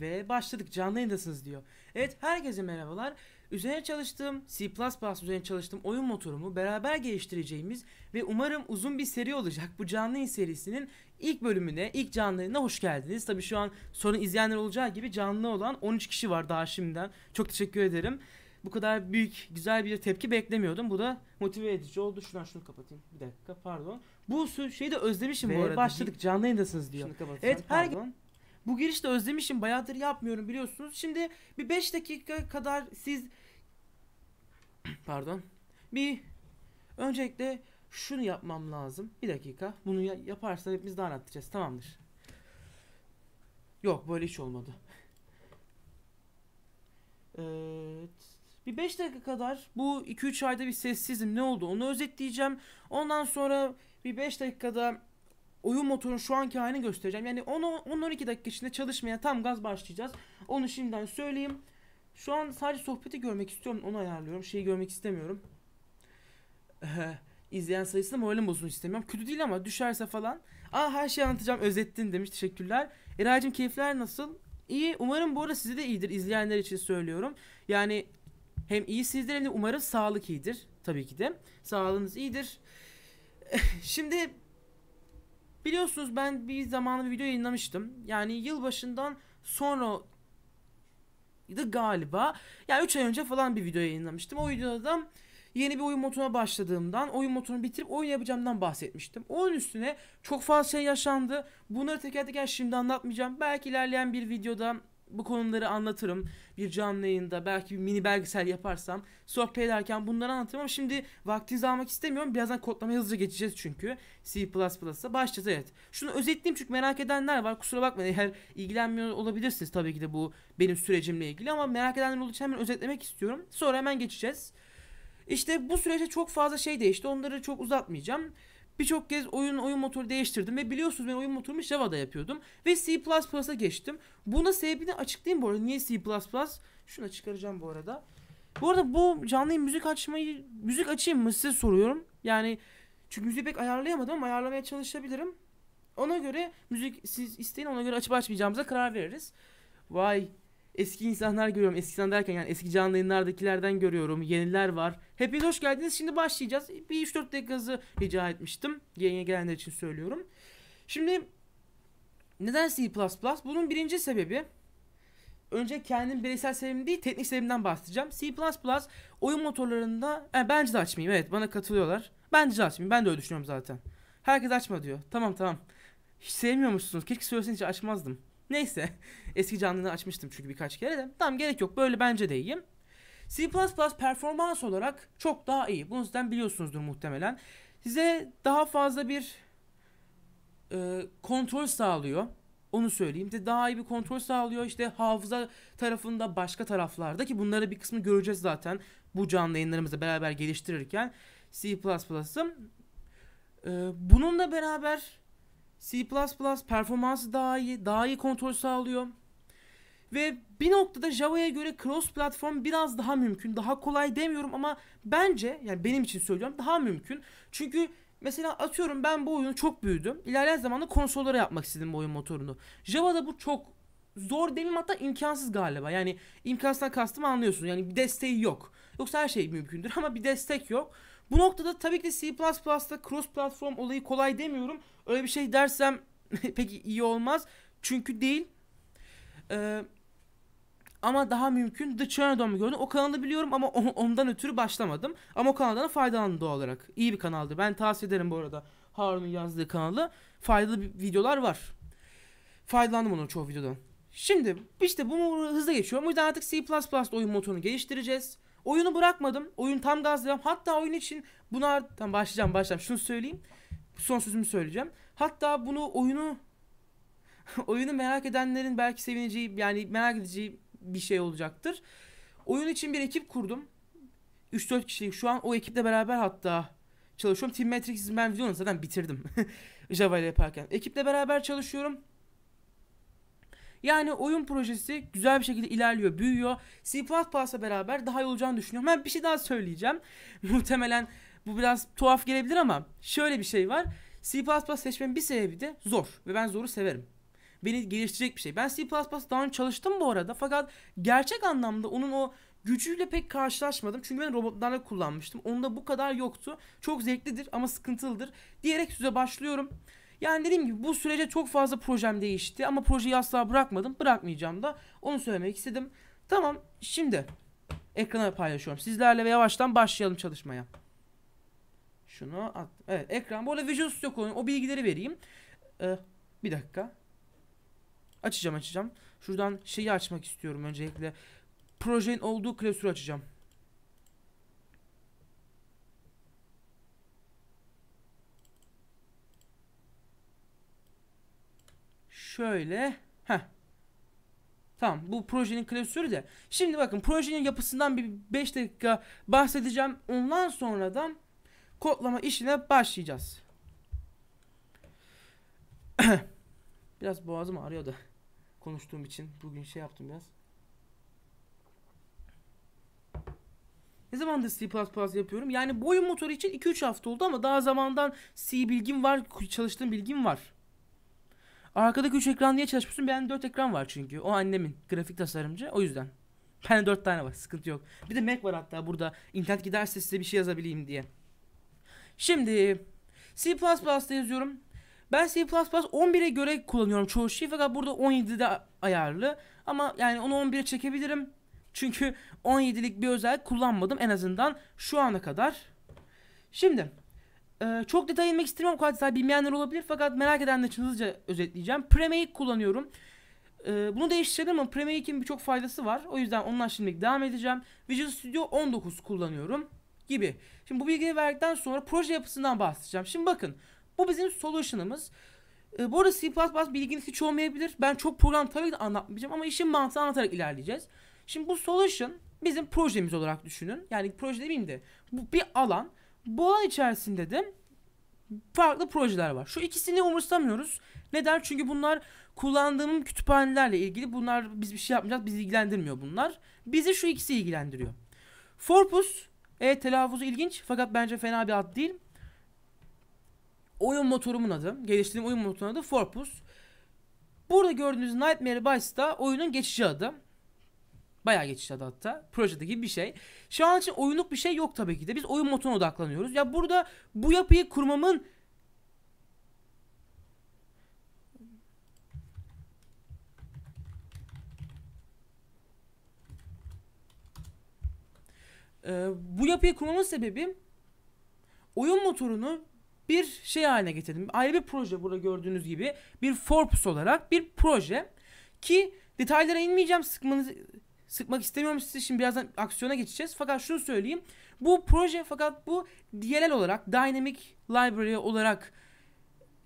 Ve başladık canlı yayındasınız diyor. Evet herkese merhabalar. Üzerine çalıştığım C++ üzerine çalıştığım oyun motorumu beraber geliştireceğimiz ve umarım uzun bir seri olacak bu canlı yayın serisinin ilk bölümüne, ilk canlı yayına hoş geldiniz. Tabii şu an sorun izleyenler olacağı gibi canlı olan 13 kişi var daha şimdiden. Çok teşekkür ederim. Bu kadar büyük, güzel bir tepki beklemiyordum. Bu da motive edici oldu. Şuradan şunu kapatayım. Bir dakika pardon. Bu şeyi de özlemişim ve bu arada. başladık canlı yayındasınız diyor. Şunu evet her... Pardon. Bu de özlemişim bayağıdır yapmıyorum biliyorsunuz. Şimdi bir 5 dakika kadar siz pardon bir öncelikle şunu yapmam lazım. Bir dakika bunu yaparsan hepimiz daha anlatacağız tamamdır. Yok böyle hiç olmadı. Evet. Bir 5 dakika kadar bu 2-3 ayda bir sessizim ne oldu onu özetleyeceğim. Ondan sonra bir 5 dakikada oyun motorunun şu anki halini göstereceğim. Yani 10-12 dakika içinde çalışmaya tam gaz başlayacağız. Onu şimdiden söyleyeyim. Şu an sadece sohbeti görmek istiyorum. Onu ayarlıyorum. Şeyi görmek istemiyorum. Ee, izleyen sayısını moralim bozulsun istemiyorum. Kötü değil ama düşerse falan. Aa her şeyi anlatacağım. Özettin demiş. Teşekkürler. Eray'cığım keyifler nasıl? İyi. Umarım bu arada size de iyidir. İzleyenler için söylüyorum. Yani hem iyi sizler hem de umarım sağlık iyidir. Tabii ki de. Sağlığınız iyidir. Şimdi Biliyorsunuz ben bir zamanı bir video yayınlamıştım. Yani yılbaşından sonra galiba. Yani 3 ay önce falan bir video yayınlamıştım. O videoda da yeni bir oyun motoruna başladığımdan, oyun motorunu bitirip oyun yapacağımdan bahsetmiştim. Onun üstüne çok fazla şey yaşandı. Bunları teker teker şimdi anlatmayacağım. Belki ilerleyen bir videoda bu konuları anlatırım. Bir canlı yayında belki bir mini belgesel yaparsam sohbet ederken bunları anlatırım ama şimdi vaktinizi almak istemiyorum. Birazdan kodlamaya hızlıca geçeceğiz çünkü. C++'a başlayacağız evet. Şunu özetleyeyim çünkü merak edenler var. Kusura bakmayın eğer ilgilenmiyor olabilirsiniz tabii ki de bu benim sürecimle ilgili ama merak edenler olduğu için hemen özetlemek istiyorum. Sonra hemen geçeceğiz. işte bu süreçte çok fazla şey değişti. Onları çok uzatmayacağım. Birçok kez oyun oyun motoru değiştirdim ve biliyorsunuz ben oyun motorumu Java'da yapıyordum ve C++'a geçtim. Buna sebebini açıklayayım bu arada. Niye C++? Şunu çıkaracağım bu arada. Bu arada bu canlı müzik açmayı müzik açayım mı size soruyorum. Yani çünkü müziği pek ayarlayamadım ama ayarlamaya çalışabilirim. Ona göre müzik siz isteyin ona göre açıp açmayacağımıza karar veririz. Vay Eski insanlar görüyorum. Eski insan derken yani eski canlı yayınlardakilerden görüyorum. Yeniler var. Hepiniz hoş geldiniz. Şimdi başlayacağız. Bir 3-4 dakikanızı rica etmiştim. Yayına gelenler için söylüyorum. Şimdi neden C++? Bunun birinci sebebi önce kendim bireysel sebebim değil teknik sebebimden bahsedeceğim. C++ oyun motorlarında e, bence de açmayayım evet bana katılıyorlar. Bence de açmayayım ben de öyle düşünüyorum zaten. Herkes açma diyor. Tamam tamam. Hiç sevmiyormuşsunuz. Keşke söyleseniz hiç açmazdım. Neyse. Eski canlını açmıştım çünkü birkaç kere de. Tamam gerek yok. Böyle bence de iyiyim. C++ performans olarak çok daha iyi. Bunu sizden biliyorsunuzdur muhtemelen. Size daha fazla bir e, kontrol sağlıyor. Onu söyleyeyim. De daha iyi bir kontrol sağlıyor. İşte hafıza tarafında başka taraflarda ki bunları bir kısmı göreceğiz zaten. Bu canlı yayınlarımızla beraber geliştirirken C++'ı. E, bununla beraber C++ performansı daha iyi, daha iyi kontrol sağlıyor. Ve bir noktada Java'ya göre cross platform biraz daha mümkün. Daha kolay demiyorum ama bence yani benim için söylüyorum daha mümkün. Çünkü mesela atıyorum ben bu oyunu çok büyüdüm. İlerleyen zamanda konsollara yapmak istedim bu oyun motorunu. Java'da bu çok zor demeyeyim hatta imkansız galiba. Yani imkansızdan kastım anlıyorsun. Yani bir desteği yok. Yoksa her şey mümkündür ama bir destek yok. Bu noktada tabii ki de C++'da cross platform olayı kolay demiyorum. Öyle bir şey dersem peki iyi olmaz. Çünkü değil. Ee, ama daha mümkün The mı gördüm. O kanalı biliyorum ama ondan ötürü başlamadım. Ama o kanaldan faydalandım doğal olarak. İyi bir kanaldı. Ben tavsiye ederim bu arada. Harun'un yazdığı kanalı. Faydalı videolar var. Faydalandım onun çoğu videodan. Şimdi işte bunu hızlı geçiyorum. O yüzden artık C++'da oyun motorunu geliştireceğiz. Oyunu bırakmadım. Oyun tam gaz devam. Hatta oyun için buna tam başlayacağım başlayacağım. Şunu söyleyeyim. Son sözümü söyleyeceğim. Hatta bunu oyunu oyunu merak edenlerin belki sevineceği yani merak edeceği bir şey olacaktır. Oyun için bir ekip kurdum. 3-4 kişilik. Şu an o ekiple beraber hatta çalışıyorum. Team Matrix'i ben videonu zaten bitirdim. Java ile yaparken. Ekiple beraber çalışıyorum. Yani oyun projesi güzel bir şekilde ilerliyor, büyüyor. C++'la beraber daha iyi olacağını düşünüyorum. Ben bir şey daha söyleyeceğim. Muhtemelen bu biraz tuhaf gelebilir ama şöyle bir şey var. C++ seçmemin bir sebebi de zor ve ben zoru severim. Beni geliştirecek bir şey. Ben C++ daha önce çalıştım bu arada fakat gerçek anlamda onun o gücüyle pek karşılaşmadım. Çünkü ben robotlarla kullanmıştım. Onda bu kadar yoktu. Çok zevklidir ama sıkıntılıdır diyerek size başlıyorum. Yani dediğim gibi bu sürece çok fazla projem değişti ama projeyi asla bırakmadım. Bırakmayacağım da onu söylemek istedim. Tamam şimdi ekrana paylaşıyorum. Sizlerle ve yavaştan başlayalım çalışmaya. Şunu at. Evet ekran. Bu arada Visual Studio kullanıyorum. O bilgileri vereyim. Ee, bir dakika. Açacağım açacağım. Şuradan şeyi açmak istiyorum öncelikle. Projenin olduğu klasörü açacağım. Şöyle. Heh. Tamam bu projenin klasörü de. Şimdi bakın projenin yapısından bir 5 dakika bahsedeceğim. Ondan sonradan kodlama işine başlayacağız. biraz boğazım ağrıyordu konuştuğum için bugün şey yaptım biraz. Ne zamandır C++ yapıyorum? Yani boyun motoru için 2-3 hafta oldu ama daha zamandan C bilgim var, çalıştığım bilgim var. Arkadaki 3 ekran niye çalışmıyorsun? Ben 4 ekran var çünkü. O annemin grafik tasarımcı. O yüzden. Bende 4 tane var. Sıkıntı yok. Bir de Mac var hatta burada. İnternet giderse size bir şey yazabileyim diye. Şimdi C++'da yazıyorum. Ben C++ 11'e göre kullanıyorum çoğu şeyi fakat burada 17'de ayarlı. Ama yani onu 11'e çekebilirim. Çünkü 17'lik bir özel kullanmadım en azından şu ana kadar. Şimdi ee, çok detay inmek istemem o kadar detay bilmeyenler olabilir fakat merak edenler için hızlıca özetleyeceğim. Premake kullanıyorum. Ee, bunu değiştirdim ama Premake'in birçok faydası var. O yüzden ondan şimdilik devam edeceğim. Visual Studio 19 kullanıyorum gibi. Şimdi bu bilgiyi verdikten sonra proje yapısından bahsedeceğim. Şimdi bakın bu bizim solution'ımız. Ee, bu arada C++ bilginiz hiç olmayabilir. Ben çok program tabii ki anlatmayacağım ama işin mantığını anlatarak ilerleyeceğiz. Şimdi bu solution bizim projemiz olarak düşünün. Yani proje demeyeyim de bu bir alan. Bu olay içerisinde de farklı projeler var. Şu ikisini umursamıyoruz. Neden? Çünkü bunlar kullandığım kütüphanelerle ilgili. Bunlar biz bir şey yapmayacağız. Bizi ilgilendirmiyor bunlar. Bizi şu ikisi ilgilendiriyor. Forpus. Evet telaffuzu ilginç fakat bence fena bir ad değil. Oyun motorumun adı. Geliştirdiğim oyun motorunun adı Forpus. Burada gördüğünüz Nightmare Bites da oyunun geçici adı. Bayağı geçişledi hatta. Projedeki bir şey. Şu an için oyunluk bir şey yok tabii ki de. Biz oyun motoruna odaklanıyoruz. Ya burada bu yapıyı kurmamın Ee, bu yapıyı kurmamın sebebim oyun motorunu bir şey haline getirdim. Ayrı bir proje burada gördüğünüz gibi bir Forbes olarak bir proje ki detaylara inmeyeceğim sıkmanızı sıkmak istemiyorum sizi. Şimdi birazdan aksiyona geçeceğiz. Fakat şunu söyleyeyim. Bu proje fakat bu DLL olarak Dynamic Library olarak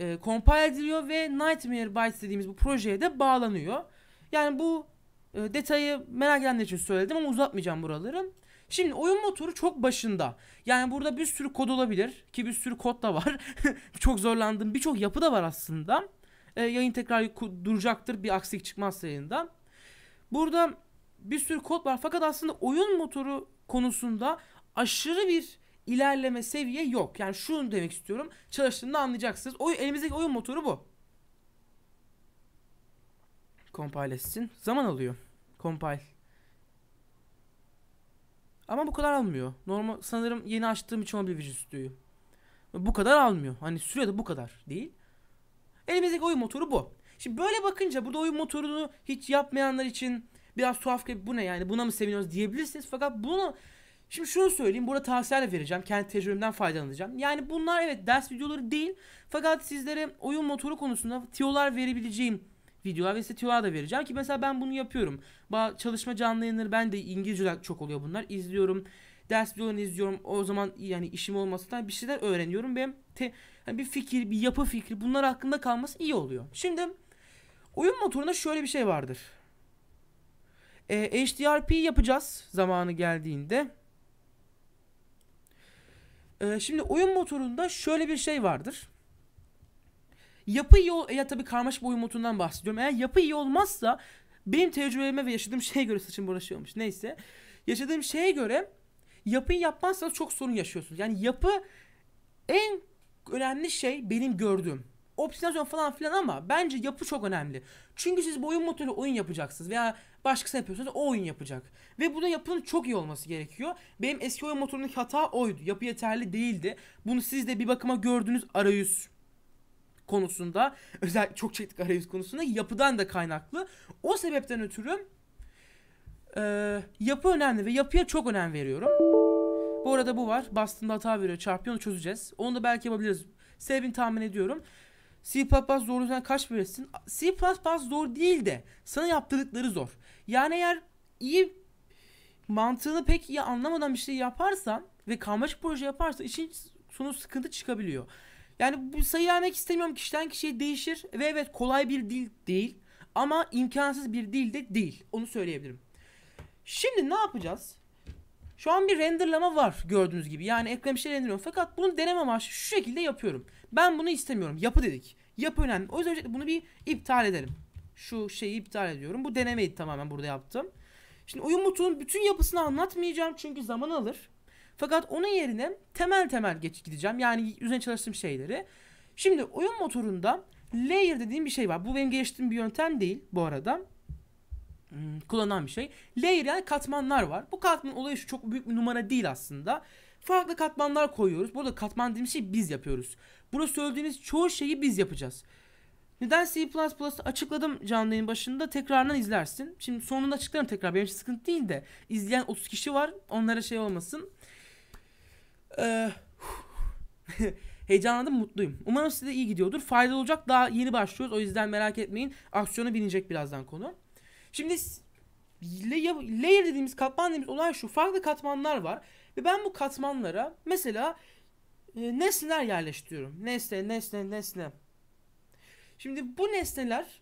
e, compile ediliyor ve Nightmare Bytes dediğimiz bu projeye de bağlanıyor. Yani bu e, detayı merak edenler için söyledim ama uzatmayacağım buraları. Şimdi oyun motoru çok başında. Yani burada bir sürü kod olabilir ki bir sürü kod da var. çok zorlandığım birçok yapı da var aslında. E, yayın tekrar duracaktır bir aksilik çıkmazsa yayında. Burada bir sürü kod var. Fakat aslında oyun motoru konusunda aşırı bir ilerleme seviye yok. Yani şunu demek istiyorum. Çalıştığında anlayacaksınız. Oyun, elimizdeki oyun motoru bu. Compile etsin. Zaman alıyor. Compile. Ama bu kadar almıyor. Normal sanırım yeni açtığım için bir Visual Studio'yu. Bu kadar almıyor. Hani sürede bu kadar değil. Elimizdeki oyun motoru bu. Şimdi böyle bakınca burada oyun motorunu hiç yapmayanlar için biraz tuhaf gibi bu ne yani buna mı seviniyoruz diyebilirsiniz. Fakat bunu Şimdi şunu söyleyeyim. Burada tavsiyeler vereceğim. Kendi tecrübemden faydalanacağım. Yani bunlar evet ders videoları değil. Fakat sizlere oyun motoru konusunda tiyolar verebileceğim videolar ve size tiyolar da vereceğim. Ki mesela ben bunu yapıyorum. Ba çalışma canlı yayınları ben de İngilizce çok oluyor bunlar. izliyorum Ders videolarını izliyorum. O zaman yani işim da bir şeyler öğreniyorum. Benim te, yani bir fikir, bir yapı fikri bunlar hakkında kalması iyi oluyor. Şimdi oyun motorunda şöyle bir şey vardır. E, HDRP yapacağız zamanı geldiğinde. E, şimdi oyun motorunda şöyle bir şey vardır. Yapı iyi ol ya tabii karmaşık bir oyun motorundan bahsediyorum. Eğer yapı iyi olmazsa benim tecrübeme ve yaşadığım şeye göre saçım bulaşıyormuş. Neyse. Yaşadığım şeye göre yapıyı yapmazsanız çok sorun yaşıyorsunuz. Yani yapı en önemli şey benim gördüğüm optimizasyon falan filan ama bence yapı çok önemli. Çünkü siz bu oyun motoru oyun yapacaksınız veya başkası yapıyorsanız o oyun yapacak. Ve burada yapının çok iyi olması gerekiyor. Benim eski oyun motorundaki hata oydu. Yapı yeterli değildi. Bunu siz de bir bakıma gördünüz arayüz konusunda. özel çok çektik arayüz konusunda. Yapıdan da kaynaklı. O sebepten ötürü e, yapı önemli ve yapıya çok önem veriyorum. Bu arada bu var. Bastığında hata veriyor. Çarpıyor onu çözeceğiz. Onu da belki yapabiliriz. Sebebini tahmin ediyorum. C++ zor yüzden kaç verirsin? C++ zor değil de sana yaptırdıkları zor. Yani eğer iyi mantığını pek iyi anlamadan bir şey yaparsan ve karmaşık proje yaparsan işin sonu sıkıntı çıkabiliyor. Yani bu sayı vermek istemiyorum kişiden kişiye değişir ve evet kolay bir dil değil ama imkansız bir dil de değil. Onu söyleyebilirim. Şimdi ne yapacağız? Şu an bir renderlama var gördüğünüz gibi. Yani ekran bir şey renderliyorum. Fakat bunu deneme amaçlı şu şekilde yapıyorum. Ben bunu istemiyorum. Yapı dedik. Yapı önemli. O yüzden bunu bir iptal edelim. Şu şeyi iptal ediyorum. Bu denemeyi tamamen burada yaptım. Şimdi oyun mutunun bütün yapısını anlatmayacağım çünkü zaman alır. Fakat onun yerine temel temel geç gideceğim. Yani üzerine çalıştığım şeyleri. Şimdi oyun motorunda layer dediğim bir şey var. Bu benim geliştirdiğim bir yöntem değil bu arada. Hmm, kullanan bir şey. Layer yani katmanlar var. Bu katman olayı şu çok büyük bir numara değil aslında. Farklı katmanlar koyuyoruz. Burada katman dediğim şey biz yapıyoruz. Burası söylediğiniz çoğu şeyi biz yapacağız. Neden C++ açıkladım canlı yayın başında tekrardan izlersin. Şimdi sonunda açıklarım tekrar benim için sıkıntı değil de izleyen 30 kişi var onlara şey olmasın. Ee, heyecanlandım mutluyum. Umarım size de iyi gidiyordur. Faydalı olacak daha yeni başlıyoruz o yüzden merak etmeyin. Aksiyonu binecek birazdan konu. Şimdi layer dediğimiz katman dediğimiz olay şu farklı katmanlar var. Ve ben bu katmanlara mesela e, nesneler yerleştiriyorum. Nesne, nesne, nesne. Şimdi bu nesneler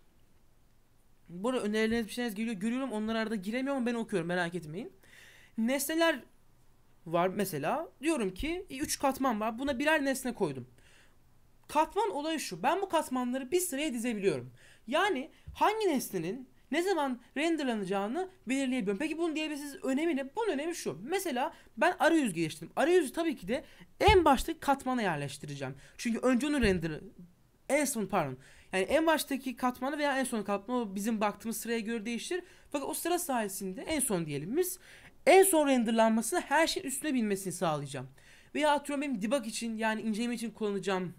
burada arada önerileriniz bir şeyler geliyor. Görüyorum onlar arada giremiyor ama ben okuyorum merak etmeyin. Nesneler var mesela. Diyorum ki 3 e, katman var. Buna birer nesne koydum. Katman olayı şu. Ben bu katmanları bir sıraya dizebiliyorum. Yani hangi nesnenin ne zaman renderlanacağını belirleyebiliyorum. Peki bunun diyebilirsiniz önemi ne? Bunun önemi şu. Mesela ben arayüz geliştirdim. Arayüzü tabii ki de en baştaki katmana yerleştireceğim. Çünkü önce onu render en son pardon. Yani en baştaki katmanı veya en son katmanı bizim baktığımız sıraya göre değişir. Fakat o sıra sayesinde en son diyelim biz en son renderlanmasını her şeyin üstüne binmesini sağlayacağım. Veya atıyorum benim debug için yani inceleme için kullanacağım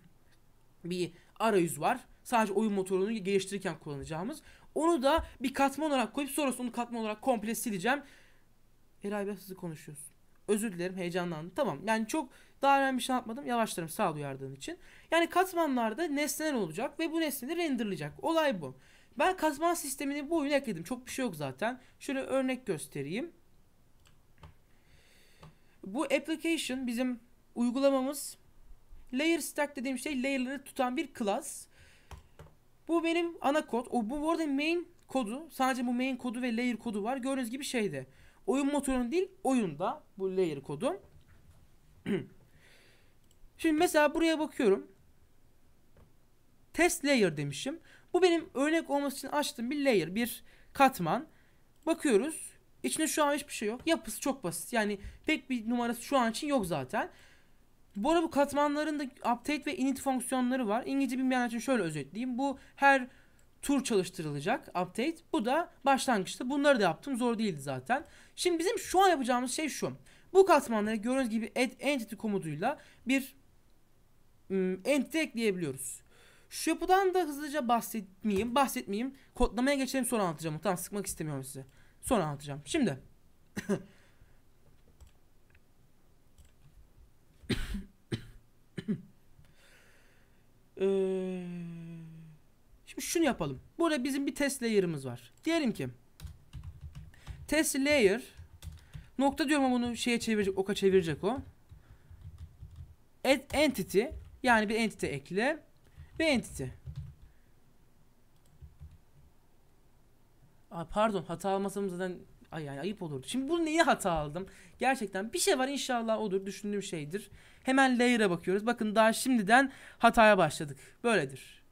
bir arayüz var. Sadece oyun motorunu geliştirirken kullanacağımız. Onu da bir katman olarak koyup sonrasında onu katman olarak komple sileceğim. Eray biraz hızlı konuşuyorsun. Özür dilerim heyecanlandım. Tamam yani çok daha önemli bir şey yapmadım. Yavaşlarım sağ ol uyardığın için. Yani katmanlarda nesneler olacak ve bu nesneleri renderlayacak. Olay bu. Ben katman sistemini bu oyuna ekledim. Çok bir şey yok zaten. Şöyle örnek göstereyim. Bu application bizim uygulamamız layer stack dediğim şey layer'ları tutan bir class. Bu benim ana kod. O, bu, bu arada main kodu. Sadece bu main kodu ve layer kodu var. Gördüğünüz gibi şeyde. Oyun motorun değil oyunda bu layer kodu. Şimdi mesela buraya bakıyorum. Test layer demişim. Bu benim örnek olması için açtığım bir layer, bir katman. Bakıyoruz. İçinde şu an hiçbir şey yok. Yapısı çok basit. Yani pek bir numarası şu an için yok zaten. Bu arada bu katmanların da update ve init fonksiyonları var. İngilizce bilmeyen için şöyle özetleyeyim. Bu her tur çalıştırılacak update. Bu da başlangıçta. Bunları da yaptım. Zor değildi zaten. Şimdi bizim şu an yapacağımız şey şu. Bu katmanları gördüğünüz gibi add entity komutuyla bir um, entity ekleyebiliyoruz. Şu yapıdan da hızlıca bahsetmeyeyim. Bahsetmeyeyim. Kodlamaya geçelim sonra anlatacağım. Tamam sıkmak istemiyorum size. Sonra anlatacağım. Şimdi ee, şimdi şunu yapalım. Burada bizim bir test layer'ımız var. Diyelim ki test layer nokta diyorum ama bunu şeye çevirecek, oka çevirecek o. Entity yani bir entity ekle ve entity. Aa, pardon hata almasam zaten Ay ay ayıp olurdu. Şimdi bunu niye hata aldım? Gerçekten bir şey var inşallah odur düşündüğüm şeydir. Hemen layer'a bakıyoruz. Bakın daha şimdiden hataya başladık. Böyledir.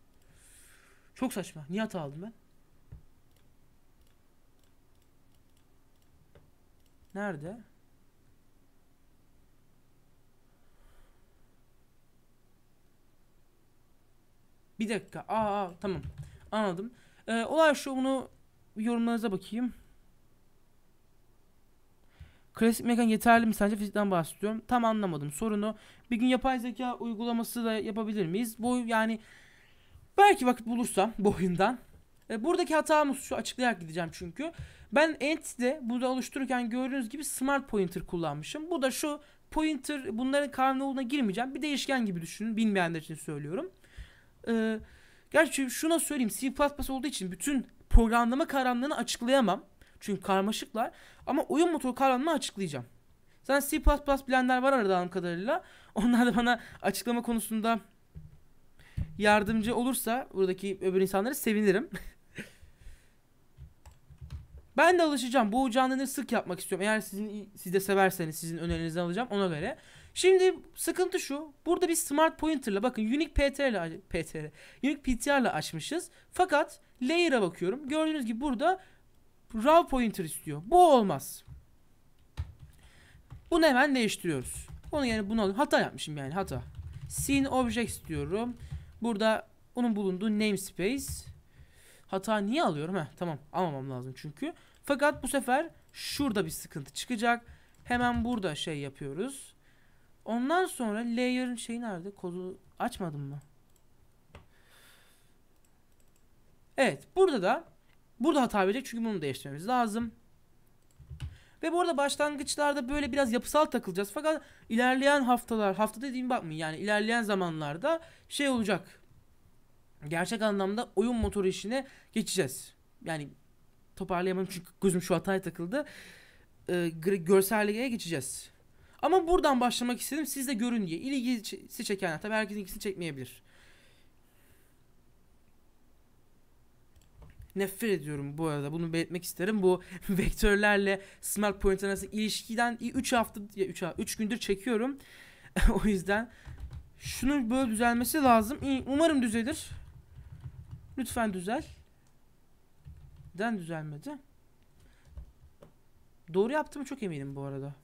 Çok saçma. Niye hata aldım ben? Nerede? Bir dakika. Aa, aa tamam. Anladım. Ee, olay şovunu yorumlarınıza bakayım. Klasik mekan yeterli mi sence fizikten bahsediyorum. Tam anlamadım sorunu. Bir gün yapay zeka uygulaması da yapabilir miyiz? Bu yani belki vakit bulursam bu oyundan. E, buradaki hatamız şu açıklayarak gideceğim çünkü. Ben Ent'de burada oluştururken gördüğünüz gibi smart pointer kullanmışım. Bu da şu pointer bunların karnı kanununa girmeyeceğim. Bir değişken gibi düşünün. Bilmeyenler için söylüyorum. Ee, gerçi şuna söyleyeyim. C++ olduğu için bütün programlama karanlığını açıklayamam. Çünkü karmaşıklar. Ama oyun motoru kavramını açıklayacağım. Zaten C++ bilenler var arada anladığım kadarıyla. Onlar da bana açıklama konusunda yardımcı olursa buradaki öbür insanları sevinirim. ben de alışacağım. Bu canlıları sık yapmak istiyorum. Eğer sizin siz de severseniz sizin önerinizi alacağım ona göre. Şimdi sıkıntı şu. Burada bir smart pointer'la bakın unique ptr ile ptr unique ptr ile açmışız. Fakat layer'a bakıyorum. Gördüğünüz gibi burada raw pointer istiyor. Bu olmaz. Bunu hemen değiştiriyoruz. Onu yani bunu hata yapmışım yani hata. Scene Object istiyorum. Burada onun bulunduğu namespace. Hata niye alıyorum? Heh, tamam almamam lazım çünkü. Fakat bu sefer şurada bir sıkıntı çıkacak. Hemen burada şey yapıyoruz. Ondan sonra layer'ın şeyi nerede? Kodu açmadım mı? Evet burada da Burada hata verecek çünkü bunu değiştirmemiz lazım. Ve bu arada başlangıçlarda böyle biraz yapısal takılacağız. Fakat ilerleyen haftalar, hafta dediğim bakmayın yani ilerleyen zamanlarda şey olacak. Gerçek anlamda oyun motoru işine geçeceğiz. Yani toparlayamadım çünkü gözüm şu hataya takıldı. Ee, görselliğe geçeceğiz. Ama buradan başlamak istedim siz de görün diye. İlgisi çeken tabii herkesin ikisini çekmeyebilir. nefret ediyorum bu arada. Bunu belirtmek isterim. Bu vektörlerle smart point arası ilişkiden 3 hafta 3 3 gündür çekiyorum. o yüzden şunun böyle düzelmesi lazım. Umarım düzelir. Lütfen düzel. Neden düzelmedi? Doğru yaptığımı çok eminim bu arada.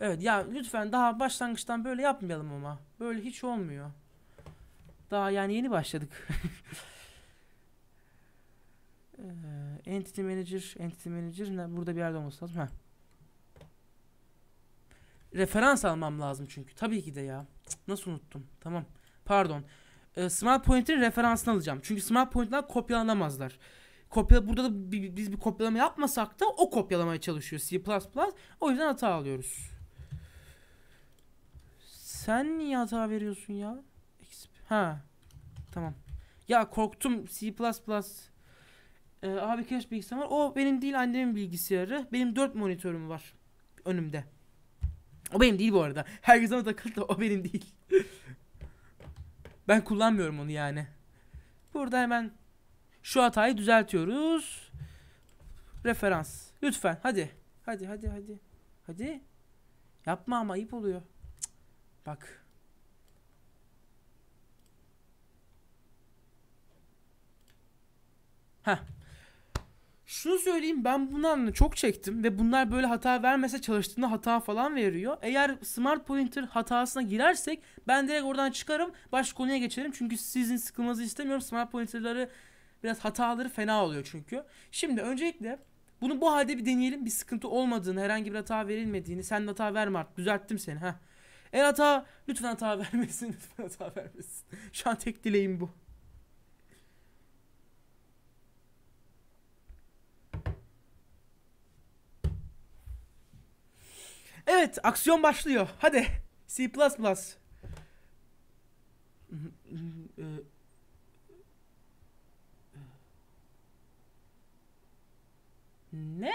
Evet ya lütfen daha başlangıçtan böyle yapmayalım ama. Böyle hiç olmuyor. Daha yani yeni başladık. ee, Entity Manager, Entity Manager burada bir yerde olması lazım. Heh. Referans almam lazım çünkü. Tabii ki de ya. nasıl unuttum? Tamam. Pardon. Ee, Smart Pointer'in referansını alacağım. Çünkü Smart Pointer'lar kopyalanamazlar kopya burada da biz bir kopyalama yapmasak da o kopyalamaya çalışıyor C++. O yüzden hata alıyoruz. Sen niye hata veriyorsun ya? Ha. Tamam. Ya korktum C++. Ee, abi keş bilgisayar var. O benim değil annemin bilgisayarı. Benim 4 monitörüm var. Önümde. O benim değil bu arada. Herkes ona takıldı da o benim değil. ben kullanmıyorum onu yani. Burada hemen şu hatayı düzeltiyoruz. Referans. Lütfen hadi. Hadi hadi hadi. Hadi. Yapma ama ayıp oluyor. Cık. Bak. Heh. Şunu söyleyeyim ben bundan çok çektim ve bunlar böyle hata vermese çalıştığında hata falan veriyor. Eğer Smart Pointer hatasına girersek ben direkt oradan çıkarım başka konuya geçerim. Çünkü sizin sıkılmanızı istemiyorum. Smart Pointer'ları biraz hataları fena oluyor çünkü. Şimdi öncelikle bunu bu halde bir deneyelim. Bir sıkıntı olmadığını, herhangi bir hata verilmediğini. Sen de hata verme artık. Düzelttim seni. Heh. Eğer hata lütfen hata vermesin. Lütfen hata vermesin. Şu an tek dileğim bu. Evet aksiyon başlıyor. Hadi. C++. Ne?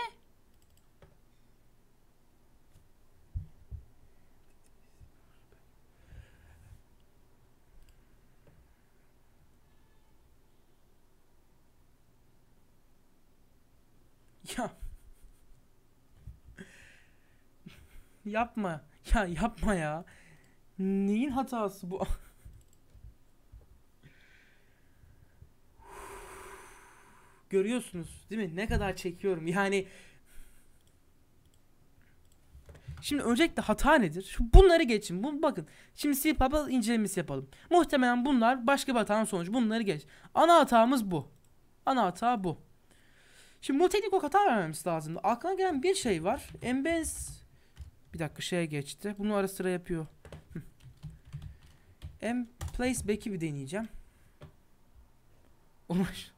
Ya Yapma. Ya yapma ya. Neyin hatası bu? Görüyorsunuz değil mi? Ne kadar çekiyorum. Yani Şimdi öncelikle hata nedir? Şu bunları geçin. Bu bakın. Şimdi C++ incelemesi yapalım. Muhtemelen bunlar başka bir hatanın sonucu. Bunları geç. Ana hatamız bu. Ana hata bu. Şimdi bu teknik hata vermemiz lazım. Aklına gelen bir şey var. Embeds bir dakika şeye geçti. Bunu ara sıra yapıyor. M place back'i bir deneyeceğim. Olmuş.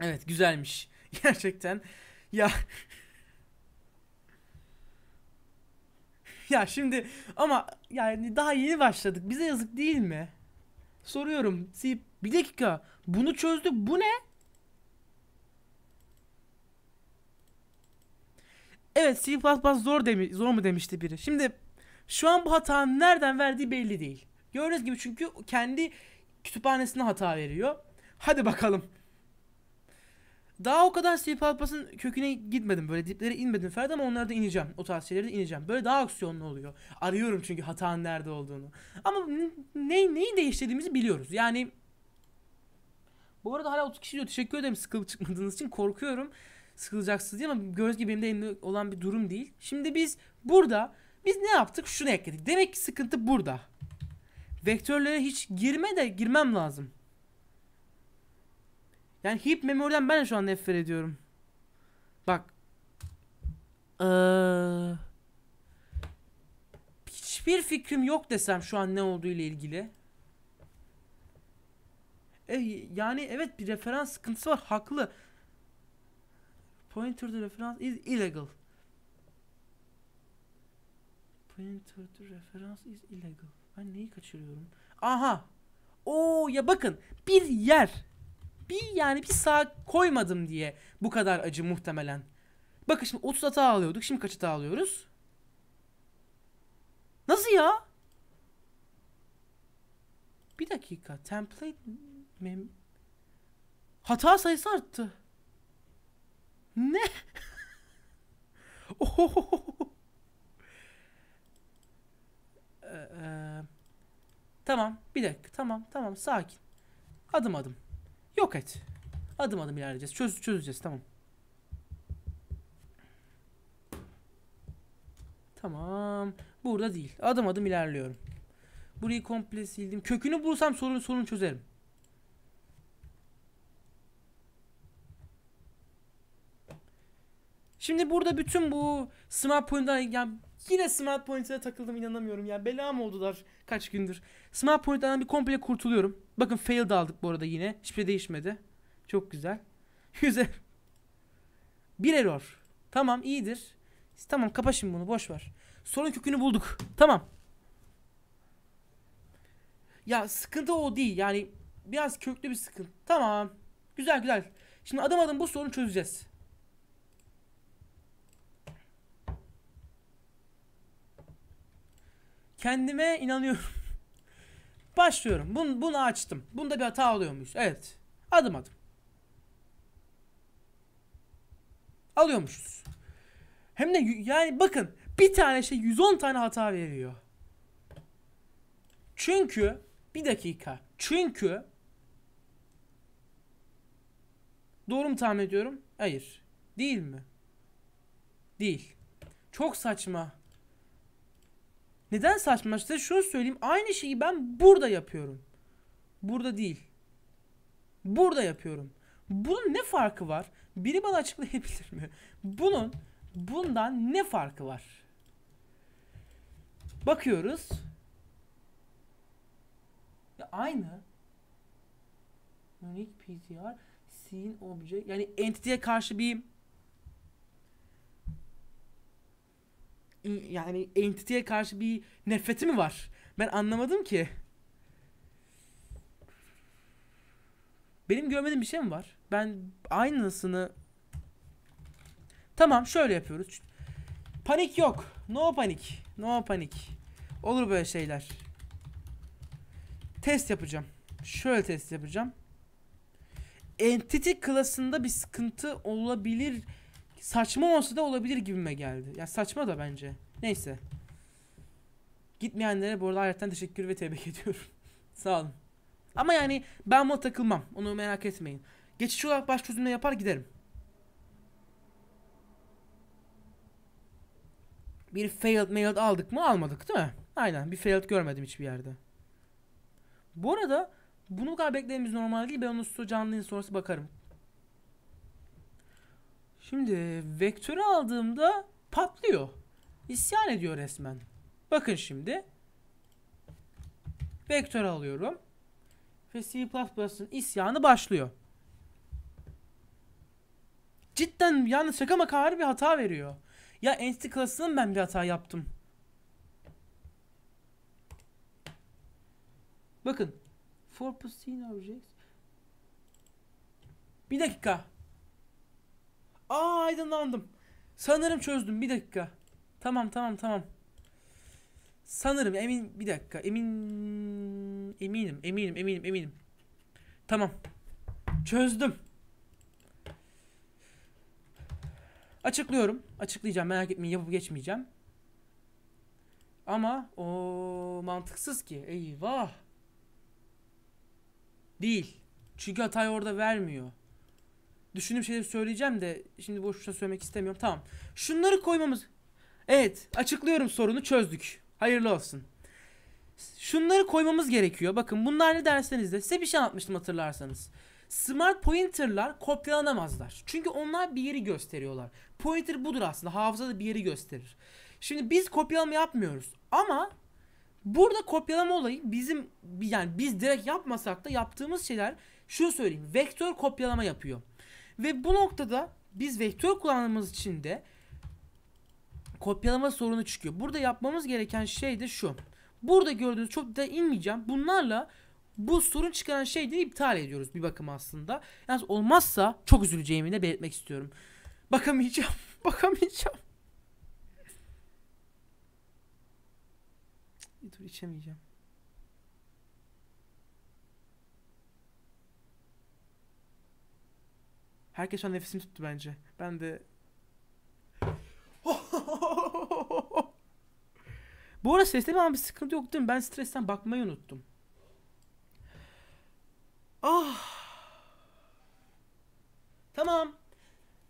Evet güzelmiş. Gerçekten. Ya Ya şimdi ama yani daha yeni başladık. Bize yazık değil mi? Soruyorum. Bir dakika. Bunu çözdü. Bu ne? Evet C++ zor, demi zor mu demişti biri. Şimdi şu an bu hatanın nereden verdiği belli değil. Gördüğünüz gibi çünkü kendi kütüphanesine hata veriyor. Hadi bakalım. Daha o kadar C++ köküne gitmedim. Böyle diplere inmedim Ferdi ama onlarda ineceğim. O tarz şeylere de ineceğim. Böyle daha aksiyonlu oluyor. Arıyorum çünkü hatanın nerede olduğunu. Ama ne, neyi değiştirdiğimizi biliyoruz. Yani bu arada hala 30 kişi diyor. Teşekkür ederim sıkılıp çıkmadığınız için. Korkuyorum sıkılacaksınız diye ama göz gibi benim de olan bir durum değil. Şimdi biz burada biz ne yaptık? Şunu ekledik. Demek ki sıkıntı burada. Vektörlere hiç girme de girmem lazım. Yani heap memory'den ben şu an nefret ediyorum. Bak. Ee, hiçbir fikrim yok desem şu an ne olduğu ile ilgili. E, yani evet bir referans sıkıntısı var haklı. Pointer to reference is illegal. Pointer to reference is illegal. Ben neyi kaçırıyorum? Aha. Oo ya bakın bir yer. Bir yani bir sağ koymadım diye bu kadar acı muhtemelen. Bakın şimdi 30 hata alıyorduk. Şimdi kaç hata alıyoruz? Nasıl ya? Bir dakika. Template mem hata sayısı arttı. Ne? Ohohoho. Ee, e, tamam bir dakika tamam tamam sakin. Adım adım. Yok et. Adım adım ilerleyeceğiz. Çöz, çözeceğiz tamam. Tamam. Burada değil. Adım adım ilerliyorum. Burayı komple sildim. Kökünü bulsam sorun sorun çözerim. Şimdi burada bütün bu smart point'den yani yine smart point'e takıldım inanamıyorum yani Bela mı oldular kaç gündür. Smart point'ten bir komple kurtuluyorum. Bakın fail da aldık bu arada yine. Hiçbir şey değişmedi. Çok güzel. Güzel. bir error. Tamam iyidir. Tamam kapa şimdi bunu boş ver. Sorun kökünü bulduk. Tamam. Ya sıkıntı o değil. Yani biraz köklü bir sıkıntı. Tamam. Güzel güzel. Şimdi adım adım bu sorunu çözeceğiz. Kendime inanıyorum. Başlıyorum. Bunu, bunu açtım. Bunda bir hata oluyor muyuz? Evet. Adım adım. Alıyormuşuz. Hem de yani bakın bir tane şey 110 tane hata veriyor. Çünkü bir dakika. Çünkü doğru mu tahmin ediyorum? Hayır. Değil mi? Değil. Çok saçma. Neden saçma? Size şunu söyleyeyim. Aynı şeyi ben burada yapıyorum. Burada değil. Burada yapıyorum. Bunun ne farkı var? Biri bana açıklayabilir mi? Bunun bundan ne farkı var? Bakıyoruz. Ya aynı. Unique PTR, scene object. Yani entity'ye karşı bir yani entity'ye karşı bir nefreti mi var? Ben anlamadım ki. Benim görmediğim bir şey mi var? Ben aynısını... Tamam şöyle yapıyoruz. Panik yok. No panik. No panik. Olur böyle şeyler. Test yapacağım. Şöyle test yapacağım. Entity klasında bir sıkıntı olabilir saçma olsa da olabilir gibime geldi. Ya saçma da bence. Neyse. Gitmeyenlere bu arada ayrıca teşekkür ve tebrik ediyorum. Sağ olun. Ama yani ben buna takılmam. Onu merak etmeyin. Geçiş olarak baş çözümle yapar giderim. Bir failed mail aldık mı? Almadık değil mi? Aynen. Bir failed görmedim hiçbir yerde. Bu arada bunu kaybetmemiz normal değil. Ben onu canlı sonrası bakarım. Şimdi vektörü aldığımda patlıyor. İsyan ediyor resmen. Bakın şimdi. vektörü alıyorum. Ve C++'ın isyanı başlıyor. Cidden yani şaka makar bir hata veriyor. Ya entity class'ının ben bir hata yaptım. Bakın. For objects. Bir dakika. Aa aydınlandım. Sanırım çözdüm. Bir dakika. Tamam tamam tamam. Sanırım emin bir dakika. Emin eminim eminim eminim eminim. Tamam. Çözdüm. Açıklıyorum. Açıklayacağım. Merak etmeyin. Yapıp geçmeyeceğim. Ama o mantıksız ki. Eyvah. Değil. Çünkü hatayı orada vermiyor. Düşündüğüm şeyleri söyleyeceğim de şimdi boş boşuna söylemek istemiyorum. Tamam. Şunları koymamız... Evet açıklıyorum sorunu çözdük. Hayırlı olsun. Şunları koymamız gerekiyor. Bakın bunlar ne derseniz de size bir şey anlatmıştım hatırlarsanız. Smart pointer'lar kopyalanamazlar. Çünkü onlar bir yeri gösteriyorlar. Pointer budur aslında. Hafızada bir yeri gösterir. Şimdi biz kopyalama yapmıyoruz. Ama burada kopyalama olayı bizim yani biz direkt yapmasak da yaptığımız şeyler şunu söyleyeyim. Vektör kopyalama yapıyor. Ve bu noktada biz vektör kullandığımız için de kopyalama sorunu çıkıyor. Burada yapmamız gereken şey de şu. Burada gördüğünüz çok da inmeyeceğim. Bunlarla bu sorun çıkaran şeyleri iptal ediyoruz bir bakıma aslında. Yani olmazsa çok üzüleceğimi de belirtmek istiyorum. Bakamayacağım. Bakamayacağım. Dur içemeyeceğim. Herkes şu an nefesini tuttu bence. Ben de... Bu arada sesle ama bir sıkıntı yok değil mi? Ben stresten bakmayı unuttum. Ah. Tamam.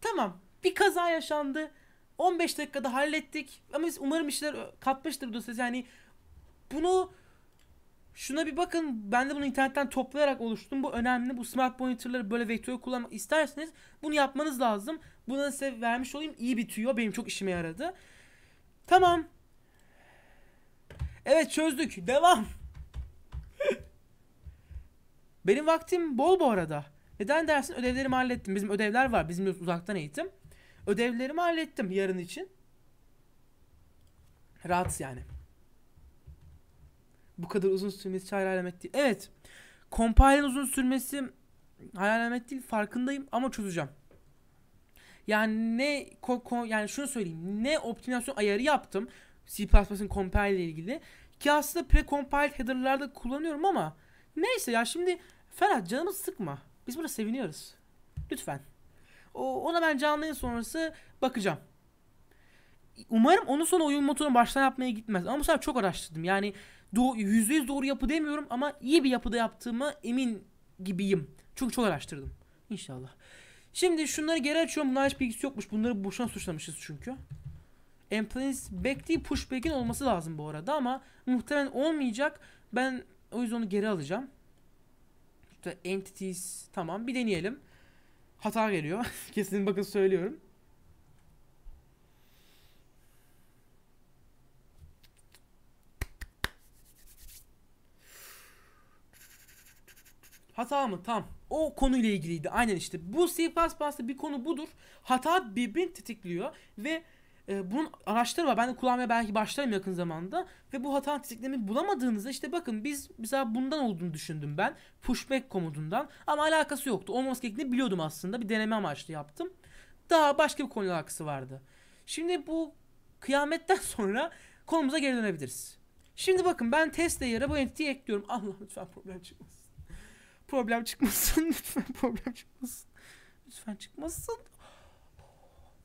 Tamam. Bir kaza yaşandı. 15 dakikada hallettik. Ama biz umarım işler katmıştır bu ses. Yani bunu Şuna bir bakın. Ben de bunu internetten toplayarak oluşturdum. Bu önemli. Bu smart monitorları böyle vektörü kullanmak isterseniz bunu yapmanız lazım. Buna size vermiş olayım. İyi bir tüyo. Benim çok işime yaradı. Tamam. Evet çözdük. Devam. Benim vaktim bol bu arada. Neden dersin? Ödevlerimi hallettim. Bizim ödevler var. Bizim uzaktan eğitim. Ödevlerimi hallettim yarın için. Rahat yani bu kadar uzun sürmesi hayal alamet değil. Evet. Compile'ın uzun sürmesi hayal alamet değil. Farkındayım ama çözeceğim. Yani ne ko, ko, yani şunu söyleyeyim. Ne optimizasyon ayarı yaptım C++'ın compile ile ilgili ki aslında pre-compiled header'larda kullanıyorum ama neyse ya şimdi Ferhat canımızı sıkma. Biz burada seviniyoruz. Lütfen. O, ona ben canlı sonrası bakacağım. Umarım onun sonra oyun motorunu baştan yapmaya gitmez. Ama bu sefer çok araştırdım. Yani doğru, %100 doğru yapı demiyorum ama iyi bir yapıda yaptığıma emin gibiyim. Çünkü çok araştırdım. İnşallah. Şimdi şunları geri açıyorum. Bunlar hiçbir bilgisi yokmuş. Bunları boşuna suçlamışız çünkü. Employees back değil pushback'in olması lazım bu arada ama muhtemelen olmayacak. Ben o yüzden onu geri alacağım. İşte entities tamam bir deneyelim. Hata geliyor. Kesin bakın söylüyorum. Hata mı? Tam. O konuyla ilgiliydi. Aynen işte. Bu C++'da bir konu budur. Hata birbirini tetikliyor ve e, bunun araçları var. Ben de kullanmaya belki başlarım yakın zamanda. Ve bu hata tetiklemeyi bulamadığınızda işte bakın biz mesela bundan olduğunu düşündüm ben. Pushback komutundan. Ama alakası yoktu. Olması gerektiğini biliyordum aslında. Bir deneme amaçlı yaptım. Daha başka bir konuyla alakası vardı. Şimdi bu kıyametten sonra konumuza geri dönebiliriz. Şimdi bakın ben test değeri bu entity'yi ekliyorum. Allah lütfen problem çıkmasın. Problem çıkmasın lütfen problem çıkmasın. Lütfen çıkmasın.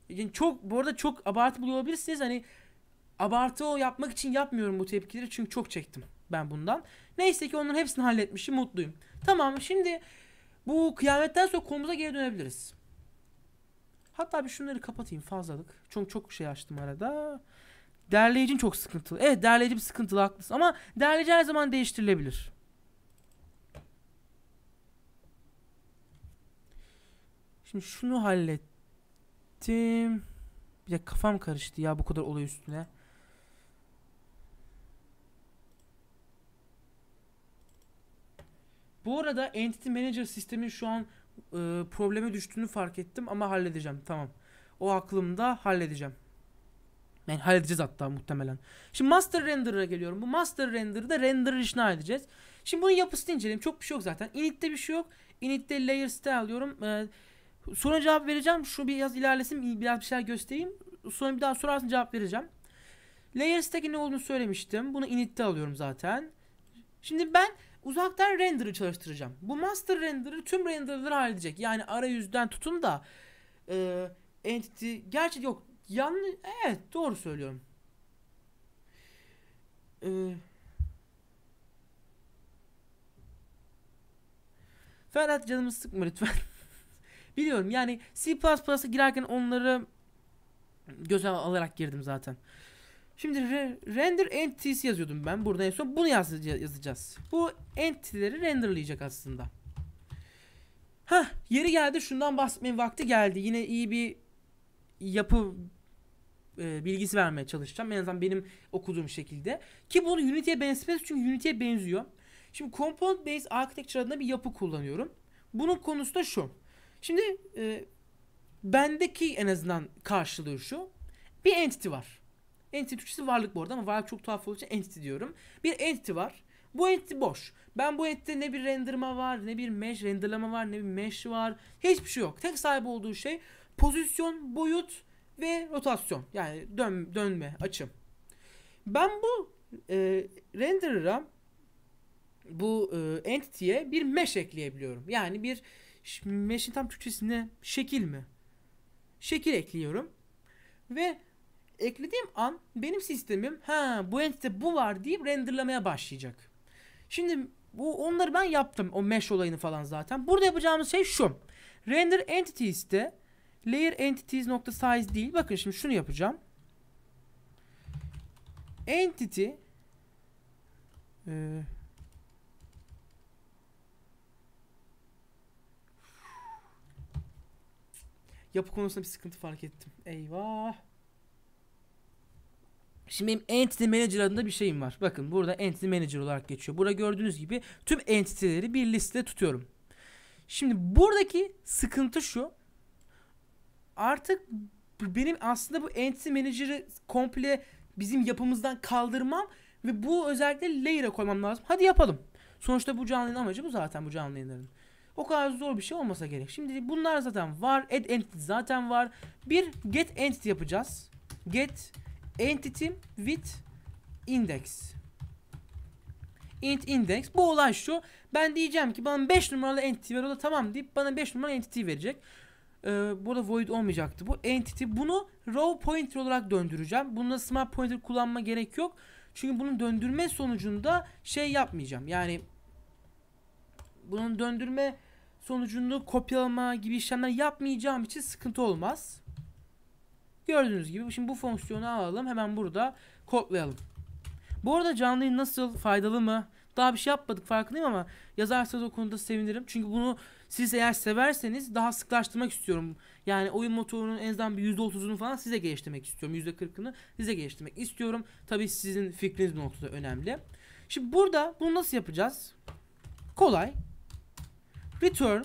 Yani çok bu arada çok abartı buluyor olabilirsiniz. Hani abartı o yapmak için yapmıyorum bu tepkileri çünkü çok çektim ben bundan. Neyse ki onların hepsini halletmişim mutluyum. Tamam şimdi bu kıyametten sonra konumuza geri dönebiliriz. Hatta bir şunları kapatayım fazlalık. Çok çok şey açtım arada. Derleyicin çok sıkıntılı. Evet derleyici bir sıkıntılı haklısın ama derleyici her zaman değiştirilebilir. Şimdi şunu hallettim. Bir de kafam karıştı ya bu kadar olay üstüne. Bu arada Entity Manager sistemin şu an e, probleme düştüğünü fark ettim ama halledeceğim. Tamam. O aklımda halledeceğim. Yani halledeceğiz hatta muhtemelen. Şimdi Master Render'a geliyorum. Bu Master Render'da Renderer işini halledeceğiz. Şimdi bunun yapısını inceleyelim. Çok bir şey yok zaten. Init'te bir şey yok. Init'te Layer Style diyorum. Ee, Sonra cevap vereceğim. Şu bir yaz ilerlesin. Biraz bir şeyler göstereyim. Sonra bir daha sorarsın cevap vereceğim. Layer stack'in ne olduğunu söylemiştim. Bunu init'te alıyorum zaten. Şimdi ben uzaktan render'ı çalıştıracağım. Bu master render'ı tüm render'ları halledecek. Yani arayüzden tutun da e, entity gerçi yok. Yanlış evet doğru söylüyorum. Eee Ferhat canımı sıkma lütfen. Biliyorum yani C++'a girerken onları göze alarak girdim zaten. Şimdi re render entity yazıyordum ben. Burada en son bunu yaz yazacağız. Bu entity'leri renderlayacak aslında. Ha, yeri geldi şundan bahsetmenin vakti geldi. Yine iyi bir yapı e, bilgisi vermeye çalışacağım. En azından benim okuduğum şekilde. Ki bunu Unity'ye benzemez çünkü Unity'ye benziyor. Şimdi Component Based Architecture adına bir yapı kullanıyorum. Bunun konusu da şu. Şimdi e, bendeki en azından karşılığı şu. Bir entity var. Entity Türkçesi varlık bu arada ama varlık çok tuhaf olduğu için entity diyorum. Bir entity var. Bu entity boş. Ben bu entity'de ne bir renderma var, ne bir mesh renderlama var, ne bir mesh var. Hiçbir şey yok. Tek sahip olduğu şey pozisyon, boyut ve rotasyon. Yani dön, dönme, açım. Ben bu e, renderer'a bu e, entity'ye bir mesh ekleyebiliyorum. Yani bir Mesh'in tam Türkçesi ne? Şekil mi? Şekil ekliyorum. Ve eklediğim an benim sistemim ha bu entite bu var deyip renderlamaya başlayacak. Şimdi bu onları ben yaptım o mesh olayını falan zaten. Burada yapacağımız şey şu. Render entities'te layer entities nokta size değil. Bakın şimdi şunu yapacağım. Entity e, yapı konusunda bir sıkıntı fark ettim. Eyvah. Şimdi benim Entity Manager adında bir şeyim var. Bakın burada Entity Manager olarak geçiyor. Burada gördüğünüz gibi tüm entiteleri bir listede tutuyorum. Şimdi buradaki sıkıntı şu. Artık benim aslında bu Entity Manager'ı komple bizim yapımızdan kaldırmam ve bu özellikle layer'a koymam lazım. Hadi yapalım. Sonuçta bu canlının amacı bu zaten bu canlı yayınların. O kadar zor bir şey olmasa gerek. Şimdi bunlar zaten var. Add entity zaten var. Bir get entity yapacağız. Get entity with index. Int index. Bu olay şu. Ben diyeceğim ki bana 5 numaralı entity ver. O da tamam deyip bana 5 numaralı entity verecek. Ee, burada void olmayacaktı bu. Entity. Bunu row pointer olarak döndüreceğim. Bunda smart pointer kullanma gerek yok. Çünkü bunun döndürme sonucunda şey yapmayacağım. Yani bunun döndürme sonucunu kopyalama gibi işlemler yapmayacağım için sıkıntı olmaz. Gördüğünüz gibi şimdi bu fonksiyonu alalım hemen burada kopyalayalım. Bu arada canlı yayın nasıl faydalı mı? Daha bir şey yapmadık farkındayım ama yazarsanız o konuda sevinirim. Çünkü bunu siz eğer severseniz daha sıklaştırmak istiyorum. Yani oyun motorunun en azından bir %30'unu falan size geliştirmek istiyorum. %40'ını size geliştirmek istiyorum. Tabi sizin fikriniz noktada önemli. Şimdi burada bunu nasıl yapacağız? Kolay return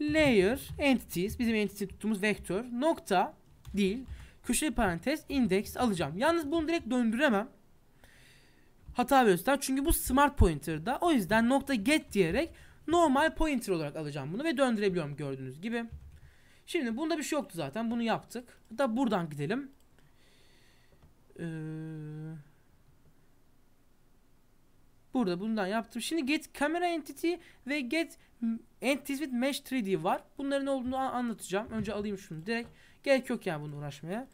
layer entities bizim entity tuttuğumuz vektör nokta değil köşeli parantez index alacağım. Yalnız bunu direkt döndüremem. Hata veriyorsun. Çünkü bu smart pointer'da. O yüzden nokta get diyerek normal pointer olarak alacağım bunu ve döndürebiliyorum gördüğünüz gibi. Şimdi bunda bir şey yoktu zaten. Bunu yaptık. Da buradan gidelim. Eee Burada bundan yaptım. Şimdi get camera entity ve get entities with mesh 3D var. Bunların ne olduğunu anlatacağım. Önce alayım şunu direkt. Gerek yok yani bunu uğraşmaya.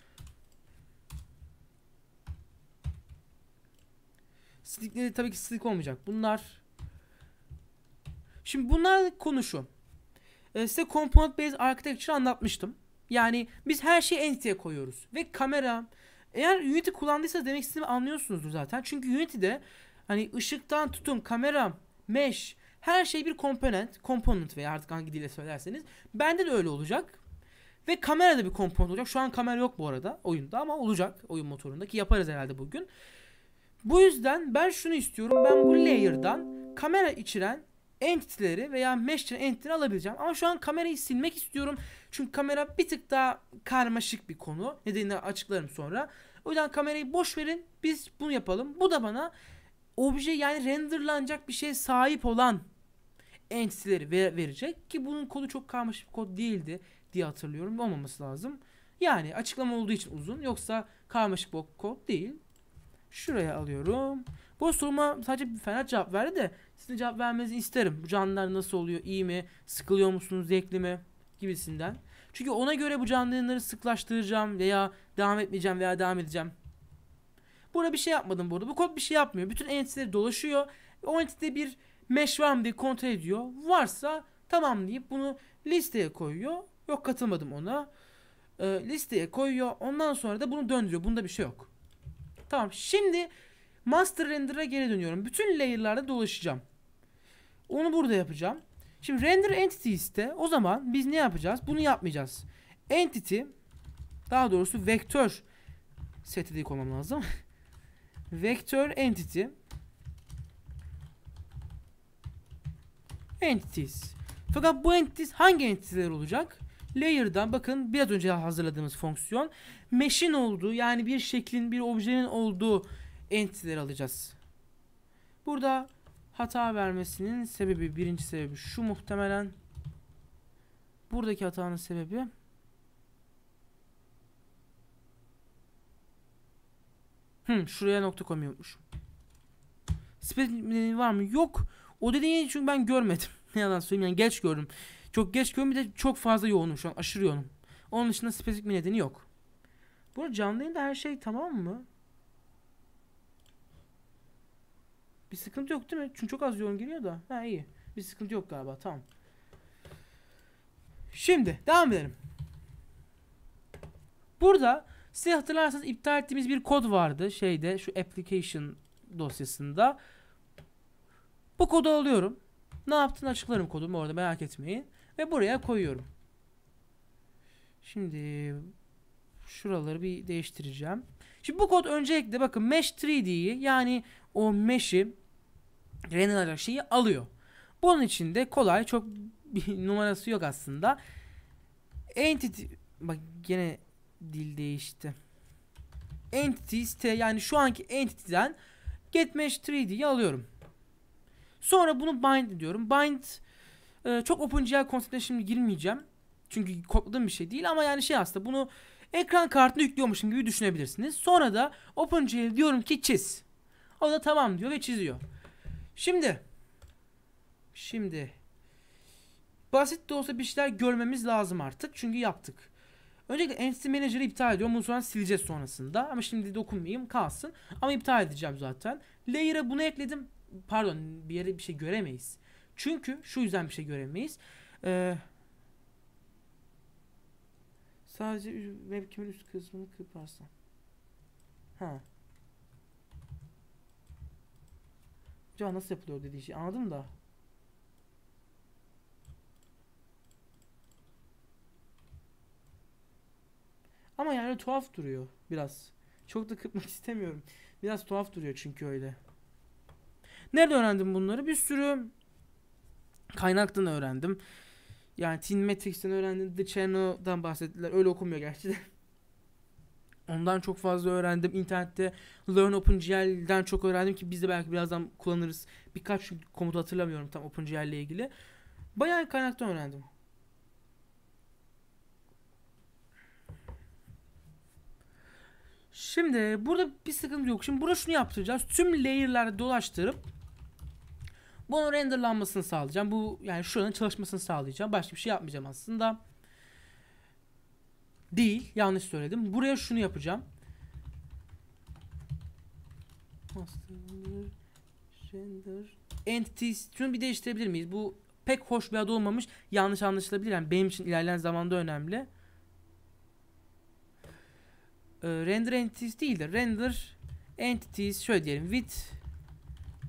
Silikleri tabii ki silik olmayacak. Bunlar Şimdi bunlar konu şu. Ee, size component based architecture anlatmıştım. Yani biz her şeyi entity'ye koyuyoruz. Ve kamera eğer Unity kullandıysanız demek istediğimi anlıyorsunuzdur zaten. Çünkü Unity'de Hani ışıktan tutun kameram, mesh her şey bir komponent, component veya artık hangi dille söylerseniz. Bende de öyle olacak. Ve kamera da bir komponent olacak. Şu an kamera yok bu arada oyunda ama olacak oyun motorundaki yaparız herhalde bugün. Bu yüzden ben şunu istiyorum. Ben bu layer'dan kamera içeren entity'leri veya mesh içeren entity'leri alabileceğim. Ama şu an kamerayı silmek istiyorum. Çünkü kamera bir tık daha karmaşık bir konu. Nedenini açıklarım sonra. O yüzden kamerayı boş verin. Biz bunu yapalım. Bu da bana obje yani renderlanacak bir şeye sahip olan entity'leri verecek ki bunun kodu çok karmaşık bir kod değildi diye hatırlıyorum. Olmaması lazım. Yani açıklama olduğu için uzun. Yoksa karmaşık bir kod değil. Şuraya alıyorum. Bu soruma sadece bir fena cevap verdi de sizin cevap vermenizi isterim. Bu canlılar nasıl oluyor? İyi mi? Sıkılıyor musunuz? Zevkli mi? Gibisinden. Çünkü ona göre bu canlıları yayınları sıklaştıracağım veya devam etmeyeceğim veya devam edeceğim. Burada bir şey yapmadım burada. Bu kod bir şey yapmıyor. Bütün entiteleri dolaşıyor. O entity'de bir mesh var mı diye kontrol ediyor. Varsa tamam deyip bunu listeye koyuyor. Yok katılmadım ona. E, listeye koyuyor. Ondan sonra da bunu döndürüyor. Bunda bir şey yok. Tamam şimdi master render'a geri dönüyorum. Bütün layer'larda dolaşacağım. Onu burada yapacağım. Şimdi render entity'ste o zaman biz ne yapacağız? Bunu yapmayacağız. Entity daha doğrusu vektör seti diye koymam lazım. Vektör entity entities. Fakat bu entities hangi entities'ler olacak? Layer'dan bakın biraz önce hazırladığımız fonksiyon mesh'in olduğu yani bir şeklin bir objenin olduğu entity'leri alacağız. Burada hata vermesinin sebebi birinci sebebi şu muhtemelen. Buradaki hatanın sebebi Hı, şuraya nokta koymuyormuşum. Space var mı? Yok. O dediğini çünkü ben görmedim. ne yalan söyleyeyim yani geç gördüm. Çok geç gördüm bir de çok fazla yoğunum şu an. Aşırı yoğunum. Onun dışında spesifik bir nedeni yok. Bu arada da her şey tamam mı? Bir sıkıntı yok değil mi? Çünkü çok az yoğun geliyor da. Ha iyi. Bir sıkıntı yok galiba. Tamam. Şimdi devam edelim. Burada Size hatırlarsanız iptal ettiğimiz bir kod vardı şeyde şu application dosyasında. Bu kodu alıyorum. Ne yaptığını açıklarım kodumu orada merak etmeyin. Ve buraya koyuyorum. Şimdi şuraları bir değiştireceğim. Şimdi bu kod öncelikle bakın mesh 3D'yi yani o mesh'i renderlayacak şeyi alıyor. Bunun için de kolay çok bir numarası yok aslında. Entity bak gene dil değişti. Entities T yani şu anki entity'den getmesh 3D'yi alıyorum. Sonra bunu bind diyorum. Bind e, çok OpenGL konseptine şimdi girmeyeceğim. Çünkü kodladığım bir şey değil ama yani şey aslında bunu ekran kartına yüklüyormuşum gibi düşünebilirsiniz. Sonra da OpenGL diyorum ki çiz. O da tamam diyor ve çiziyor. Şimdi şimdi basit de olsa bir şeyler görmemiz lazım artık. Çünkü yaptık. Öncelikle entity manager'ı iptal ediyorum. Bunu sonra sileceğiz sonrasında. Ama şimdi dokunmayayım kalsın. Ama iptal edeceğim zaten. Layer'a bunu ekledim. Pardon bir yere bir şey göremeyiz. Çünkü şu yüzden bir şey göremeyiz. Ee, sadece webcam'in üst kısmını kırparsam. Ha. Acaba nasıl yapılıyor dediği şey anladım da. Ama yani tuhaf duruyor biraz. Çok da kırpmak istemiyorum. Biraz tuhaf duruyor çünkü öyle. Nerede öğrendim bunları? Bir sürü kaynaktan öğrendim. Yani Teen Matrix'ten öğrendim. The Channel'dan bahsettiler. Öyle okumuyor gerçi de. Ondan çok fazla öğrendim. İnternette Learn OpenGL'den çok öğrendim ki biz de belki birazdan kullanırız. Birkaç komutu hatırlamıyorum tam OpenGL ile ilgili. Bayağı kaynaktan öğrendim. Şimdi burada bir sıkıntı yok. Şimdi burada şunu yaptıracağız. Tüm layer'ları dolaştırıp bunun renderlanmasını sağlayacağım. Bu yani şuranın çalışmasını sağlayacağım. Başka bir şey yapmayacağım aslında. Değil. Yanlış söyledim. Buraya şunu yapacağım. Render. Entities. Şunu bir değiştirebilir miyiz? Bu pek hoş bir adı olmamış. Yanlış anlaşılabilir. Yani benim için ilerleyen zamanda önemli. E, render entities değil de render entities şöyle diyelim with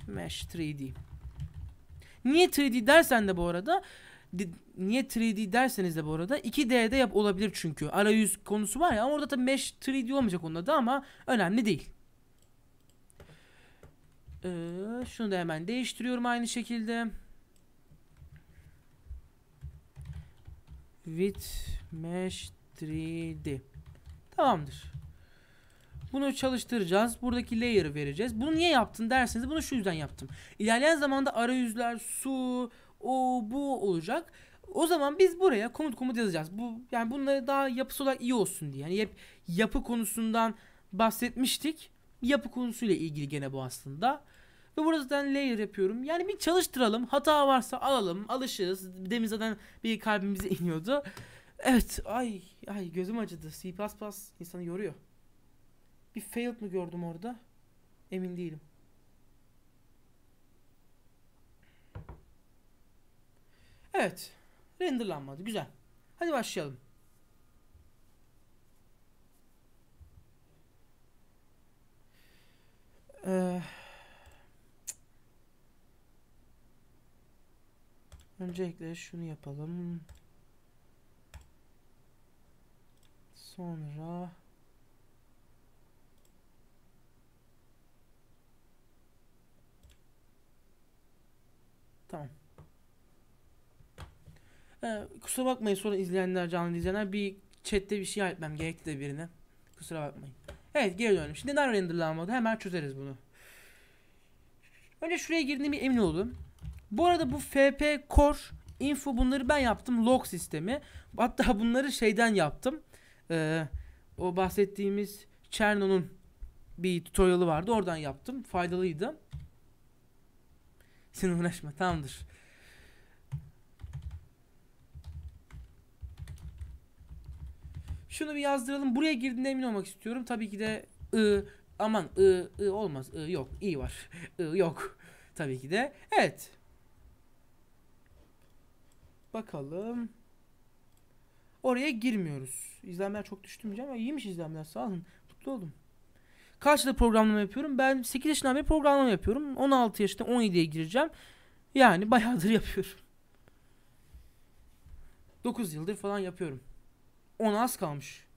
mesh 3D. Niye 3D dersen de bu arada niye 3D derseniz de bu arada 2D'de yap olabilir çünkü. Arayüz konusu var ya ama orada da mesh 3D olmayacak onda da ama önemli değil. Ee, şunu da hemen değiştiriyorum aynı şekilde. With mesh 3D. Tamamdır. Bunu çalıştıracağız. Buradaki layer vereceğiz. Bunu niye yaptın derseniz bunu şu yüzden yaptım. İlerleyen zamanda arayüzler, su, o, bu olacak. O zaman biz buraya komut komut yazacağız. Bu yani bunları daha yapısı olarak iyi olsun diye. Yani hep yapı konusundan bahsetmiştik. Yapı konusuyla ilgili gene bu aslında. Ve burada zaten layer yapıyorum. Yani bir çalıştıralım. Hata varsa alalım. Alışırız. Demin zaten bir kalbimize iniyordu. Evet. Ay ay gözüm acıdı. C++ insanı yoruyor. Bir failed mı gördüm orada? Emin değilim. Evet. Renderlanmadı. Güzel. Hadi başlayalım. Ee, öncelikle şunu yapalım. Sonra Tamam. Ee, kusura bakmayın sonra izleyenler canlı izleyenler bir chatte bir şey etmem gerekti de birine. Kusura bakmayın. Evet geri dönelim. Şimdi neden renderlanmadı? Hemen çözeriz bunu. Önce şuraya girdiğimi emin oldum. Bu arada bu FP Core Info bunları ben yaptım. Log sistemi. Hatta bunları şeyden yaptım. Ee, o bahsettiğimiz Cherno'nun bir tutorial'ı vardı. Oradan yaptım. Faydalıydı. Sen uğraşma tamam Şunu bir yazdıralım. Buraya girdiğinde emin olmak istiyorum. Tabii ki de ı aman ı, ı olmaz. I, yok. i var. I, yok. Tabii ki de. Evet. Bakalım. Oraya girmiyoruz. İzlenmeler çok düştü mü ama iyiymiş izlenmeler sağ olun. Mutlu oldum. Kaç yılda programlama yapıyorum? Ben 8 yaşından beri programlama yapıyorum. 16 yaşında 17'ye gireceğim. Yani bayağıdır yapıyorum. 9 yıldır falan yapıyorum. 10 az kalmış.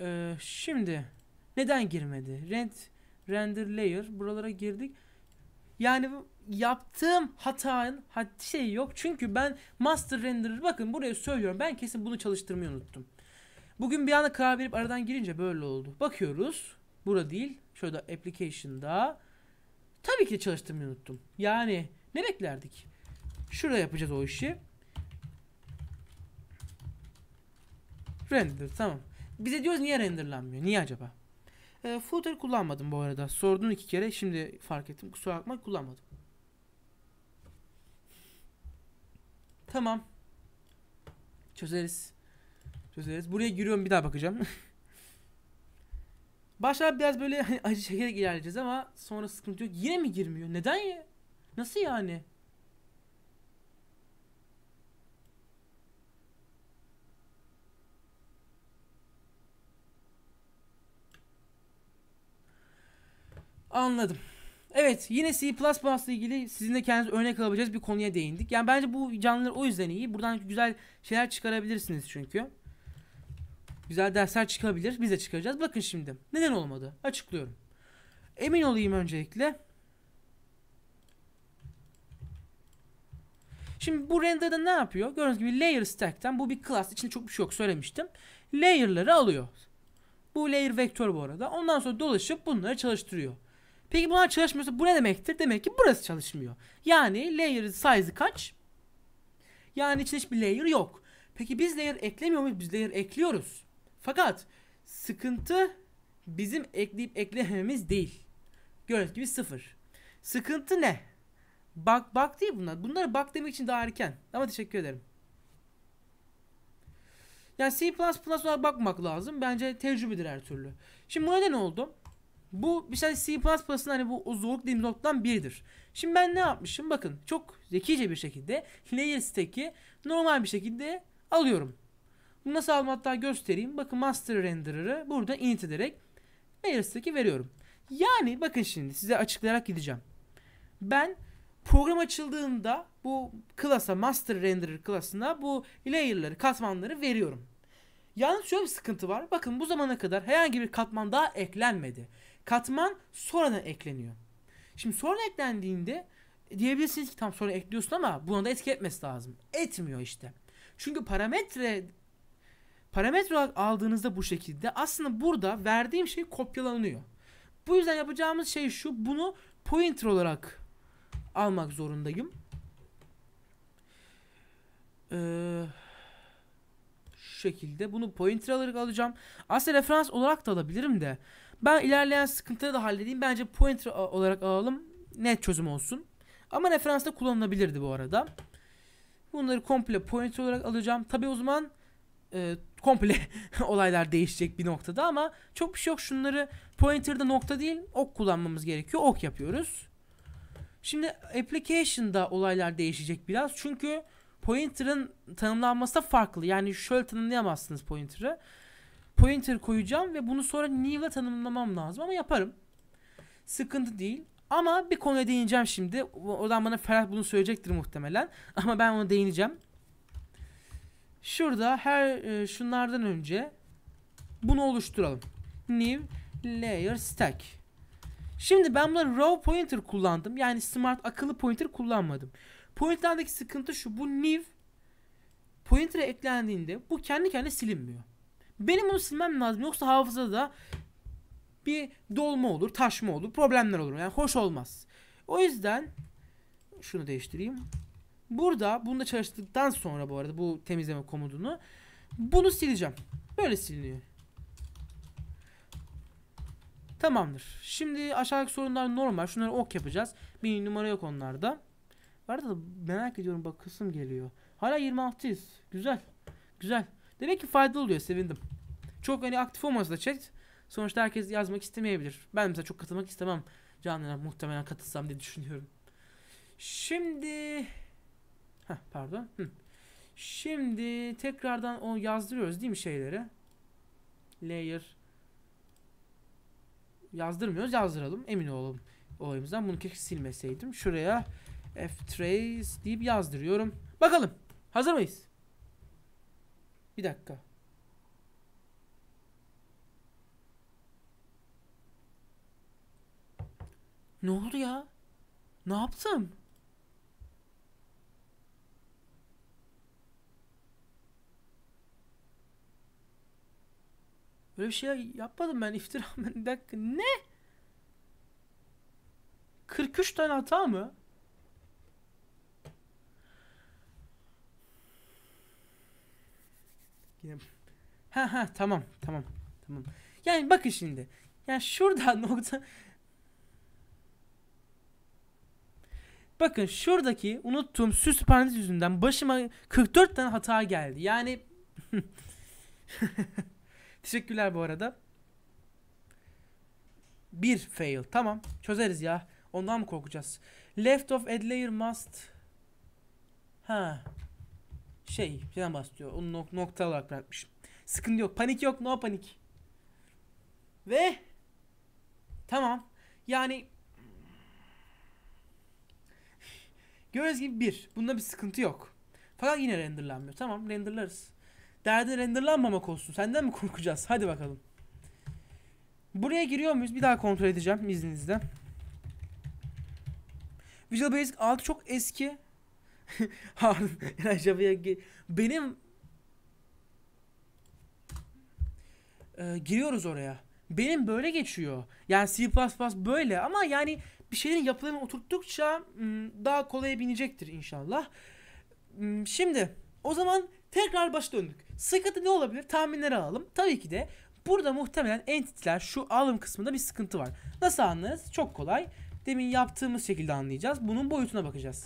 Ee, şimdi neden girmedi? Rent render layer buralara girdik. Yani yaptığım hatanın şey yok. Çünkü ben master render'ı bakın buraya söylüyorum. Ben kesin bunu çalıştırmayı unuttum. Bugün bir anda karar verip aradan girince böyle oldu. Bakıyoruz. Burada değil. Şurada application'da. Tabii ki de çalıştırmayı unuttum. Yani ne beklerdik? Şurada yapacağız o işi. Render tamam. Bize diyoruz niye renderlanmıyor? Niye acaba? E, footer kullanmadım bu arada. Sordun iki kere. Şimdi fark ettim. Kusura bakma kullanmadım. Tamam. Çözeriz çözeriz. Buraya giriyorum bir daha bakacağım. Başlar biraz böyle acı çekerek ilerleyeceğiz ama sonra sıkıntı yok. Yine mi girmiyor? Neden ya? Nasıl yani? Anladım. Evet yine C++ ile ilgili sizinle kendiniz örnek alabileceğiz bir konuya değindik. Yani bence bu canlılar o yüzden iyi. Buradan güzel şeyler çıkarabilirsiniz çünkü. Güzel dersler çıkabilir. Biz de çıkaracağız. Bakın şimdi. Neden olmadı? Açıklıyorum. Emin olayım öncelikle. Şimdi bu render'da ne yapıyor? Gördüğünüz gibi layer stack'ten bu bir class. İçinde çok bir şey yok söylemiştim. Layer'ları alıyor. Bu layer vektör bu arada. Ondan sonra dolaşıp bunları çalıştırıyor. Peki bunlar çalışmıyorsa bu ne demektir? Demek ki burası çalışmıyor. Yani layer size'ı kaç? Yani içinde hiçbir layer yok. Peki biz layer eklemiyor muyuz? Biz layer ekliyoruz. Fakat sıkıntı bizim ekleyip eklememiz değil. Gördüğünüz gibi sıfır. Sıkıntı ne? Bak bak değil bunlar. Bunları bak demek için daha erken. Ama teşekkür ederim. Yani C++ olarak bakmak lazım. Bence tecrübedir her türlü. Şimdi buna ne oldu? Bu bir işte C++'ın hani bu o zorluk dediğimiz noktadan biridir. Şimdi ben ne yapmışım? Bakın çok zekice bir şekilde layer stack'i normal bir şekilde alıyorum. Nasıl aldım hatta göstereyim. Bakın master renderer'ı burada init ederek Mayers'taki veriyorum. Yani bakın şimdi size açıklayarak gideceğim. Ben program açıldığında bu klasa master renderer klasına bu layer'ları katmanları veriyorum. Yalnız şöyle bir sıkıntı var. Bakın bu zamana kadar herhangi bir katman daha eklenmedi. Katman sonradan ekleniyor. Şimdi sonra eklendiğinde diyebilirsiniz ki tam sonra ekliyorsun ama buna da etki etmesi lazım. Etmiyor işte. Çünkü parametre Parametre olarak aldığınızda bu şekilde aslında burada verdiğim şey kopyalanıyor. Bu yüzden yapacağımız şey şu. Bunu pointer olarak almak zorundayım. Ee, şu şekilde bunu pointer olarak alacağım. Aslında referans olarak da alabilirim de. Ben ilerleyen sıkıntıları da halledeyim. Bence pointer olarak alalım. Net çözüm olsun. Ama referansta kullanılabilirdi bu arada. Bunları komple pointer olarak alacağım. Tabi o zaman e, komple olaylar değişecek bir noktada ama çok bir şey yok. Şunları pointer'da nokta değil ok kullanmamız gerekiyor. Ok yapıyoruz. Şimdi application'da olaylar değişecek biraz. Çünkü pointer'ın tanımlanması da farklı. Yani şöyle tanımlayamazsınız pointer'ı. Pointer koyacağım ve bunu sonra new'la tanımlamam lazım ama yaparım. Sıkıntı değil. Ama bir konuya değineceğim şimdi. Oradan bana Ferhat bunu söyleyecektir muhtemelen. Ama ben ona değineceğim. Şurada her e, şunlardan önce bunu oluşturalım. New layer stack. Şimdi ben buna raw pointer kullandım. Yani smart akıllı pointer kullanmadım. Pointer'daki sıkıntı şu. Bu new pointer'e eklendiğinde bu kendi kendine silinmiyor. Benim bunu silmem lazım. Yoksa hafızada bir dolma olur, taşma olur, problemler olur. Yani hoş olmaz. O yüzden şunu değiştireyim. Burada bunda çalıştıktan sonra bu arada bu temizleme komutunu bunu sileceğim. Böyle siliniyor. Tamamdır. Şimdi aşağıdaki sorunlar normal. Şunları ok yapacağız. Bir numara yok onlarda. Var da merak ediyorum bak kısım geliyor. Hala 26'yız. Güzel. Güzel. Demek ki faydalı oluyor. Sevindim. Çok hani aktif olmasa da chat. Sonuçta herkes yazmak istemeyebilir. Ben mesela çok katılmak istemem. Canlılar muhtemelen katılsam diye düşünüyorum. Şimdi Heh, pardon. Hı. Şimdi tekrardan onu yazdırıyoruz değil mi şeyleri? Layer yazdırmıyoruz. Yazdıralım. Emin olalım olayımızdan. Bunu keşke silmeseydim. Şuraya ftrace deyip yazdırıyorum. Bakalım. Hazır mıyız? Bir dakika. Ne oldu ya? Ne yaptım? Böyle bir şey yapmadım ben iftira. Bir dakika ne? 43 tane hata mı? Ha ha tamam tamam tamam. Yani bakın şimdi. Yani şurada nokta Bakın şuradaki unuttuğum süs parantez yüzünden başıma 44 tane hata geldi. Yani Teşekkürler bu arada. Bir fail. Tamam. Çözeriz ya. Ondan mı korkacağız? Left of add layer must... Ha. Şey. Şeyden bahsediyor. Onu nok nokta olarak bırakmışım. Sıkıntı yok. Panik yok. No panik. Ve... Tamam. Yani... Gördüğünüz gibi bir. Bunda bir sıkıntı yok. Fakat yine renderlanmıyor. Tamam renderlarız. Derdin renderlanmamak olsun. Senden mi korkacağız? Hadi bakalım. Buraya giriyor muyuz? Bir daha kontrol edeceğim izninizle. Visual Basic 6 çok eski. Benim ee, giriyoruz oraya. Benim böyle geçiyor. Yani C++ böyle ama yani bir şeyin yapılarını oturttukça hmm, daha kolaya binecektir inşallah. Hmm, şimdi o zaman Tekrar baş döndük. Sıkıntı ne olabilir? Tahminleri alalım. Tabii ki de burada muhtemelen entity'ler şu alım kısmında bir sıkıntı var. Nasıl anlarız? Çok kolay. Demin yaptığımız şekilde anlayacağız. Bunun boyutuna bakacağız.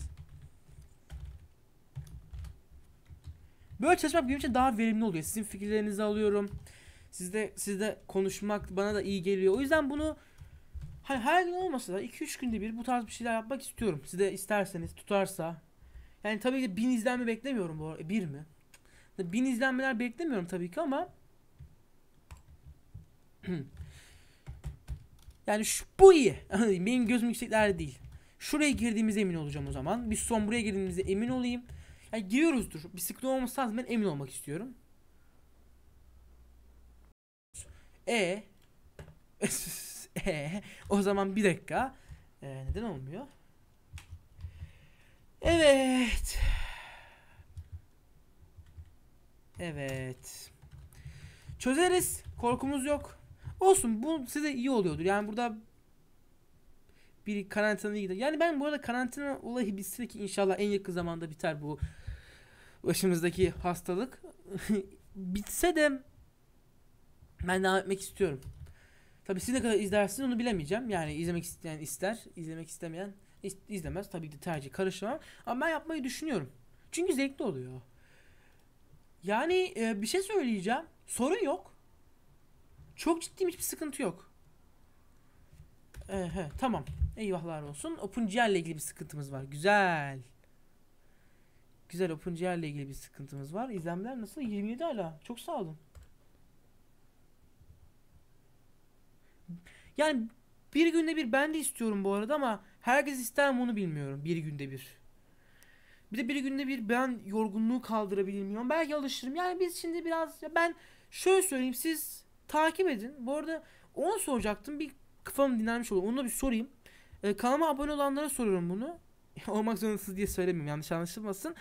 Böyle çalışmak benim için daha verimli oluyor. Sizin fikirlerinizi alıyorum. Sizde sizde konuşmak bana da iyi geliyor. O yüzden bunu hani her gün olmasa da 2-3 günde bir bu tarz bir şeyler yapmak istiyorum. Siz de isterseniz tutarsa. Yani tabii ki bin izlenme beklemiyorum bu arada. Bir mi? Bin izlenmeler beklemiyorum tabii ki ama yani şu, bu iyi. Benim gözüm yükseklerde değil. Şuraya girdiğimizde emin olacağım o zaman. Bir son buraya girdiğimizde emin olayım. Yani giriyoruzdur. bisiklet olmasa olması Ben emin olmak istiyorum. E e o zaman bir dakika. E, neden olmuyor? Evet. Evet. Çözeriz. Korkumuz yok. Olsun bu size iyi oluyordur. Yani burada bir karantina gider. Yani ben burada karantina olayı bitsin ki inşallah en yakın zamanda biter bu başımızdaki hastalık. Bitse de ben devam etmek istiyorum. Tabii siz ne kadar izlersiniz onu bilemeyeceğim. Yani izlemek isteyen ister, izlemek istemeyen izlemez. Tabii ki de tercih karışmam. Ama ben yapmayı düşünüyorum. Çünkü zevkli oluyor. Yani e, bir şey söyleyeceğim. Sorun yok. Çok ciddi hiçbir sıkıntı yok. Ehe, tamam. Eyvahlar olsun. OpenGL ile ilgili bir sıkıntımız var. Güzel. Güzel OpenGL ile ilgili bir sıkıntımız var. İzlemler nasıl? 27 hala. Çok sağ olun. Yani bir günde bir ben de istiyorum bu arada ama herkes ister mi onu bilmiyorum. Bir günde bir. Bir de bir günde bir ben yorgunluğu kaldırabiliyorum. Belki alışırım. Yani biz şimdi biraz ben şöyle söyleyeyim siz takip edin. Bu arada onu soracaktım. Bir kafam dinlenmiş olur. Onu da bir sorayım. Ee, kanalıma abone olanlara soruyorum bunu. Olmak zorundasınız diye söylemiyorum. Yanlış anlaşılmasın.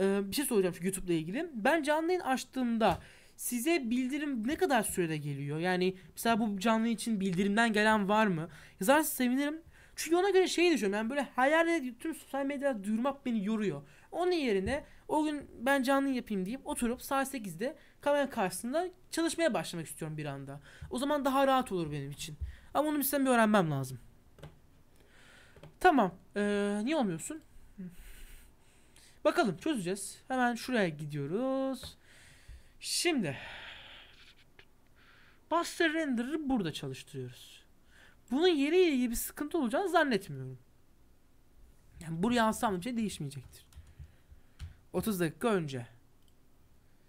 Ee, bir şey soracağım çünkü YouTube'la ilgili. Ben canlı yayın açtığımda size bildirim ne kadar sürede geliyor? Yani mesela bu canlı için bildirimden gelen var mı? Yazarsa sevinirim. Çünkü ona göre şeyi düşünüyorum. Yani böyle hayal tüm sosyal medyada duyurmak beni yoruyor. Onun yerine o gün ben canlı yapayım deyip oturup saat 8'de kamera karşısında çalışmaya başlamak istiyorum bir anda. O zaman daha rahat olur benim için. Ama onu bir öğrenmem lazım. Tamam. Ee, niye olmuyorsun? Bakalım çözeceğiz. Hemen şuraya gidiyoruz. Şimdi Master Render'ı burada çalıştırıyoruz. Bunun yeriyle ilgili bir sıkıntı olacağını zannetmiyorum. Yani buraya alsam bir şey değişmeyecektir. 30 dakika önce.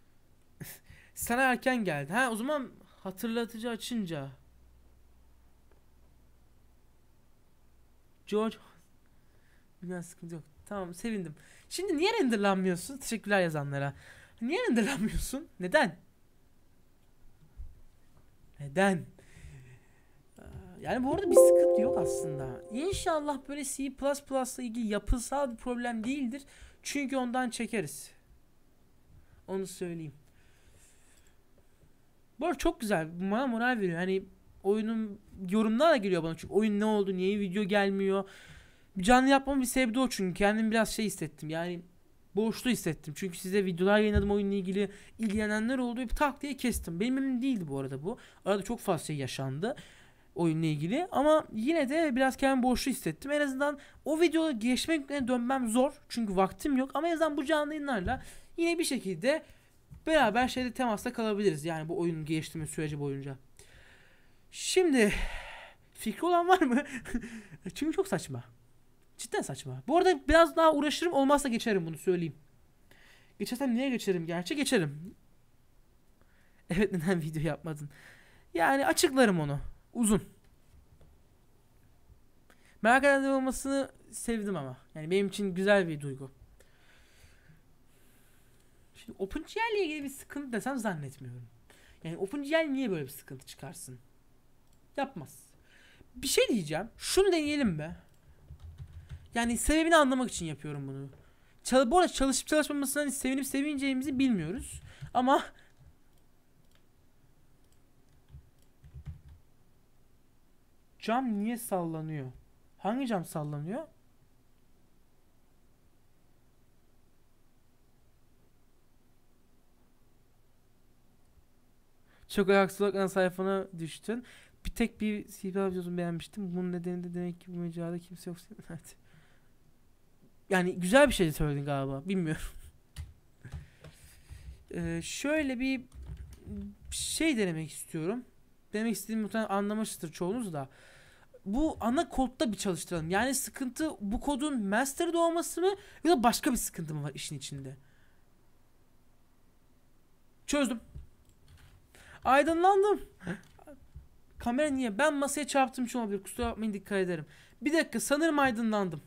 Sana erken geldi. Ha o zaman hatırlatıcı açınca. George. Biraz sıkıntı yok. Tamam sevindim. Şimdi niye renderlanmıyorsun? Teşekkürler yazanlara. Niye renderlanmıyorsun? Neden? Neden? Yani bu arada bir sıkıntı yok aslında. İnşallah böyle C++ ile ilgili yapısal bir problem değildir. Çünkü ondan çekeriz. Onu söyleyeyim. Bu arada çok güzel. Bana moral veriyor. Hani oyunun yorumlar da geliyor bana. Çünkü oyun ne oldu? Niye video gelmiyor? Canlı yapmamın bir sebebi de o çünkü. Kendim biraz şey hissettim. Yani boşlu hissettim. Çünkü size videolar yayınladım oyunla ilgili ilgilenenler oldu. Bir tak diye kestim. Benim emin değildi bu arada bu. Arada çok fazla şey yaşandı oyunla ilgili ama yine de biraz kendimi borçlu hissettim. En azından o videoya geçmek dönmem zor çünkü vaktim yok ama en azından bu canlı yayınlarla yine bir şekilde beraber şeyde temasta kalabiliriz yani bu oyunun geliştirme süreci boyunca. Şimdi fikri olan var mı? çünkü çok saçma. Cidden saçma. Bu arada biraz daha uğraşırım olmazsa geçerim bunu söyleyeyim. Geçersem niye geçerim gerçi? Geçerim. Evet neden video yapmadın? Yani açıklarım onu. Uzun. Merak eden olmasını sevdim ama. Yani benim için güzel bir duygu. Şimdi OpenGL ile ilgili bir sıkıntı desem zannetmiyorum. Yani OpenGL niye böyle bir sıkıntı çıkarsın? Yapmaz. Bir şey diyeceğim. Şunu deneyelim be. Yani sebebini anlamak için yapıyorum bunu. Çal bu arada çalışıp çalışmamasından hani sevinip sevineceğimizi bilmiyoruz. Ama Cam niye sallanıyor? Hangi cam sallanıyor? Çok ana sayfana düştün. Bir tek bir CPA videosunu beğenmiştim. Bunun nedeni de demek ki bu mecrada kimse yok senin. yani güzel bir şey söyledin galiba. Bilmiyorum. ee, şöyle bir şey denemek istiyorum. Demek istediğim muhtemelen anlamıştır çoğunuz da bu ana kodda bir çalıştıralım. Yani sıkıntı bu kodun master'da olması mı ya da başka bir sıkıntı mı var işin içinde? Çözdüm. Aydınlandım. Kamera niye? Ben masaya çarptım için olabilir. Kusura bakmayın dikkat ederim. Bir dakika sanırım aydınlandım.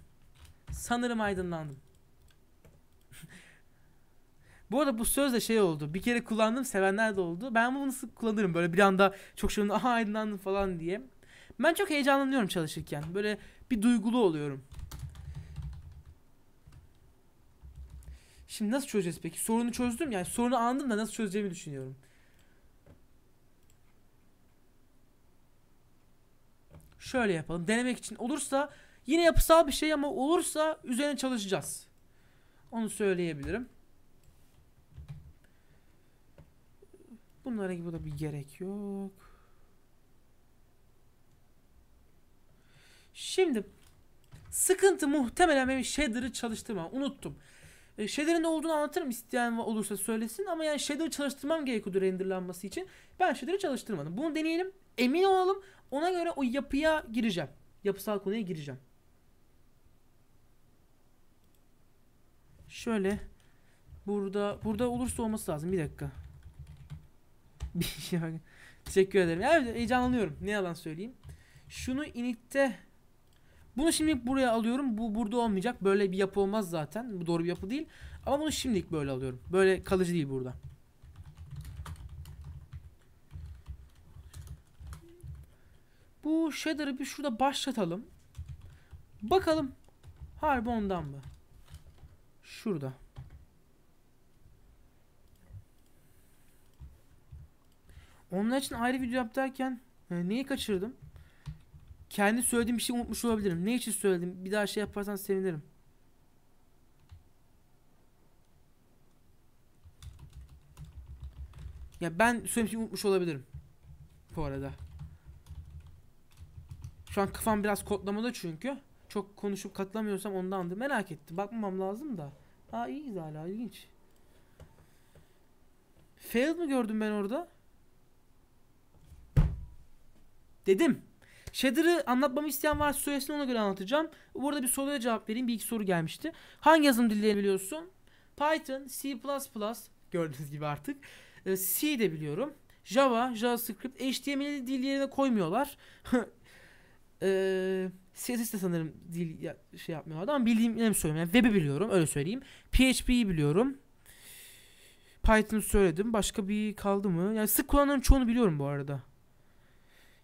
Sanırım aydınlandım. bu arada bu söz de şey oldu. Bir kere kullandım sevenler de oldu. Ben bunu sık kullanırım böyle bir anda çok şunun şey aha aydınlandım falan diye. Ben çok heyecanlanıyorum çalışırken. Böyle bir duygulu oluyorum. Şimdi nasıl çözeceğiz peki? Sorunu çözdüm yani sorunu anladım da nasıl çözeceğimi düşünüyorum. Şöyle yapalım. Denemek için olursa yine yapısal bir şey ama olursa üzerine çalışacağız. Onu söyleyebilirim. Bunlara gibi da bir gerek yok. Şimdi sıkıntı muhtemelen benim shader'ı çalıştırmam. Unuttum. E, shader'ın ne olduğunu anlatırım isteyen olursa söylesin ama yani shader'ı çalıştırmam gerekiyordu renderlanması için. Ben shader'ı çalıştırmadım. Bunu deneyelim. Emin olalım. Ona göre o yapıya gireceğim. Yapısal konuya gireceğim. Şöyle burada burada olursa olması lazım. Bir dakika. Şey Teşekkür ederim. Evet heyecanlanıyorum. Ne yalan söyleyeyim. Şunu initte bunu şimdilik buraya alıyorum. Bu burada olmayacak. Böyle bir yapı olmaz zaten. Bu doğru bir yapı değil. Ama bunu şimdilik böyle alıyorum. Böyle kalıcı değil burada. Bu shader'ı bir şurada başlatalım. Bakalım. Harbi ondan mı? Şurada. Onun için ayrı video yap derken e, neyi kaçırdım? Kendi söylediğim bir şey unutmuş olabilirim. Ne için söyledim? Bir daha şey yaparsan sevinirim. Ya ben söylediğim unutmuş olabilirim. Bu arada. Şu an kafam biraz kodlamada çünkü. Çok konuşup katlamıyorsam ondandır. Merak ettim. Bakmamam lazım da. Aa iyiyiz hala ilginç. Fail mi gördüm ben orada? Dedim. Shader'ı anlatmamı isteyen varsa söylesin ona göre anlatacağım. Burada bir soruya cevap vereyim. Bir iki soru gelmişti. Hangi yazılım dillerini biliyorsun? Python, C++, gördüğünüz gibi artık. Ee, C de biliyorum. Java, JavaScript, HTML dil yerine koymuyorlar. ee, CSS de sanırım dil ya, şey yapmıyorlar ama bildiğimi söyleyeyim. Yani web'i biliyorum öyle söyleyeyim. PHP'yi biliyorum. Python'ı söyledim. Başka bir kaldı mı? Yani sık kullanılan çoğunu biliyorum bu arada.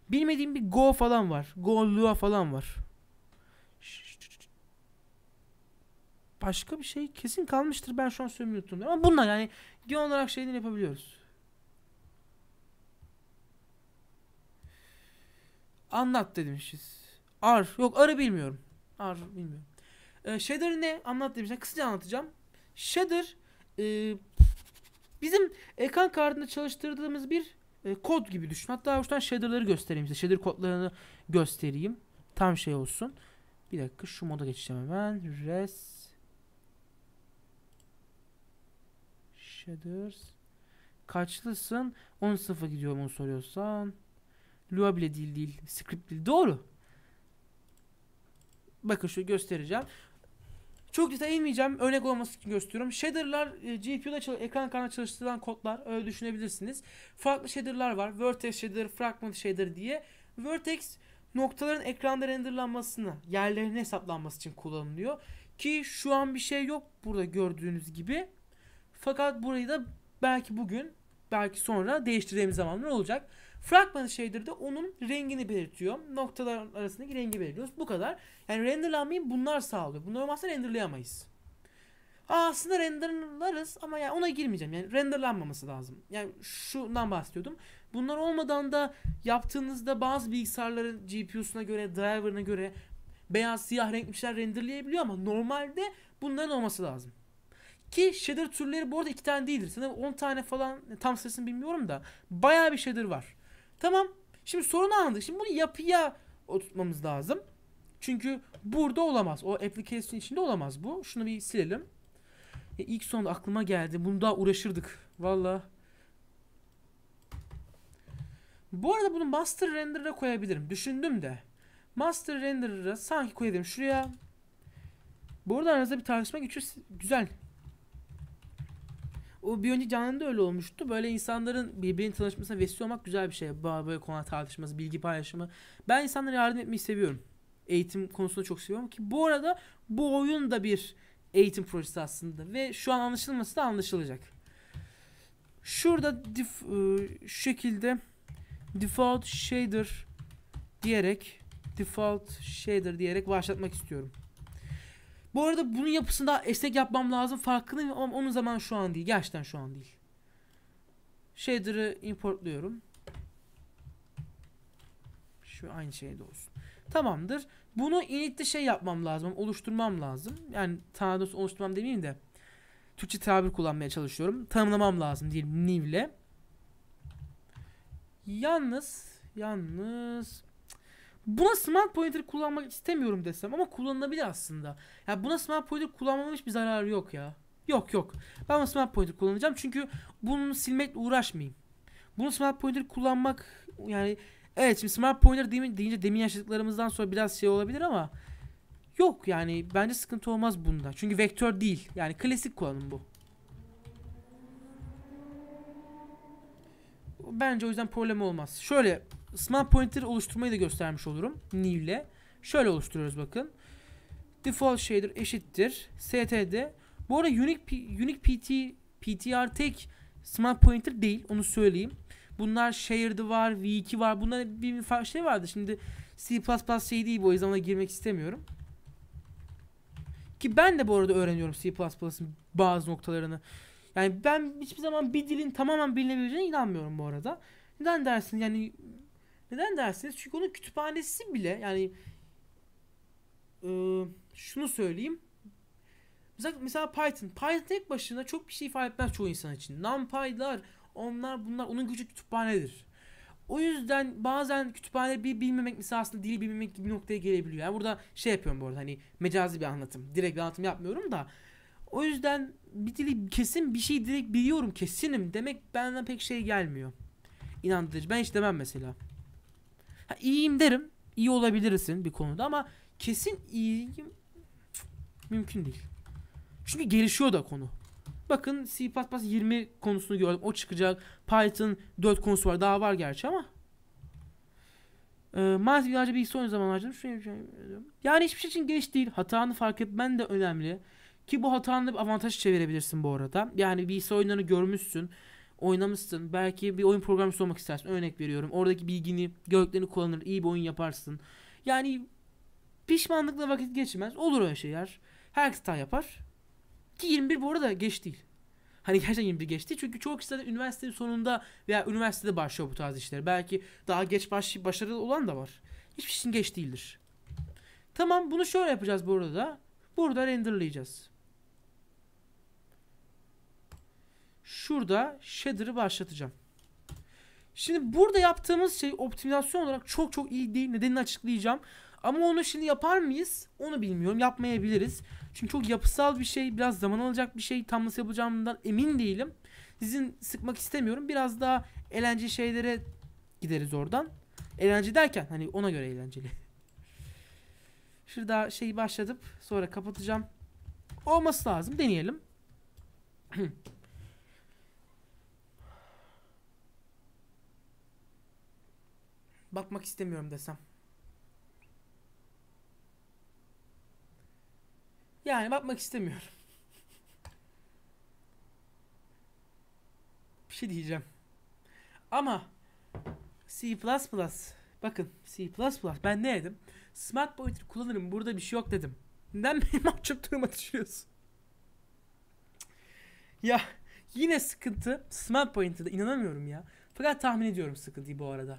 Bilmediğim bir Go falan var. Go Lua falan var. Başka bir şey kesin kalmıştır. Ben şu an söylemi Ama bunlar yani genel olarak şeyden yapabiliyoruz. Anlat demişiz. Ar. Yok arı bilmiyorum. Ar bilmiyorum. Ee, shader ne? Anlat demişler. Kısaca anlatacağım. Shader e, bizim ekran kartında çalıştırdığımız bir e, kod gibi düşün. Hatta şuradan shader'ları göstereyim size. Shader kodlarını göstereyim. Tam şey olsun. Bir dakika şu moda geçeceğim hemen. Res Shaders Kaçlısın? 10 sıfır gidiyorum onu soruyorsan. Lua bile değil değil. Script değil. Doğru. Bakın şu göstereceğim. Çok detay inmeyeceğim. Örnek olması için gösteriyorum. Shader'lar e, GPU'da ekran kartına çalıştırılan kodlar. Öyle düşünebilirsiniz. Farklı shader'lar var. Vertex shader, fragment shader diye. Vertex noktaların ekranda renderlanmasını, yerlerine hesaplanması için kullanılıyor. Ki şu an bir şey yok burada gördüğünüz gibi. Fakat burayı da belki bugün, belki sonra değiştireceğimiz zamanlar olacak. Fragment shader de onun rengini belirtiyor. Noktalar arasındaki rengi belirliyoruz. Bu kadar. Yani renderlanmayı bunlar sağlıyor. Bunlar olmazsa renderlayamayız. aslında renderlarız ama yani ona girmeyeceğim. Yani renderlanmaması lazım. Yani şundan bahsediyordum. Bunlar olmadan da yaptığınızda bazı bilgisayarların GPU'suna göre, driver'ına göre beyaz siyah renkmişler renderleyebiliyor ama normalde bunların olması lazım. Ki shader türleri bu arada iki tane değildir. Sanırım 10 tane falan tam sayısını bilmiyorum da bayağı bir shader var. Tamam. Şimdi sorunu anladık. Şimdi bunu yapıya oturtmamız lazım. Çünkü burada olamaz. O application içinde olamaz bu. Şunu bir silelim. Ya e, ilk son aklıma geldi. Bunu daha uğraşırdık. Valla. Bu arada bunu master render'a koyabilirim. Düşündüm de. Master render'a sanki koyabilirim. Şuraya. Bu arada aranızda bir tartışma geçiyor. Güzel o bir önce canlı öyle olmuştu. Böyle insanların birbirini tanışmasına vesile olmak güzel bir şey. Böyle konu tartışması, bilgi paylaşımı. Ben insanlara yardım etmeyi seviyorum. Eğitim konusunda çok seviyorum ki bu arada bu oyun da bir eğitim projesi aslında ve şu an anlaşılması da anlaşılacak. Şurada dif, ıı, şu şekilde default shader diyerek default shader diyerek başlatmak istiyorum. Bu arada bunun yapısında esnek yapmam lazım farkındayım ama onun zaman şu an değil. Gerçekten şu an değil. Shader'ı importluyorum. Şu aynı şey de olsun. Tamamdır. Bunu init'te şey yapmam lazım. Oluşturmam lazım. Yani tanrısı oluşturmam demeyeyim de. Türkçe tabir kullanmaya çalışıyorum. Tanımlamam lazım diyelim niv'le. Yalnız yalnız buna smart pointer kullanmak istemiyorum desem ama kullanılabilir aslında. Ya yani buna smart pointer kullanmamın hiçbir zararı yok ya. Yok yok. Ben smart pointer kullanacağım çünkü bunu silmekle uğraşmayayım. Bunu smart pointer kullanmak yani evet şimdi smart pointer deyince demin yaşadıklarımızdan sonra biraz şey olabilir ama yok yani bence sıkıntı olmaz bunda. Çünkü vektör değil. Yani klasik kullanım bu. Bence o yüzden problem olmaz. Şöyle Smart pointer oluşturmayı da göstermiş olurum. New ile. Şöyle oluşturuyoruz bakın. Default shader eşittir. STD. Bu arada unique, unique PT, PTR tek smart pointer değil. Onu söyleyeyim. Bunlar shared var, V2 var. Bunlar bir farklı şey vardı. Şimdi C++ şey değil bu. O yüzden ona girmek istemiyorum. Ki ben de bu arada öğreniyorum C++'ın bazı noktalarını. Yani ben hiçbir zaman bir dilin tamamen bilinebileceğine inanmıyorum bu arada. Neden dersin yani neden dersiniz? Çünkü onun kütüphanesi bile yani e, şunu söyleyeyim. Mesela, mesela Python. Python tek başına çok bir şey ifade etmez çoğu insan için. NumPy'lar, onlar bunlar onun gücü kütüphanedir. O yüzden bazen kütüphane bir bilmemek mesela aslında dili bilmemek gibi bir noktaya gelebiliyor. Yani burada şey yapıyorum bu arada hani mecazi bir anlatım. Direkt bir anlatım yapmıyorum da. O yüzden bir dili kesin bir şey direkt biliyorum kesinim demek benden pek şey gelmiyor. İnandırıcı. Ben hiç demem mesela. Ha, iyiyim derim. İyi olabilirsin bir konuda ama kesin iyiyim mümkün değil. Çünkü gelişiyor da konu. Bakın C++ 20 konusunu gördüm. O çıkacak. Python 4 konusu var. Daha var gerçi ama. Ee, maalesef birazcık bir son zaman harcadım. Şunu Yani hiçbir şey için geç değil. Hatanı fark etmen de önemli. Ki bu hatanı da bir avantaj çevirebilirsin bu arada. Yani bir oyunlarını görmüşsün oynamışsın. Belki bir oyun programcısı olmak istersin. Örnek veriyorum. Oradaki bilgini, gördüklerini kullanır. iyi bir oyun yaparsın. Yani pişmanlıkla vakit geçmez. Olur öyle şeyler. Herkes daha yapar. Ki 21 bu arada geç değil. Hani gerçekten 21 geçti. Çünkü çoğu kişi zaten üniversitenin sonunda veya üniversitede başlıyor bu tarz işler. Belki daha geç baş, başarılı olan da var. Hiçbir şeyin geç değildir. Tamam bunu şöyle yapacağız bu arada. Burada renderlayacağız. Şurada shader'ı başlatacağım. Şimdi burada yaptığımız şey optimizasyon olarak çok çok iyi değil. Nedenini açıklayacağım. Ama onu şimdi yapar mıyız? Onu bilmiyorum. Yapmayabiliriz. Çünkü çok yapısal bir şey. Biraz zaman alacak bir şey. Tam nasıl yapacağımdan emin değilim. Sizin sıkmak istemiyorum. Biraz daha eğlenceli şeylere gideriz oradan. Eğlence derken hani ona göre eğlenceli. Şurada şeyi başlatıp sonra kapatacağım. Olması lazım. Deneyelim. Bakmak istemiyorum desem. Yani bakmak istemiyorum. Bir şey diyeceğim. Ama C++ bakın C++ ben ne dedim? Smart Pointer kullanırım burada bir şey yok dedim. Neden benim açıp duruma Ya yine sıkıntı Smart Pointer'da inanamıyorum ya. Fakat tahmin ediyorum sıkıntıyı bu arada.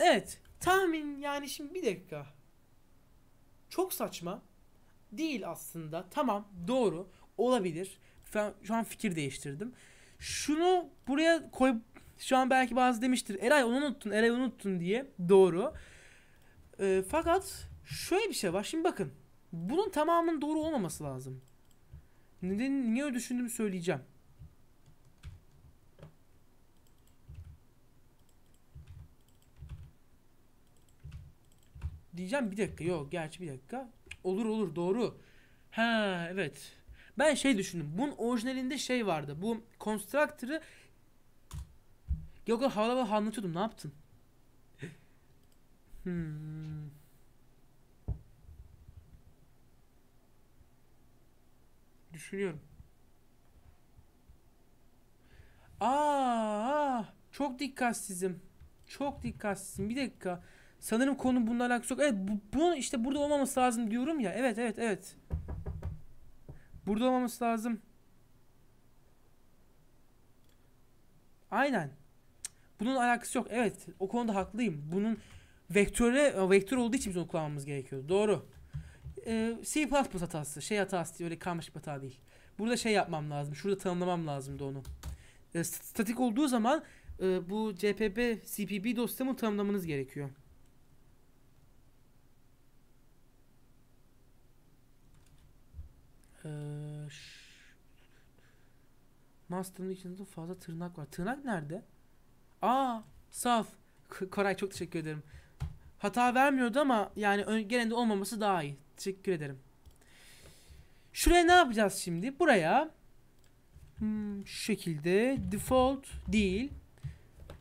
Evet. Tahmin yani şimdi bir dakika. Çok saçma. Değil aslında. Tamam doğru. Olabilir. Şu an fikir değiştirdim. Şunu buraya koy... Şu an belki bazı demiştir. Eray onu unuttun, Eray unuttun diye. Doğru. E, fakat şöyle bir şey var. Şimdi bakın. Bunun tamamının doğru olmaması lazım. Neden, niye öyle düşündüğümü söyleyeceğim. diyeceğim bir dakika yok gerçi bir dakika. Olur olur doğru. Ha evet. Ben şey düşündüm. Bunun orijinalinde şey vardı. Bu Constructor'ı Yok o havalı havalı anlatıyordum. Ne yaptın? hmm. Düşünüyorum. Aa, çok dikkatsizim. Çok dikkatsizim. Bir dakika. Sanırım konu bununla alakası yok. Evet bu, bunun işte burada olmaması lazım diyorum ya. Evet evet evet. Burada olmaması lazım. Aynen. Bunun alakası yok. Evet o konuda haklıyım. Bunun vektöre vektör olduğu için biz onu kullanmamız gerekiyor. Doğru. Ee, C++ hatası. Şey hatası öyle karmaşık bir hata değil. Burada şey yapmam lazım. Şurada tanımlamam lazım da onu. Ee, statik olduğu zaman e, bu CPB, CPB dosyamı tanımlamanız gerekiyor. Ee, Master'ın içinde fazla tırnak var. Tırnak nerede? Aa saf. Koray çok teşekkür ederim. Hata vermiyordu ama yani genelde olmaması daha iyi. Teşekkür ederim. Şuraya ne yapacağız şimdi? Buraya hmm, şu şekilde default değil.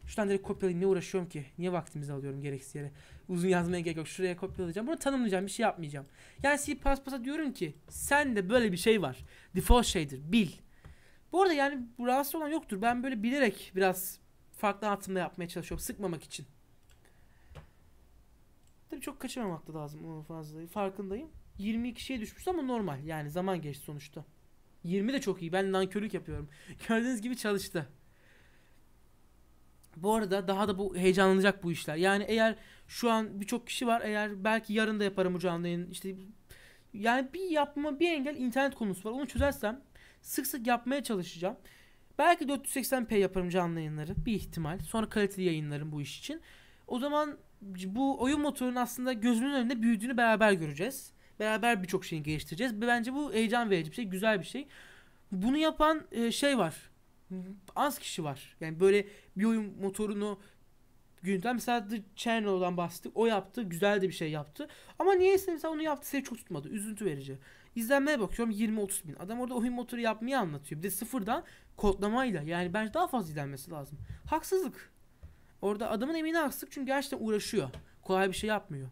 Şuradan direkt kopyalayayım. Ne uğraşıyorum ki? Niye vaktimizi alıyorum gereksiz yere? uzun yazmaya gerek yok. Şuraya kopyalayacağım. Bunu tanımlayacağım. Bir şey yapmayacağım. Yani C++'a diyorum ki sen de böyle bir şey var. Default şeydir. Bil. Bu arada yani bu rahatsız olan yoktur. Ben böyle bilerek biraz farklı anlatımda yapmaya çalışıyorum. Sıkmamak için. Tabii çok kaçırmamak da lazım onu fazla. Farkındayım. 20 kişiye düşmüş ama normal. Yani zaman geçti sonuçta. 20 de çok iyi. Ben nankörlük yapıyorum. Gördüğünüz gibi çalıştı. Bu arada daha da bu heyecanlanacak bu işler. Yani eğer şu an birçok kişi var. Eğer belki yarın da yaparım bu canlı yayın. İşte yani bir yapma bir engel internet konusu var. Onu çözersem sık sık yapmaya çalışacağım. Belki 480p yaparım canlı yayınları bir ihtimal. Sonra kaliteli yayınlarım bu iş için. O zaman bu oyun motorunun aslında gözümün önünde büyüdüğünü beraber göreceğiz. Beraber birçok şeyi geliştireceğiz. Bence bu heyecan verici bir şey, güzel bir şey. Bunu yapan e, şey var az kişi var. Yani böyle bir oyun motorunu gündem mesela The Chernobyl'dan bastık. O yaptı. Güzel de bir şey yaptı. Ama niyeyse mesela onu yaptı seni çok tutmadı. Üzüntü verici. İzlenmeye bakıyorum 20-30 bin. Adam orada oyun motoru yapmayı anlatıyor. Bir de sıfırdan kodlamayla. Yani bence daha fazla izlenmesi lazım. Haksızlık. Orada adamın emeğine haksızlık çünkü gerçekten uğraşıyor. Kolay bir şey yapmıyor.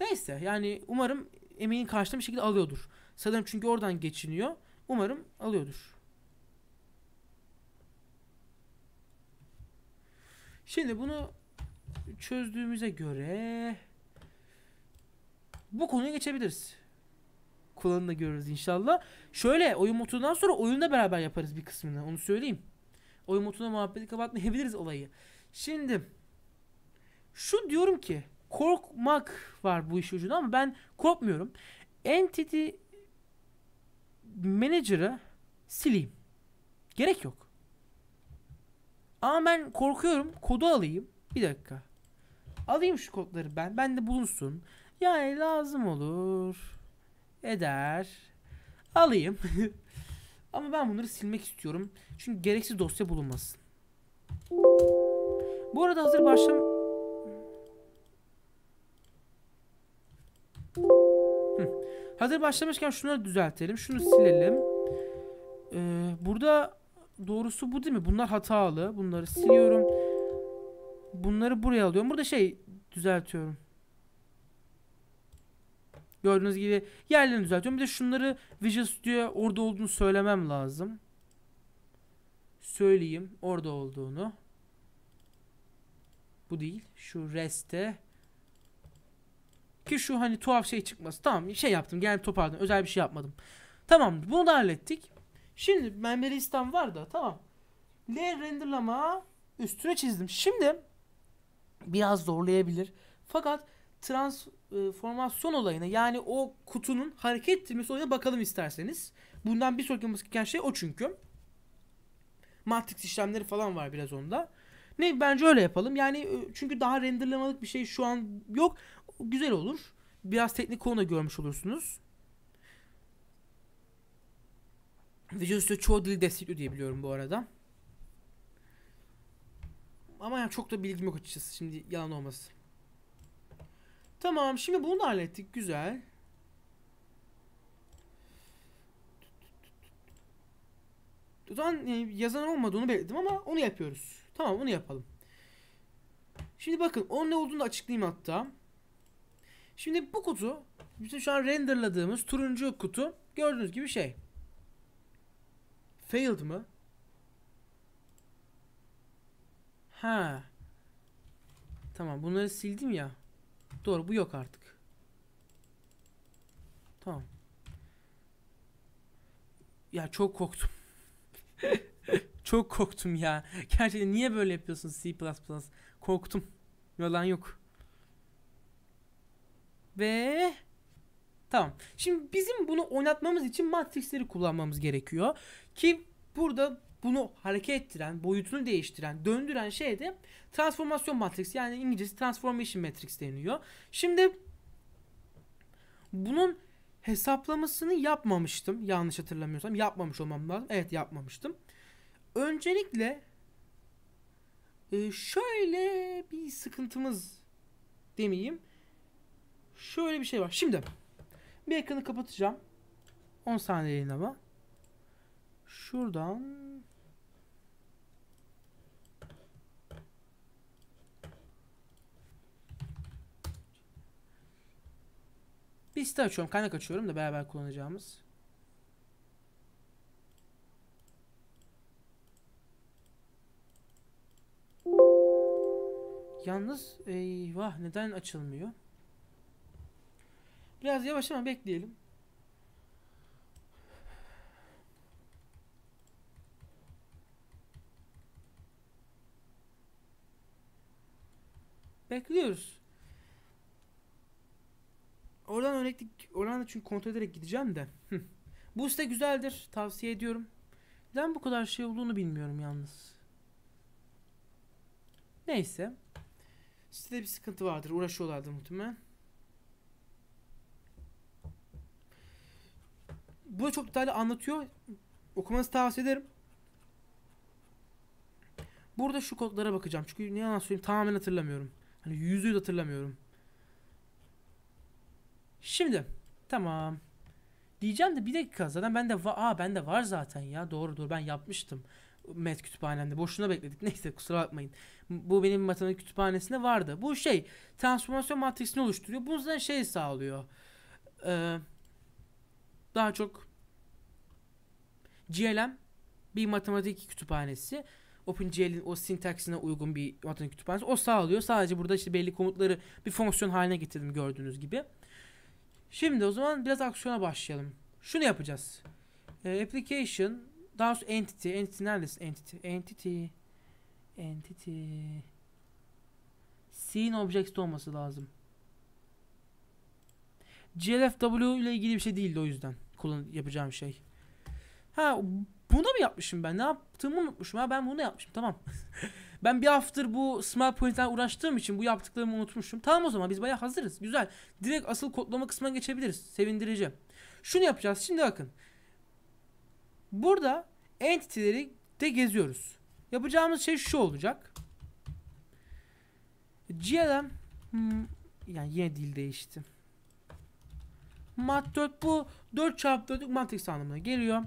Neyse yani umarım emeğin karşılığını bir şekilde alıyordur. Sanırım çünkü oradan geçiniyor. Umarım alıyordur. Şimdi bunu çözdüğümüze göre bu konuya geçebiliriz. Kullanını da görürüz inşallah. Şöyle oyun modundan sonra oyunda beraber yaparız bir kısmını. Onu söyleyeyim. Oyun moduna muhabbeti kapatmayabiliriz olayı. Şimdi şu diyorum ki korkmak var bu iş ucunda ama ben korkmuyorum. Entity Manager'ı sileyim. Gerek yok. Ama ben korkuyorum. Kodu alayım. Bir dakika. Alayım şu kodları ben. Ben de bulunsun. Yani lazım olur. Eder. Alayım. Ama ben bunları silmek istiyorum. Çünkü gereksiz dosya bulunmasın. Bu arada hazır başlam... Hazır başlamışken şunları düzeltelim. Şunu silelim. Ee, burada doğrusu bu değil mi? Bunlar hatalı. Bunları siliyorum. Bunları buraya alıyorum. Burada şey düzeltiyorum. Gördüğünüz gibi yerlerini düzeltiyorum. Bir de şunları Visual Studio orada olduğunu söylemem lazım. Söyleyeyim orada olduğunu. Bu değil. Şu reste. Ki şu hani tuhaf şey çıkması. Tamam şey yaptım. Gel toparladım. Özel bir şey yapmadım. Tamam bunu da hallettik. Şimdi memeli istem var da tamam. L renderlama üstüne çizdim. Şimdi biraz zorlayabilir. Fakat transformasyon e, olayına yani o kutunun hareket ettirmesi olayına bakalım isterseniz. Bundan bir sonraki yapmamız gereken şey o çünkü. Matrix işlemleri falan var biraz onda. Ne bence öyle yapalım. Yani e, çünkü daha renderlamalık bir şey şu an yok. Güzel olur. Biraz teknik konu da görmüş olursunuz. Visual Studio çoğu dili destekliyor diye biliyorum bu arada. Ama yani çok da bilgim yok açıkçası şimdi yalan olması. Tamam şimdi bunu da hallettik güzel. O zaman yani e, yazan olmadığını belirttim ama onu yapıyoruz. Tamam onu yapalım. Şimdi bakın onun ne olduğunu açıklayayım hatta. Şimdi bu kutu bizim şu an renderladığımız turuncu kutu gördüğünüz gibi şey. Failed mı? Ha. Tamam bunları sildim ya. Doğru bu yok artık. Tamam. Ya çok korktum. çok korktum ya. Gerçekten niye böyle yapıyorsun C++? Korktum. Yalan yok. Ve tamam. Şimdi bizim bunu oynatmamız için matrixleri kullanmamız gerekiyor. Ki burada bunu hareket ettiren, boyutunu değiştiren, döndüren şey de transformasyon matriksi. Yani İngilizcesi transformation matrix deniyor. Şimdi bunun hesaplamasını yapmamıştım. Yanlış hatırlamıyorsam yapmamış olmam lazım. Evet yapmamıştım. Öncelikle e, şöyle bir sıkıntımız demeyeyim. Şöyle bir şey var. Şimdi bir ekranı kapatacağım. 10 saniyeliğine ama. Şuradan Bir site açıyorum. Kaynak açıyorum da beraber kullanacağımız. Yalnız eyvah neden açılmıyor? Biraz yavaş ama bekleyelim. Bekliyoruz. Oradan örneklik oradan da çünkü kontrol ederek gideceğim de. bu site güzeldir. Tavsiye ediyorum. Neden bu kadar şey olduğunu bilmiyorum yalnız. Neyse. Sitede bir sıkıntı vardır. Uğraşıyorlardır muhtemelen. Burada çok detaylı anlatıyor. Okumanızı tavsiye ederim. Burada şu kodlara bakacağım. Çünkü ne yalan söyleyeyim tamamen hatırlamıyorum. Hani yüzü hatırlamıyorum. Şimdi tamam. Diyeceğim de bir dakika zaten bende var. Aa bende var zaten ya. Doğru doğru ben yapmıştım. Met kütüphanemde. Boşuna bekledik. Neyse kusura bakmayın. Bu benim matematik kütüphanesinde vardı. Bu şey transformasyon matrisini oluşturuyor. Bu yüzden şey sağlıyor. Ee, daha çok GLM bir matematik kütüphanesi. OpenGL'in o sintaksine uygun bir matematik kütüphanesi. O sağlıyor. Sadece burada işte belli komutları bir fonksiyon haline getirdim gördüğünüz gibi. Şimdi o zaman biraz aksiyona başlayalım. Şunu yapacağız. E, application daha sonra entity. Entity neredesin? Entity. Entity. Entity. Scene object olması lazım. GLFW ile ilgili bir şey değildi o yüzden kullan yapacağım şey. Ha bunu da mı yapmışım ben? Ne yaptığımı unutmuşum. Ha ben bunu yapmışım. Tamam. ben bir haftadır bu smart point'ten uğraştığım için bu yaptıklarımı unutmuşum. Tamam o zaman biz bayağı hazırız. Güzel. Direkt asıl kodlama kısmına geçebiliriz. sevindireceğim. Şunu yapacağız. Şimdi bakın. Burada entity'leri de geziyoruz. Yapacağımız şey şu olacak. GLM hmm, yani yine dil değişti. Mat 4 bu 4 çarpı 4'lük matris anlamına geliyor.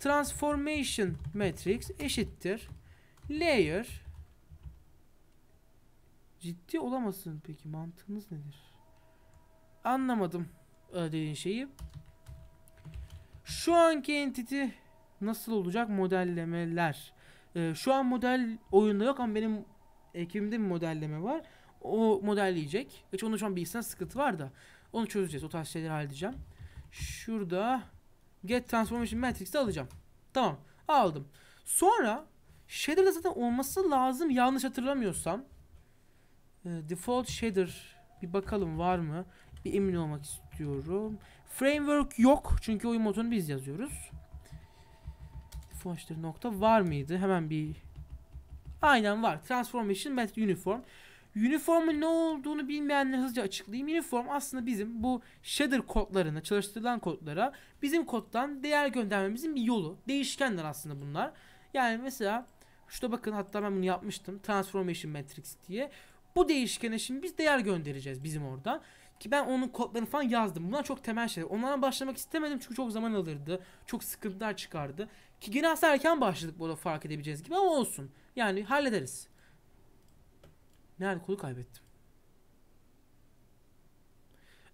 Transformation matrix eşittir. Layer ciddi olamazsın peki mantığınız nedir? Anlamadım e, dediğin şeyi. Şu anki entity nasıl olacak modellemeler. Ee, şu an model oyunda yok ama benim ekibimde bir modelleme var. O modelleyecek. Hiç onun şu an bilgisayar sıkıntı var da. Onu çözeceğiz. O tarz şeyleri halledeceğim. Şurada get transformation matrix'i alacağım. Tamam aldım. Sonra shader'da zaten olması lazım yanlış hatırlamıyorsam. Ee, default shader bir bakalım var mı? Bir emin olmak istiyorum. Framework yok çünkü oyun motorunu biz yazıyoruz. Default shader nokta var mıydı? Hemen bir Aynen var. Transformation Matrix Uniform. Uniformun ne olduğunu bilmeyenler hızlıca açıklayayım. Uniform aslında bizim bu shader kodlarına çalıştırılan kodlara bizim koddan değer göndermemizin bir yolu. Değişkenler aslında bunlar. Yani mesela şurada bakın hatta ben bunu yapmıştım. Transformation Matrix diye. Bu değişkene şimdi biz değer göndereceğiz bizim oradan. Ki ben onun kodlarını falan yazdım. Bunlar çok temel şeyler. Onlardan başlamak istemedim çünkü çok zaman alırdı. Çok sıkıntılar çıkardı. Ki gene aslında erken başladık bu arada fark edebileceğiz gibi ama olsun. Yani hallederiz. Nerede kodu kaybettim.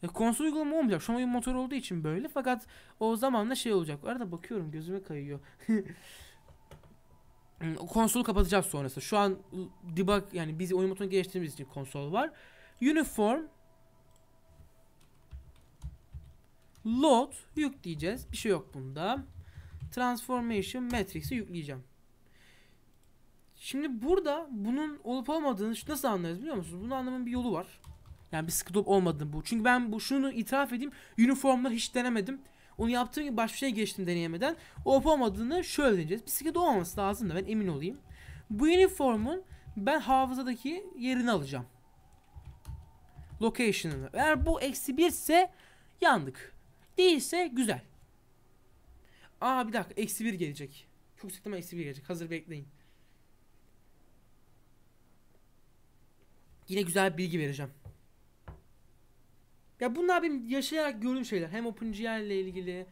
E, konsol uygulama olmayacak. Şu an oyun motoru olduğu için böyle. Fakat o zaman zamanla şey olacak. Arada bakıyorum gözüme kayıyor. konsolu kapatacağız sonrası. Şu an debug yani biz oyun motorunu geliştirdiğimiz için konsol var. Uniform load yükleyeceğiz. Bir şey yok bunda. Transformation matrix'i yükleyeceğim. Şimdi burada bunun olup olmadığını nasıl anlarız biliyor musunuz? Bunu anlamın bir yolu var. Yani bir sıkı top olmadığını bu. Çünkü ben bu şunu itiraf edeyim. Uniformları hiç denemedim. Onu yaptığım gibi başka bir şey geçtim deneyemeden. Olup olmadığını şöyle deneyeceğiz. Bisiklete olmaması lazım da ben emin olayım. Bu uniformun ben hafızadaki yerini alacağım. Location'ını. Eğer bu eksi bir ise yandık. Değilse güzel. Aa bir dakika eksi bir gelecek. Çok sıklama eksi bir gelecek. Hazır bekleyin. yine güzel bir bilgi vereceğim. Ya bunlar benim yaşayarak gördüğüm şeyler. Hem OpenGL ile ilgili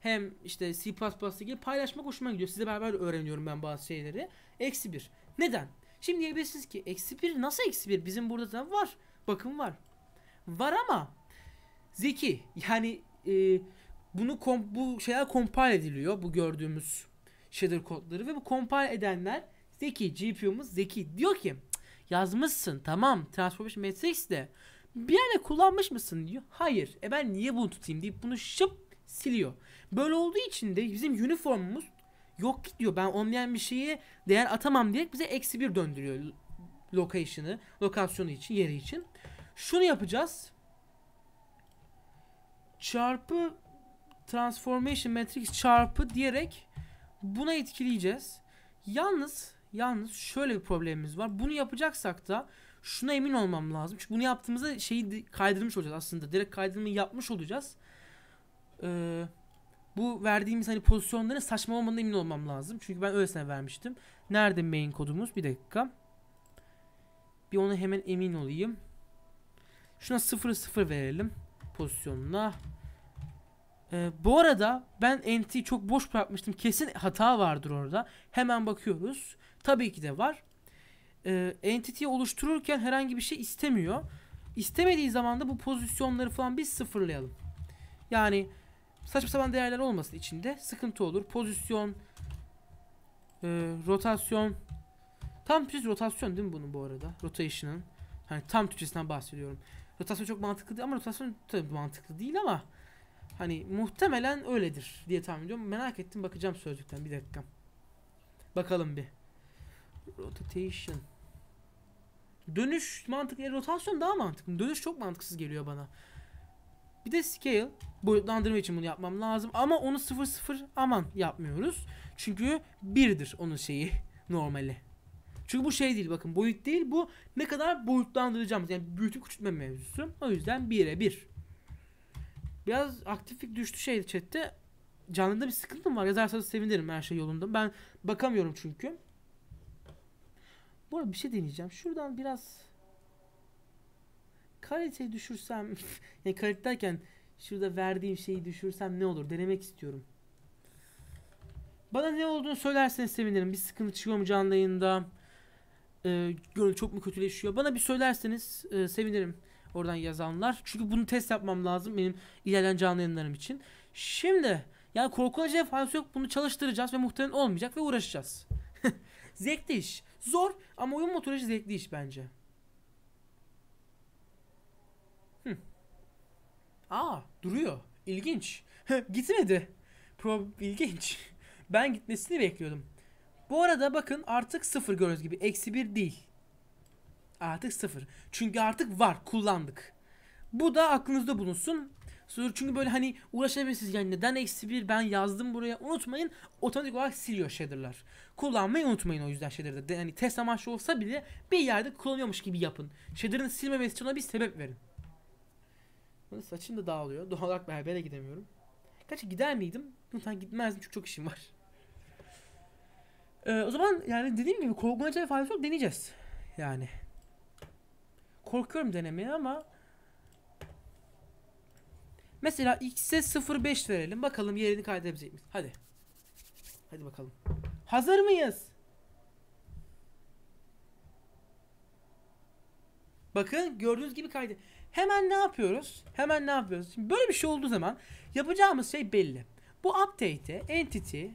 hem işte C++ ile ilgili paylaşmak hoşuma gidiyor. Size beraber öğreniyorum ben bazı şeyleri. Eksi bir. Neden? Şimdi diyebilirsiniz ki eksi bir nasıl eksi bir? Bizim burada da var. Bakın var. Var ama zeki. Yani e, bunu kom bu şeyler compile ediliyor. Bu gördüğümüz shader kodları ve bu compile edenler zeki. GPU'muz zeki. Diyor ki yazmışsın tamam Transformation Matrix de bir yerde kullanmış mısın diyor. Hayır. E ben niye bunu tutayım deyip bunu şıp siliyor. Böyle olduğu için de bizim uniformumuz yok git diyor. Ben olmayan bir şeyi değer atamam diye bize eksi bir döndürüyor location'ı, lokasyonu için, yeri için. Şunu yapacağız. Çarpı transformation matrix çarpı diyerek buna etkileyeceğiz. Yalnız Yalnız şöyle bir problemimiz var. Bunu yapacaksak da şuna emin olmam lazım. Çünkü bunu yaptığımızda şeyi kaydırmış olacağız aslında. Direkt kaydırmayı yapmış olacağız. Ee, bu verdiğimiz hani pozisyonların saçma olmadığına emin olmam lazım. Çünkü ben öylesine vermiştim. Nerede main kodumuz? Bir dakika. Bir ona hemen emin olayım. Şuna 0-0 verelim pozisyonuna. Ee, bu arada ben NT'yi çok boş bırakmıştım. Kesin hata vardır orada. Hemen bakıyoruz. Tabii ki de var. E, ee, entity'yi oluştururken herhangi bir şey istemiyor. İstemediği zaman da bu pozisyonları falan biz sıfırlayalım. Yani saçma sapan değerler olmasın içinde. Sıkıntı olur. Pozisyon, e, rotasyon. Tam Türkçesi rotasyon değil mi bunun bu arada? Rotation'ın. Hani tam Türkçesinden bahsediyorum. Rotasyon çok mantıklı değil ama rotasyon tabii mantıklı değil ama hani muhtemelen öyledir diye tahmin ediyorum. Merak ettim bakacağım sözlükten bir dakika. Bakalım bir. Rotation. Dönüş mantıklı. Rotasyon daha mantıklı. Dönüş çok mantıksız geliyor bana. Bir de scale boyutlandırma için bunu yapmam lazım. Ama onu 0-0 aman yapmıyoruz. Çünkü 1'dir onun şeyi normali. Çünkü bu şey değil bakın boyut değil bu ne kadar boyutlandıracağımız yani büyütüp küçültme mevzusu. O yüzden 1'e 1. Bir. Biraz aktiflik düştü şey chatte. Canlıda bir sıkıntım var yazarsanız sevinirim her şey yolunda. Ben bakamıyorum çünkü. Bu arada bir şey deneyeceğim. Şuradan biraz kaliteyi düşürsem yani kalite derken şurada verdiğim şeyi düşürsem ne olur denemek istiyorum. Bana ne olduğunu söylerseniz sevinirim. Bir sıkıntı çıkıyor mu canlı yayında? Ee, çok mu kötüleşiyor? Bana bir söylerseniz e, sevinirim oradan yazanlar. Çünkü bunu test yapmam lazım benim ilerleyen canlı yayınlarım için. Şimdi yani korkulacak faydası yok. Bunu çalıştıracağız ve muhtemelen olmayacak ve uğraşacağız. Zevkli iş. Zor ama oyun motorajı zevkli iş bence. Hı. Aa duruyor. İlginç. Gitmedi. Pro ilginç. Ben gitmesini bekliyordum. Bu arada bakın artık sıfır gördüğünüz gibi. Eksi bir değil. Artık sıfır. Çünkü artık var. Kullandık. Bu da aklınızda bulunsun. Soru çünkü böyle hani uğraşabilirsiniz yani neden eksi bir ben yazdım buraya unutmayın otomatik olarak siliyor shader'lar. Kullanmayı unutmayın o yüzden shader'da. De, hani test amaçlı olsa bile bir yerde kullanıyormuş gibi yapın. Shader'ın silmemesi için ona bir sebep verin. Böyle saçım da dağılıyor. Doğal olarak berbere gidemiyorum. Kaç gider miydim? Lütfen gitmezdim çünkü çok işim var. Ee, o zaman yani dediğim gibi korkmaca ve faydası deneyeceğiz. Yani. Korkuyorum denemeye ama Mesela x'e 0,5 verelim. Bakalım yerini kaydedebilecek miyiz? Hadi. Hadi bakalım. Hazır mıyız? Bakın gördüğünüz gibi kaydı. Hemen ne yapıyoruz? Hemen ne yapıyoruz? Şimdi böyle bir şey olduğu zaman yapacağımız şey belli. Bu update'e entity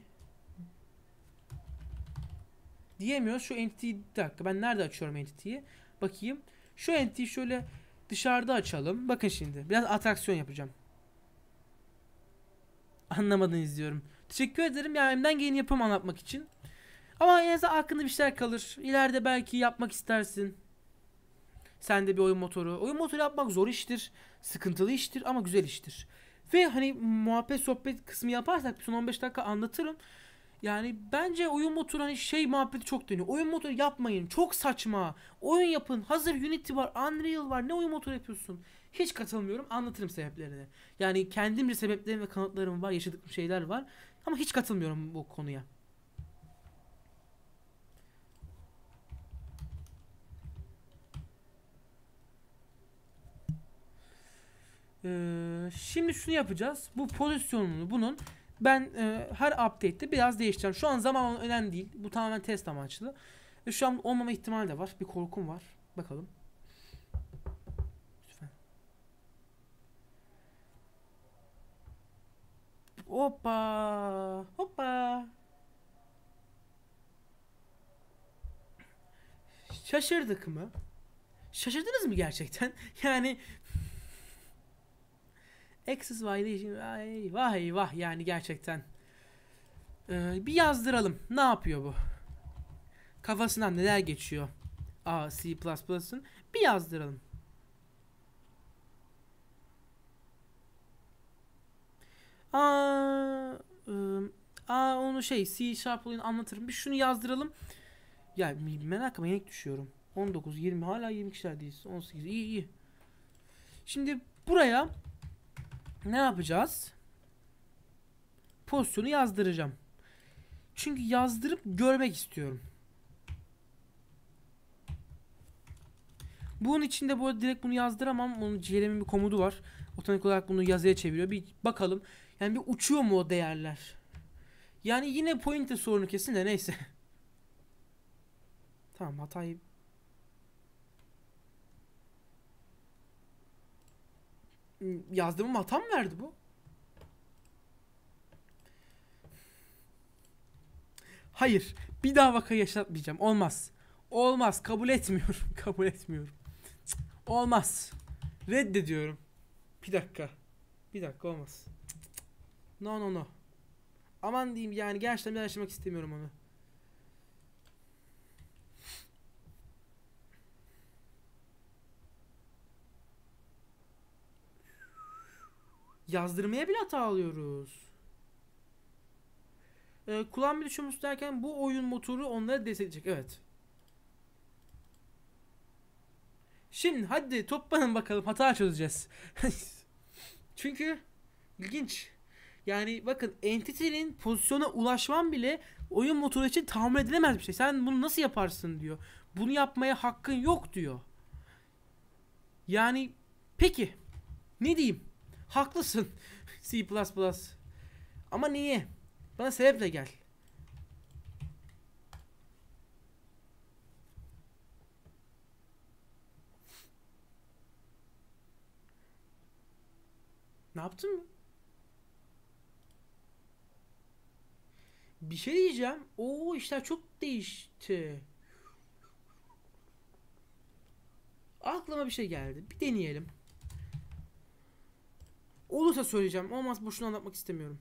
diyemiyoruz. Şu entity'yi bir dakika ben nerede açıyorum entity'yi? Bakayım. Şu entity'yi şöyle dışarıda açalım. Bakın şimdi biraz atraksiyon yapacağım anlamadan izliyorum. Teşekkür ederim yani elimden geleni yapım anlatmak için. Ama en azından aklında bir şeyler kalır. İleride belki yapmak istersin. Sen de bir oyun motoru. Oyun motoru yapmak zor iştir. Sıkıntılı iştir ama güzel iştir. Ve hani muhabbet sohbet kısmı yaparsak son 15 dakika anlatırım. Yani bence oyun motoru hani şey muhabbeti çok dönüyor. Oyun motoru yapmayın. Çok saçma. Oyun yapın. Hazır Unity var. Unreal var. Ne oyun motoru yapıyorsun? Hiç katılmıyorum. Anlatırım sebeplerini. Yani kendimce sebeplerim ve kanıtlarım var. Yaşadıkım şeyler var. Ama hiç katılmıyorum bu konuya. Ee, şimdi şunu yapacağız. Bu pozisyonunu bunun ben e, her update'te biraz değiştireceğim. Şu an zaman önemli değil. Bu tamamen test amaçlı. E, şu an olmama ihtimali de var. Bir korkum var. Bakalım. Hoppa. Hoppa. Şaşırdık mı? Şaşırdınız mı gerçekten? Yani X's Y'de ay vah vah yani gerçekten. Ee, bir yazdıralım. Ne yapıyor bu? Kafasından neler geçiyor? A C++'ın. Bir yazdıralım. Aa, ıı, aa onu şey C sharp olayını anlatırım. Bir şunu yazdıralım. Ya merakıma yenik düşüyorum. 19, 20 hala 20 kişilerdeyiz. 18 iyi iyi. Şimdi buraya ne yapacağız? Pozisyonu yazdıracağım. Çünkü yazdırıp görmek istiyorum. Bunun içinde bu arada direkt bunu yazdıramam. Onun Jeremy'in bir komudu var. Otomatik olarak bunu yazıya çeviriyor. Bir bakalım. Yani bir uçuyor mu o değerler? Yani yine pointe sorunu kesin de neyse. tamam hatayı hmm, yazdığım hata mı verdi bu? Hayır. Bir daha vaka yaşatmayacağım. Olmaz. Olmaz. Kabul etmiyorum. Kabul etmiyorum. Cık. Olmaz. Reddediyorum. Bir dakika. Bir dakika olmaz. No no no. Aman diyeyim yani gerçekten bir yaşamak istemiyorum onu. Yazdırmaya bile hata alıyoruz. Ee, kulağım bir düşünmüş derken bu oyun motoru onları destekleyecek. Evet. Şimdi hadi toplanın bakalım hata çözeceğiz. Çünkü ilginç. Yani bakın Entity'nin pozisyona ulaşman bile oyun motoru için tahammül edilemez bir şey. Sen bunu nasıl yaparsın diyor. Bunu yapmaya hakkın yok diyor. Yani peki ne diyeyim? Haklısın C++. Ama niye? Bana sebeple gel. Ne yaptın mı? Bir şey diyeceğim. Oo işler çok değişti. Aklıma bir şey geldi. Bir deneyelim. Olursa söyleyeceğim. Olmaz boşuna anlatmak istemiyorum.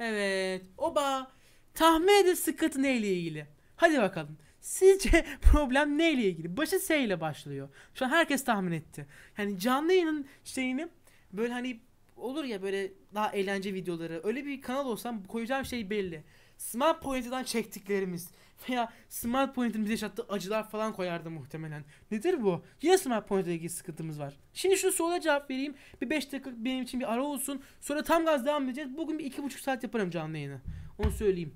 Evet. Oba. Tahmin edin sıkıntı neyle ilgili? Hadi bakalım. Sizce problem neyle ilgili? Başı S ile başlıyor. Şu an herkes tahmin etti. Yani canlı yayının şeyini böyle hani olur ya böyle daha eğlence videoları. Öyle bir kanal olsam koyacağım şey belli. Smart Point'den çektiklerimiz veya Smart Point'in bize yaşattığı acılar falan koyardı muhtemelen. Nedir bu? Yine Smart Point'e ilgili sıkıntımız var. Şimdi şu soruya cevap vereyim. Bir 5 dakika benim için bir ara olsun. Sonra tam gaz devam edeceğiz. Bugün bir 2,5 saat yaparım canlı yayını. Onu söyleyeyim.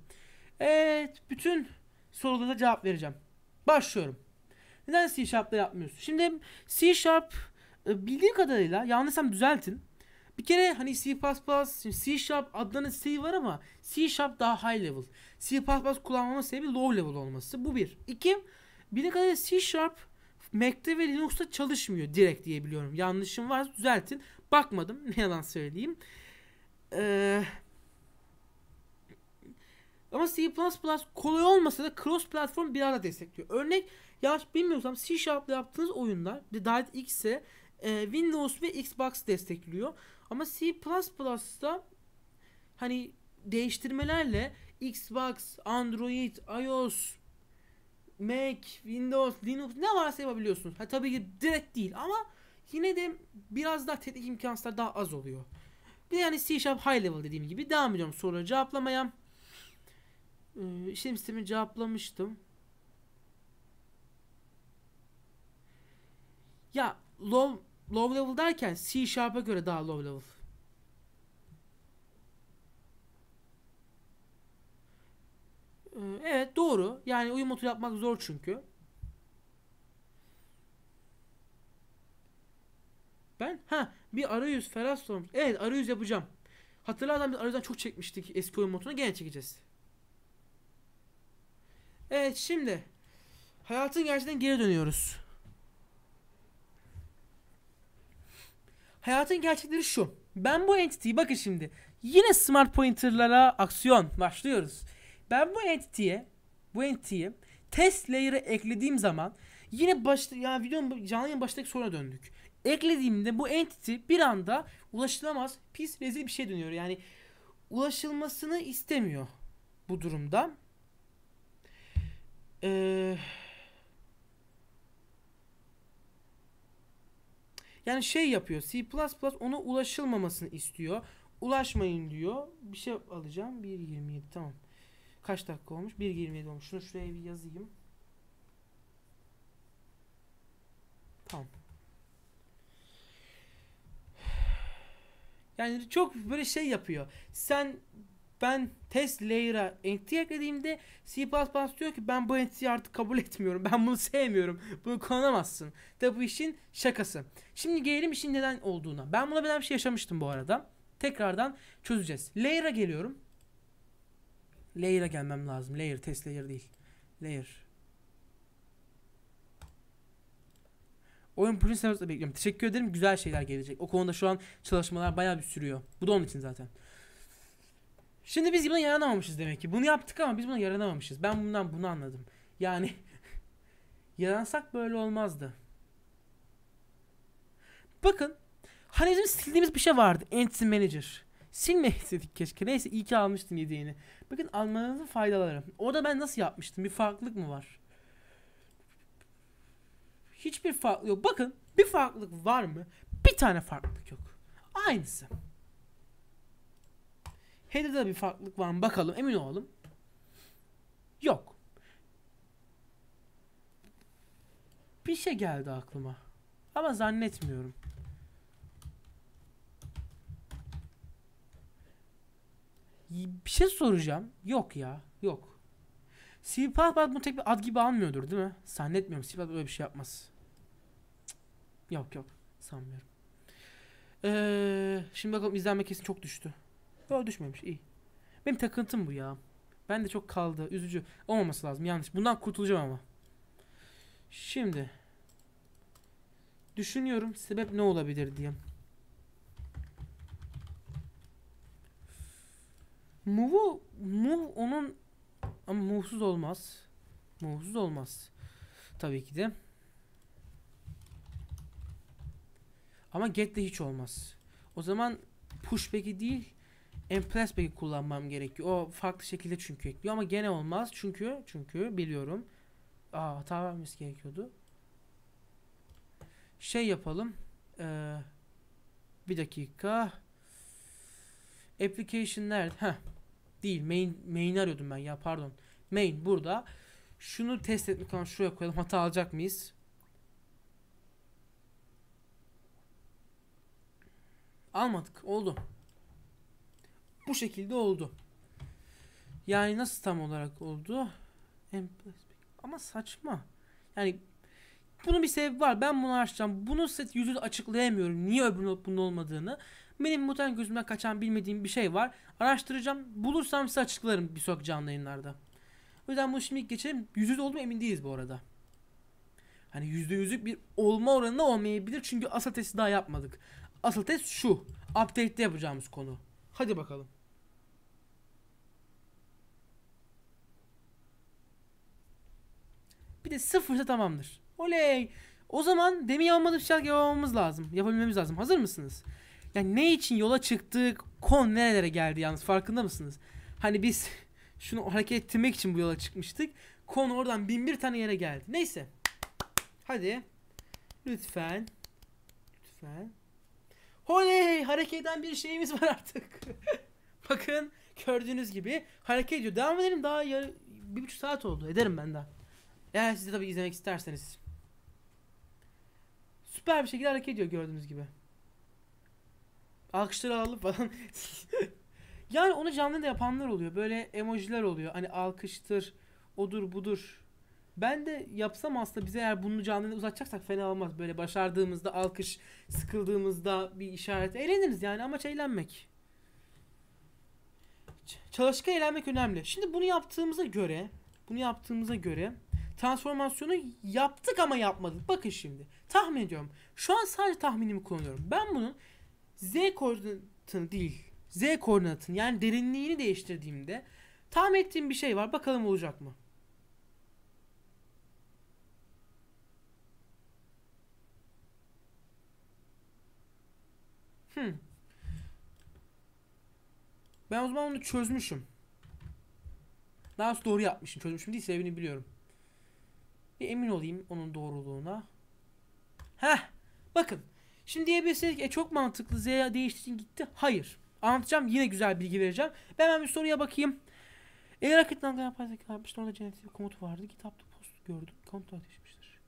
Evet, bütün sorulara cevap vereceğim. Başlıyorum. Neden C Sharp'la yapmıyorsun? Şimdi C Sharp e, bildiğim kadarıyla yanlışsam düzeltin. Bir kere hani C++, C Sharp adlarının C var ama C Sharp daha high level. C++ kullanmamın sebebi low level olması. Bu bir. İki, bildiğim kadar C Sharp Mac'te ve Linux'ta çalışmıyor direkt diye biliyorum. Yanlışım var düzeltin. Bakmadım ne yalan söyleyeyim. Ee, ama C++ kolay olmasa da cross platform bir arada destekliyor. Örnek yanlış bilmiyorsam C Sharp'la yaptığınız oyunlar, DirectX ise e, Windows ve Xbox destekliyor. Ama C++'da hani değiştirmelerle Xbox, Android, iOS, Mac, Windows, Linux ne varsa yapabiliyorsunuz. Ha tabii ki direkt değil ama yine de biraz daha teknik imkanlar daha az oluyor. Bir yani C Sharp High Level dediğim gibi devam ediyorum soru cevaplamaya. Ee, işlem sistemi cevaplamıştım. Ya low low level derken C Sharp'a göre daha low level. Ee, evet doğru. Yani uyum otu yapmak zor çünkü. Ben ha bir arayüz Ferhat sormuş. Evet arayüz yapacağım. Hatırlardan biz arayüzden çok çekmiştik eski oyun modunu gene çekeceğiz. Evet şimdi hayatın gerçekten geri dönüyoruz. Hayatın gerçekleri şu. Ben bu entity'yi bakın şimdi. Yine smart pointer'lara aksiyon başlıyoruz. Ben bu entity'ye bu entity'yi test layer'e eklediğim zaman yine başta yani videonun canlı yayın baştaki soruna döndük. Eklediğimde bu entity bir anda ulaşılamaz pis rezil bir şey dönüyor. Yani ulaşılmasını istemiyor bu durumda. Eee Yani şey yapıyor C++ ona ulaşılmamasını istiyor. Ulaşmayın diyor. Bir şey alacağım. 1.27 tamam. Kaç dakika olmuş? 1.27 olmuş. Şunu şuraya bir yazayım. Tamam. Yani çok böyle şey yapıyor. Sen ben test layer'a entity eklediğimde C++ diyor ki ben bu entity'yi artık kabul etmiyorum. Ben bunu sevmiyorum. Bunu kullanamazsın. Tabi bu işin şakası. Şimdi gelelim işin neden olduğuna. Ben buna benzer bir şey yaşamıştım bu arada. Tekrardan çözeceğiz. Layer'a geliyorum. Layer'a gelmem lazım. Layer test layer değil. Layer. Oyun Prince bekliyorum. Teşekkür ederim. Güzel şeyler gelecek. O konuda şu an çalışmalar bayağı bir sürüyor. Bu da onun için zaten. Şimdi biz buna yaranamamışız demek ki. Bunu yaptık ama biz buna yaranamamışız. Ben bundan bunu anladım. Yani yaransak böyle olmazdı. Bakın. Hani bizim sildiğimiz bir şey vardı. Entity Manager. Silmeyi keşke. Neyse iyi ki almıştım yediğini. Bakın almanızın faydaları. Orada ben nasıl yapmıştım? Bir farklılık mı var? Hiçbir farklı yok. Bakın bir farklılık var mı? Bir tane farklılık yok. Aynısı. Header'da bir farklılık var mı bakalım emin olalım. Yok. Bir şey geldi aklıma. Ama zannetmiyorum. Bir şey soracağım. Yok ya. Yok. Steve Parkman bunu tek bir ad gibi almıyordur değil mi? Zannetmiyorum. Steve Parkman böyle bir şey yapmaz. Cık. Yok yok. Sanmıyorum. Ee, şimdi bakalım izlenme kesin çok düştü. Böyle düşmemiş iyi. Benim takıntım bu ya. Ben de çok kaldı. Üzücü. Olmaması lazım. Yanlış. Bundan kurtulacağım ama. Şimdi. Düşünüyorum sebep ne olabilir diye. Move'u move onun ama move'suz olmaz. Move'suz olmaz. Tabii ki de. Ama get de hiç olmaz. O zaman push peki değil. Empress Bag'i kullanmam gerekiyor. O farklı şekilde çünkü ekliyor ama gene olmaz. Çünkü çünkü biliyorum. Aa hata vermesi gerekiyordu. Şey yapalım. Ee, bir dakika. Application nerede? Heh. Değil. Main, main arıyordum ben ya pardon. Main burada. Şunu test etmek için şuraya koyalım. Hata alacak mıyız? Almadık. Oldu bu şekilde oldu. Yani nasıl tam olarak oldu? Ama saçma. Yani bunun bir sebebi var. Ben bunu araştıracağım. Bunu set yüzü açıklayamıyorum. Niye öbürünün olup bunun olmadığını. Benim muhtemelen gözümden kaçan bilmediğim bir şey var. Araştıracağım. Bulursam size açıklarım bir sok canlı yayınlarda. O yüzden bunu şimdi geçelim. Yüzde oldu mu emin değiliz bu arada. Hani yüzde yüzlük bir olma oranında olmayabilir. Çünkü asıl testi daha yapmadık. Asıl test şu. Update'de yapacağımız konu. Hadi bakalım. Bir de sıfırsa tamamdır. Oley. O zaman demi yapamadığım şeyler yapmamız lazım. Yapabilmemiz lazım. Hazır mısınız? Yani ne için yola çıktık? Kon nerelere geldi yalnız farkında mısınız? Hani biz şunu hareket ettirmek için bu yola çıkmıştık. Kon oradan bin bir tane yere geldi. Neyse. Hadi. Lütfen. Lütfen. Oley! Hareket eden bir şeyimiz var artık. Bakın gördüğünüz gibi hareket ediyor. Devam edelim daha yarı, bir buçuk saat oldu. Ederim ben daha. Eğer siz de tabii izlemek isterseniz. Süper bir şekilde hareket ediyor gördüğünüz gibi. Alkışları alıp falan. yani onu canlı da yapanlar oluyor. Böyle emojiler oluyor. Hani alkıştır, odur budur. Ben de yapsam aslında bize eğer bunu canlı uzatacaksak fena olmaz. Böyle başardığımızda alkış, sıkıldığımızda bir işaret. Eğleniriz yani amaç eğlenmek. Çalışka eğlenmek önemli. Şimdi bunu yaptığımıza göre, bunu yaptığımıza göre transformasyonu yaptık ama yapmadık. Bakın şimdi. Tahmin ediyorum. Şu an sadece tahminimi kullanıyorum. Ben bunun Z koordinatını değil, Z koordinatını yani derinliğini değiştirdiğimde tahmin ettiğim bir şey var. Bakalım olacak mı? Hmm. Ben o zaman onu çözmüşüm. Daha doğru yapmışım. Çözmüşüm değil sebebini biliyorum. Bir emin olayım onun doğruluğuna. Heh. Bakın. Şimdi diyebilirsiniz ki e, çok mantıklı Z değiştirdin gitti. Hayır. Anlatacağım yine güzel bilgi vereceğim. Ben hemen bir soruya bakayım. Eğer akıtlandı yaparsak yapmıştı orada CNTS komutu vardı. Kitapta post gördüm. Komutlar değişmiştir.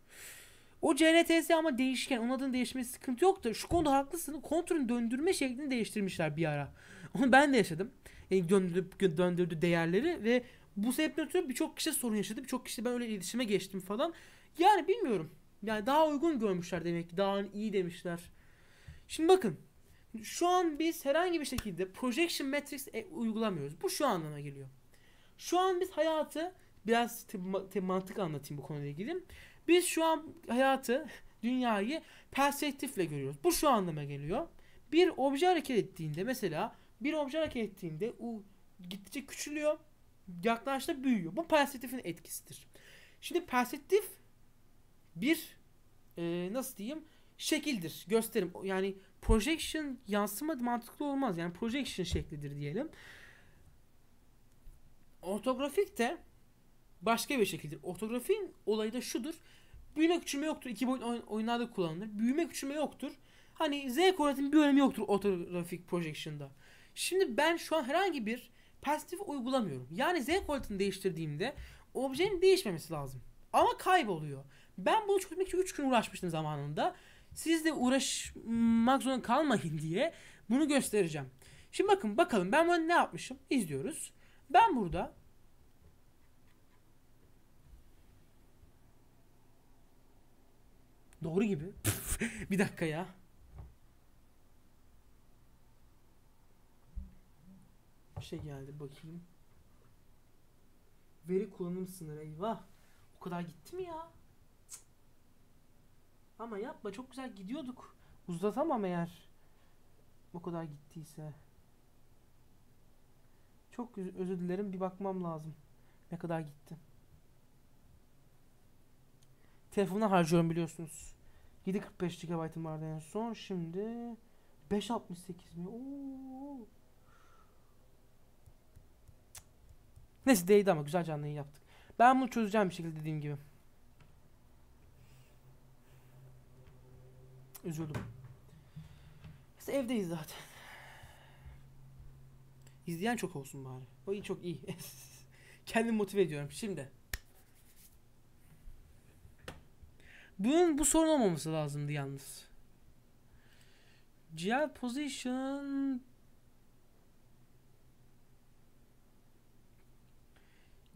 O CNTS ama değişken. Onun adının değişmesi sıkıntı yok da şu konuda haklısın. Kontrolün döndürme şeklini değiştirmişler bir ara. Onu ben de yaşadım. Yani e, döndürdü, döndürdü değerleri ve bu sebepten ötürü birçok kişi sorun yaşadı. Birçok kişi ben öyle iletişime geçtim falan. Yani bilmiyorum. Yani daha uygun görmüşler demek ki. Daha iyi demişler. Şimdi bakın. Şu an biz herhangi bir şekilde projection matrix e uygulamıyoruz. Bu şu anlama geliyor. Şu an biz hayatı biraz te- mantık anlatayım bu konuyla ilgili. Biz şu an hayatı, dünyayı perspektifle görüyoruz. Bu şu anlama geliyor. Bir obje hareket ettiğinde mesela bir obje hareket ettiğinde u gittikçe küçülüyor yaklaşta büyüyor. Bu perspektifin etkisidir. Şimdi perspektif bir e, nasıl diyeyim şekildir, gösterim. Yani projection yansıma mantıklı olmaz. Yani projection şeklidir diyelim. Ortografik de başka bir şekildir. Ortografin olayı da şudur. Büyüme küçülme yoktur. İki boyut oyunlarda kullanılır. Büyüme küçülme yoktur. Hani Z koordinatın bir önemi yoktur ortografik projection'da. Şimdi ben şu an herhangi bir Perspektif uygulamıyorum. Yani Z koordinatını değiştirdiğimde objenin değişmemesi lazım. Ama kayboluyor. Ben bunu çözmek için 3 gün uğraşmıştım zamanında. Siz de uğraşmak zorunda kalmayın diye bunu göstereceğim. Şimdi bakın bakalım ben bunu ne yapmışım İzliyoruz. Ben burada Doğru gibi. bir dakika ya. bir şey geldi bakayım. Veri kullanım sınırı eyvah. O kadar gitti mi ya? Cık. Ama yapma çok güzel gidiyorduk. Uzatamam eğer. O kadar gittiyse. Çok özür dilerim bir bakmam lazım. Ne kadar gitti. Telefona harcıyorum biliyorsunuz. 7.45 GB'ım vardı en son. Şimdi 5.68 mi? Oo. Neyse değdi ama güzel canlıyı yaptık. Ben bunu çözeceğim bir şekilde dediğim gibi. Üzüldüm. İşte evdeyiz zaten. İzleyen çok olsun bari. O iyi çok iyi. Kendimi motive ediyorum. Şimdi. Bunun bu sorun olmaması lazımdı yalnız. GL position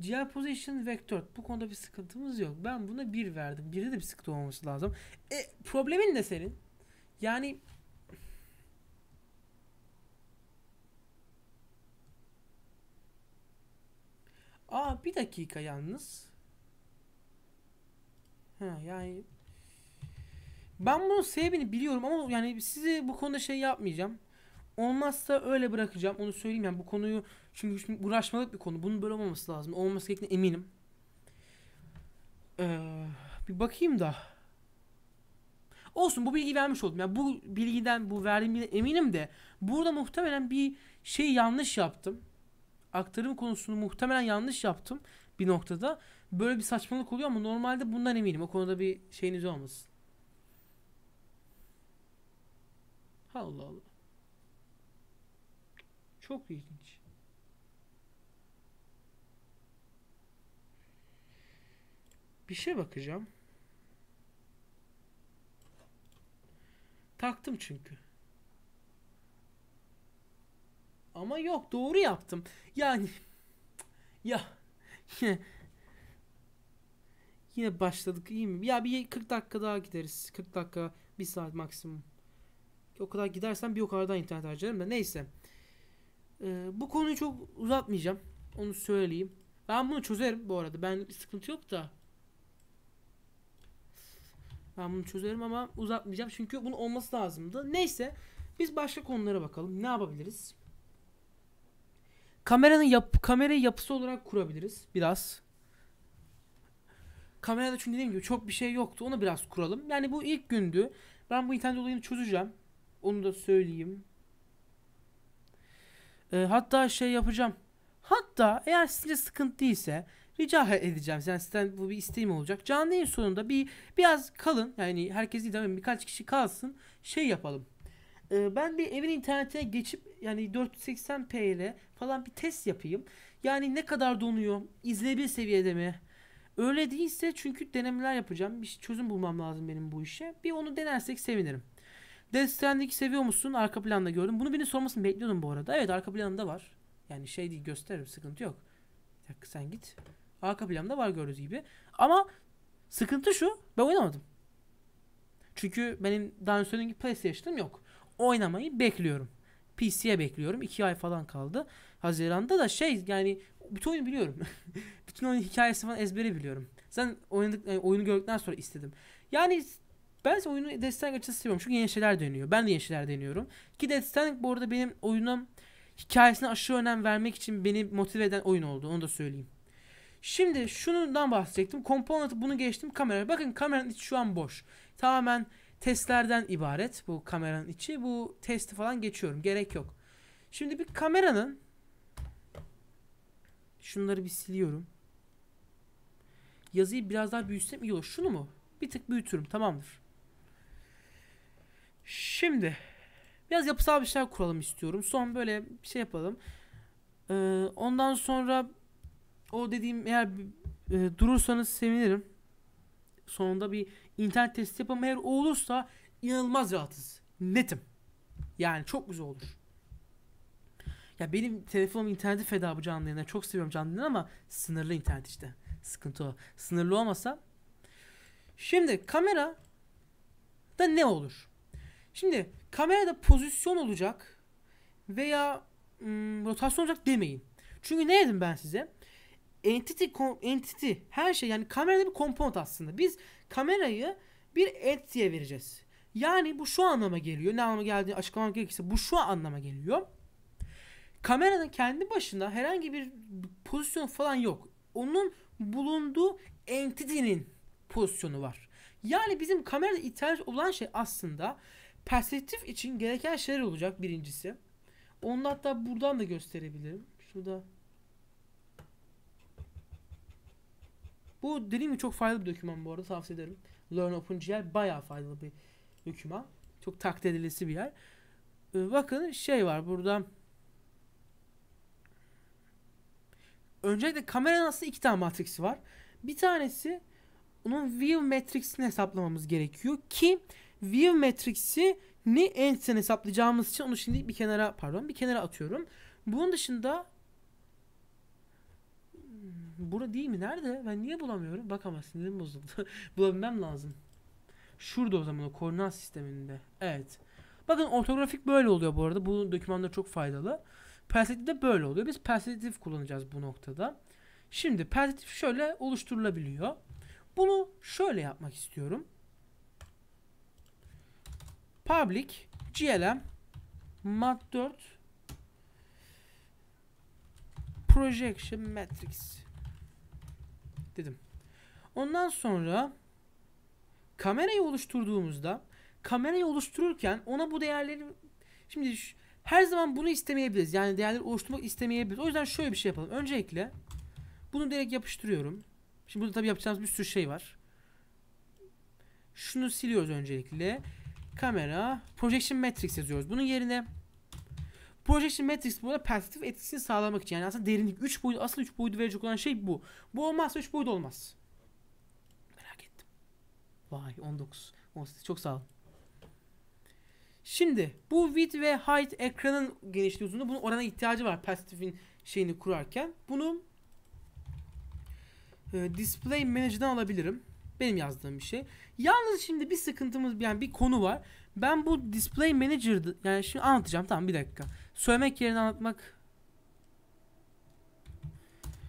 Geoposition Vector. Bu konuda bir sıkıntımız yok. Ben buna bir verdim. Biri de bir sıkıntı olması lazım. E, problemin ne senin? Yani Aa bir dakika yalnız. Ha yani ben bunun sebebini biliyorum ama yani sizi bu konuda şey yapmayacağım. Olmazsa öyle bırakacağım. Onu söyleyeyim yani bu konuyu çünkü şimdi uğraşmalık bir konu. Bunun böyle olmaması lazım. Olması gerektiğine eminim. Ee, bir bakayım da. Olsun bu bilgi vermiş oldum. Yani bu bilgiden, bu verdiğim bilgiden eminim de burada muhtemelen bir şey yanlış yaptım. Aktarım konusunu muhtemelen yanlış yaptım bir noktada. Böyle bir saçmalık oluyor ama normalde bundan eminim. O konuda bir şeyiniz olmasın. Allah Allah. Çok ilginç. Bir şey bakacağım. Taktım çünkü. Ama yok doğru yaptım. Yani ya yine başladık iyi mi? Ya bir 40 dakika daha gideriz. 40 dakika, 1 saat maksimum. O kadar gidersen bir o kadar internet harcarım da neyse. Ee, bu konuyu çok uzatmayacağım. Onu söyleyeyim. Ben bunu çözerim bu arada. Ben sıkıntı yok da. Ben bunu çözerim ama uzatmayacağım. Çünkü bunun olması lazımdı. Neyse. Biz başka konulara bakalım. Ne yapabiliriz? Kameranın yap kamerayı yapısı olarak kurabiliriz. Biraz. Kamerada çünkü dediğim gibi çok bir şey yoktu. Onu biraz kuralım. Yani bu ilk gündü. Ben bu internet olayını çözeceğim. Onu da söyleyeyim. E, hatta şey yapacağım. Hatta eğer size sıkıntı değilse rica edeceğim. Yani sizden bu bir isteğim olacak. Canlı yayın sonunda bir biraz kalın. Yani herkes değil ama birkaç kişi kalsın. Şey yapalım. Ee, ben bir evin internetine geçip yani 480p ile falan bir test yapayım. Yani ne kadar donuyor? İzleyebilir seviyede mi? Öyle değilse çünkü denemeler yapacağım. Bir çözüm bulmam lazım benim bu işe. Bir onu denersek sevinirim. Death Stranding'i seviyor musun? Arka planda gördüm. Bunu beni sormasını bekliyordum bu arada. Evet arka planında var. Yani şey değil gösteririm sıkıntı yok. Bir sen git. Arka planda var gördüğünüz gibi. Ama sıkıntı şu ben oynamadım. Çünkü benim daha önce söylediğim gibi PlayStation'ım yok. Oynamayı bekliyorum. PC'ye bekliyorum. 2 ay falan kaldı. Haziranda da şey yani bütün oyunu biliyorum. bütün oyun hikayesi falan ezbere biliyorum. Sen oynadık, yani e, oyunu gördükten sonra istedim. Yani ben oyunu Death Stranding açısı seviyorum. Çünkü yeni şeyler deniyor. Ben de yeni şeyler deniyorum. Ki Death Stranding bu arada benim oyunum hikayesine aşırı önem vermek için beni motive eden oyun oldu. Onu da söyleyeyim. Şimdi şundan bahsedecektim. Component'ı bunu geçtim. Kamera. Bakın kameranın içi şu an boş. Tamamen testlerden ibaret bu kameranın içi. Bu testi falan geçiyorum. Gerek yok. Şimdi bir kameranın şunları bir siliyorum. Yazıyı biraz daha büyütsem iyi olur. Şunu mu? Bir tık büyütürüm. Tamamdır. Şimdi biraz yapısal bir şeyler kuralım istiyorum. Son böyle bir şey yapalım. Ee, ondan sonra o dediğim eğer e, durursanız sevinirim. Sonunda bir internet testi yapalım. Eğer olursa inanılmaz rahatız. Netim. Yani çok güzel olur. Ya benim telefonum interneti feda bu canlı yayına. Çok seviyorum canlı yayını ama sınırlı internet işte. Sıkıntı o. Sınırlı olmasa. Şimdi kamera da ne olur? Şimdi kamerada pozisyon olacak veya ım, rotasyon olacak demeyin. Çünkü ne dedim ben size? Entity, entity her şey yani kamerada bir komponent aslında. Biz kamerayı bir entity'ye vereceğiz. Yani bu şu anlama geliyor. Ne anlama geldiğini açıklamak gerekirse bu şu anlama geliyor. Kameranın kendi başına herhangi bir pozisyon falan yok. Onun bulunduğu entity'nin pozisyonu var. Yani bizim kamerada ihtiyaç olan şey aslında Perspektif için gereken şeyler olacak birincisi. Onu hatta buradan da gösterebilirim. Şurada. Bu dediğim gibi çok faydalı bir doküman bu arada tavsiye ederim. Learn OpenGL bayağı faydalı bir doküman. Çok takdir edilisi bir yer. Ee, bakın şey var burada. Öncelikle kameranın aslında iki tane matriksi var. Bir tanesi onun view matrixini hesaplamamız gerekiyor ki view matrix'i ni ensden hesaplayacağımız için onu şimdi bir kenara pardon bir kenara atıyorum. Bunun dışında Burada değil mi? Nerede? Ben niye bulamıyorum? Bak ama sinirim bozuldu. Bulabilmem lazım. Şurada o zaman o koordinat sisteminde. Evet. Bakın ortografik böyle oluyor bu arada. Bu dokümanlar çok faydalı. Perspektif de böyle oluyor. Biz perspektif kullanacağız bu noktada. Şimdi perspektif şöyle oluşturulabiliyor. Bunu şöyle yapmak istiyorum. Public glm mat4 projection matrix dedim. Ondan sonra kamerayı oluşturduğumuzda kamerayı oluştururken ona bu değerleri şimdi şu, her zaman bunu istemeyebiliriz. Yani değerleri oluşturmak istemeyebiliriz. O yüzden şöyle bir şey yapalım. Öncelikle bunu direkt yapıştırıyorum. Şimdi burada tabii yapacağımız bir sürü şey var. Şunu siliyoruz öncelikle. Kamera. Projection Matrix yazıyoruz. Bunun yerine Projection Matrix burada perspektif etkisini sağlamak için. Yani aslında derinlik 3 boyut aslında 3 boyutu verecek olan şey bu. Bu olmazsa 3 boyut olmaz. Merak ettim. Vay 19. 18 çok sağ olun. Şimdi bu width ve height ekranın genişliği uzunluğu bunun orana ihtiyacı var perspektifin şeyini kurarken. Bunu e, display manager'dan alabilirim. Benim yazdığım bir şey. Yalnız şimdi bir sıkıntımız yani bir konu var. Ben bu display manager yani şimdi anlatacağım tamam bir dakika. Söylemek yerine anlatmak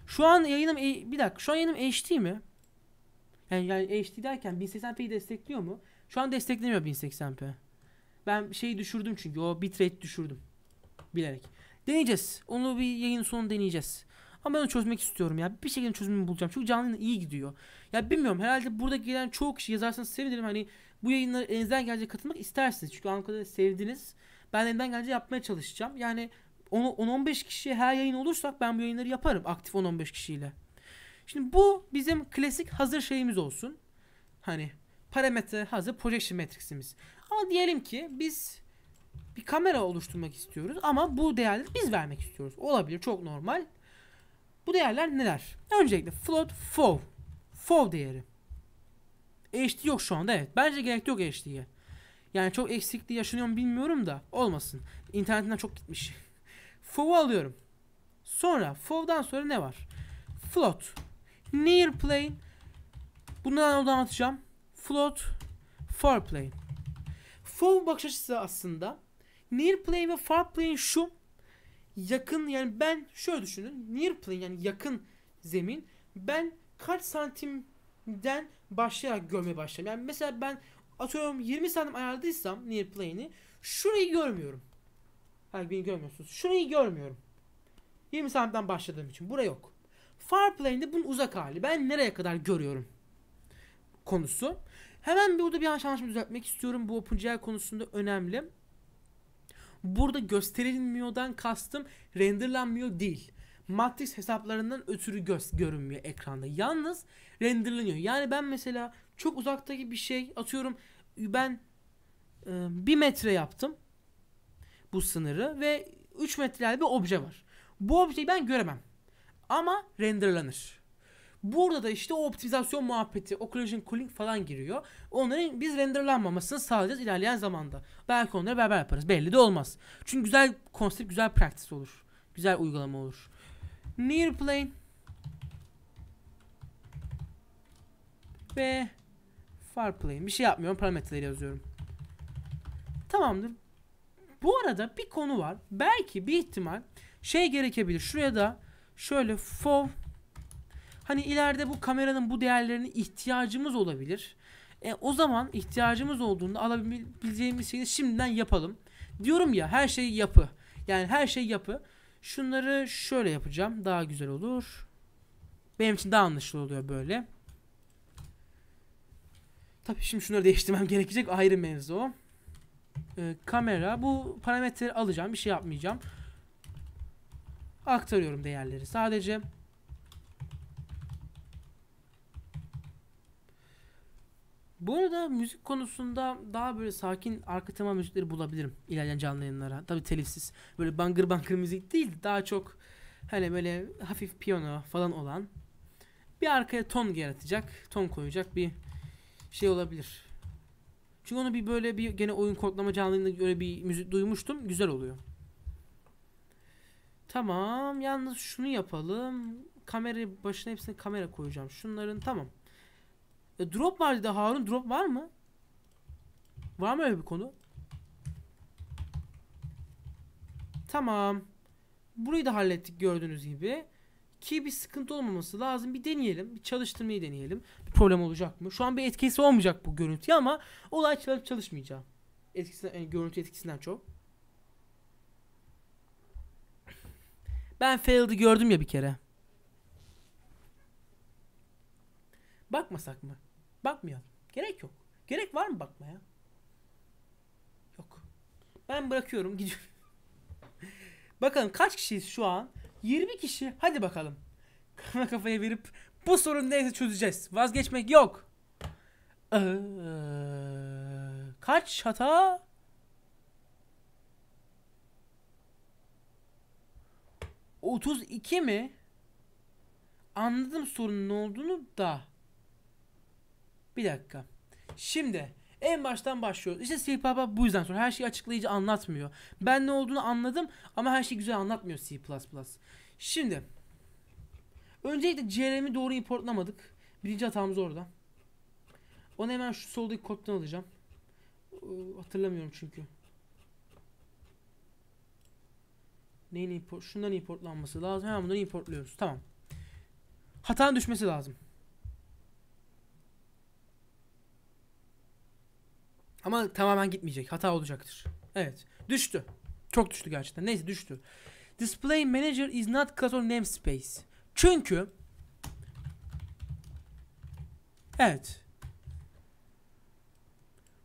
şu an yayınım e, bir dakika şu an yayınım HD mi? Yani, yani HD derken 1080p'yi destekliyor mu? Şu an desteklemiyor 1080p. Ben şeyi düşürdüm çünkü o bitrate düşürdüm. Bilerek. Deneyeceğiz. Onu bir yayın sonu deneyeceğiz. Ama ben onu çözmek istiyorum ya. Bir şekilde çözümümü bulacağım. Çünkü canlı iyi gidiyor. Ya bilmiyorum herhalde burada gelen çoğu kişi yazarsanız sevinirim. Hani bu yayınları elinizden gelince katılmak istersiniz. Çünkü Ankara'da sevdiniz. Ben elinden gelince yapmaya çalışacağım. Yani 10-15 kişi her yayın olursak ben bu yayınları yaparım aktif 10-15 kişiyle. Şimdi bu bizim klasik hazır şeyimiz olsun. Hani parametre hazır projection matriximiz. Ama diyelim ki biz bir kamera oluşturmak istiyoruz ama bu değerleri biz vermek istiyoruz. Olabilir çok normal. Bu değerler neler? Öncelikle float fov. Fov değeri. HD yok şu anda evet. Bence gerek yok HD'ye. Yani çok eksikliği yaşanıyor mu bilmiyorum da olmasın. İnternetinden çok gitmiş. Fov'u alıyorum. Sonra fov'dan sonra ne var? Float. Near plane. Bundan onu anlatacağım. Float. Far plane. Fov bakış açısı aslında. Near plane ve far plane şu yakın yani ben şöyle düşünün. Near plane yani yakın zemin. Ben kaç santimden başlayarak görmeye başlarım. Yani mesela ben atıyorum 20 santim ayarladıysam near plane'i şurayı görmüyorum. Hayır beni görmüyorsunuz. Şurayı görmüyorum. 20 santimden başladığım için. Bura yok. Far plane'de bunun uzak hali. Ben nereye kadar görüyorum? Konusu. Hemen burada bir yanlış düzeltmek istiyorum. Bu OpenGL konusunda önemli. Burada gösterilmiyordan kastım renderlanmıyor değil. Matrix hesaplarından ötürü göz görünmüyor ekranda. Yalnız renderlanıyor. Yani ben mesela çok uzaktaki bir şey atıyorum ben e, bir metre yaptım bu sınırı ve 3 metrelik bir obje var. Bu objeyi ben göremem. Ama renderlanır. Burada da işte o optimizasyon muhabbeti, occlusion collision cooling falan giriyor. Onların biz renderlanmamasını sağlayacağız ilerleyen zamanda. Belki onları beraber yaparız. Belli de olmaz. Çünkü güzel konsept, güzel pratik olur. Güzel uygulama olur. Near plane ve far plane. Bir şey yapmıyorum. Parametreleri yazıyorum. Tamamdır. Bu arada bir konu var. Belki bir ihtimal şey gerekebilir. Şuraya da şöyle for Hani ileride bu kameranın bu değerlerine ihtiyacımız olabilir. E, o zaman ihtiyacımız olduğunda alabileceğimiz şeyi şimdiden yapalım. Diyorum ya her şeyi yapı. Yani her şeyi yapı. Şunları şöyle yapacağım. Daha güzel olur. Benim için daha anlaşılır oluyor böyle. Tabii şimdi şunları değiştirmem gerekecek. Ayrı mevzu Ee, kamera. Bu parametreleri alacağım. Bir şey yapmayacağım. Aktarıyorum değerleri. Sadece Bu arada müzik konusunda daha böyle sakin arka tema müzikleri bulabilirim ilerleyen canlı yayınlara. Tabii telifsiz. Böyle bangır bangır müzik değil. Daha çok hani böyle hafif piyano falan olan bir arkaya ton yaratacak, ton koyacak bir şey olabilir. Çünkü onu bir böyle bir gene oyun kodlama canlılığında öyle bir müzik duymuştum. Güzel oluyor. Tamam. Yalnız şunu yapalım. Kamera başına hepsine kamera koyacağım. Şunların tamam. E, drop var dedi Harun. Drop var mı? Var mı öyle bir konu? Tamam. Burayı da hallettik gördüğünüz gibi. Ki bir sıkıntı olmaması lazım. Bir deneyelim. Bir çalıştırmayı deneyelim. Bir problem olacak mı? Şu an bir etkisi olmayacak bu görüntüye ama olay çalışıp çalışmayacağı. Etkisinden, yani görüntü etkisinden çok. Ben failed'ı gördüm ya bir kere. Bakmasak mı? Bakmayalım. Gerek yok. Gerek var mı bakmaya? Yok. Ben bırakıyorum gidiyorum. bakalım kaç kişiyiz şu an? 20 kişi. Hadi bakalım. Kafa kafaya verip bu sorun neyse çözeceğiz. Vazgeçmek yok. Ee, kaç hata? Otuz iki mi? Anladım sorunun ne olduğunu da. Bir dakika. Şimdi en baştan başlıyoruz. İşte C++ bu yüzden sonra her şeyi açıklayıcı anlatmıyor. Ben ne olduğunu anladım ama her şeyi güzel anlatmıyor C++. Şimdi öncelikle CRM'i doğru importlamadık. Birinci hatamız orada. Onu hemen şu soldaki koddan alacağım. Hatırlamıyorum çünkü. Neyin import? Şundan importlanması lazım. Hemen bunu importluyoruz. Tamam. Hatanın düşmesi lazım. Ama tamamen gitmeyecek. Hata olacaktır. Evet. Düştü. Çok düştü gerçekten. Neyse düştü. Display Manager is not class namespace. Çünkü Evet.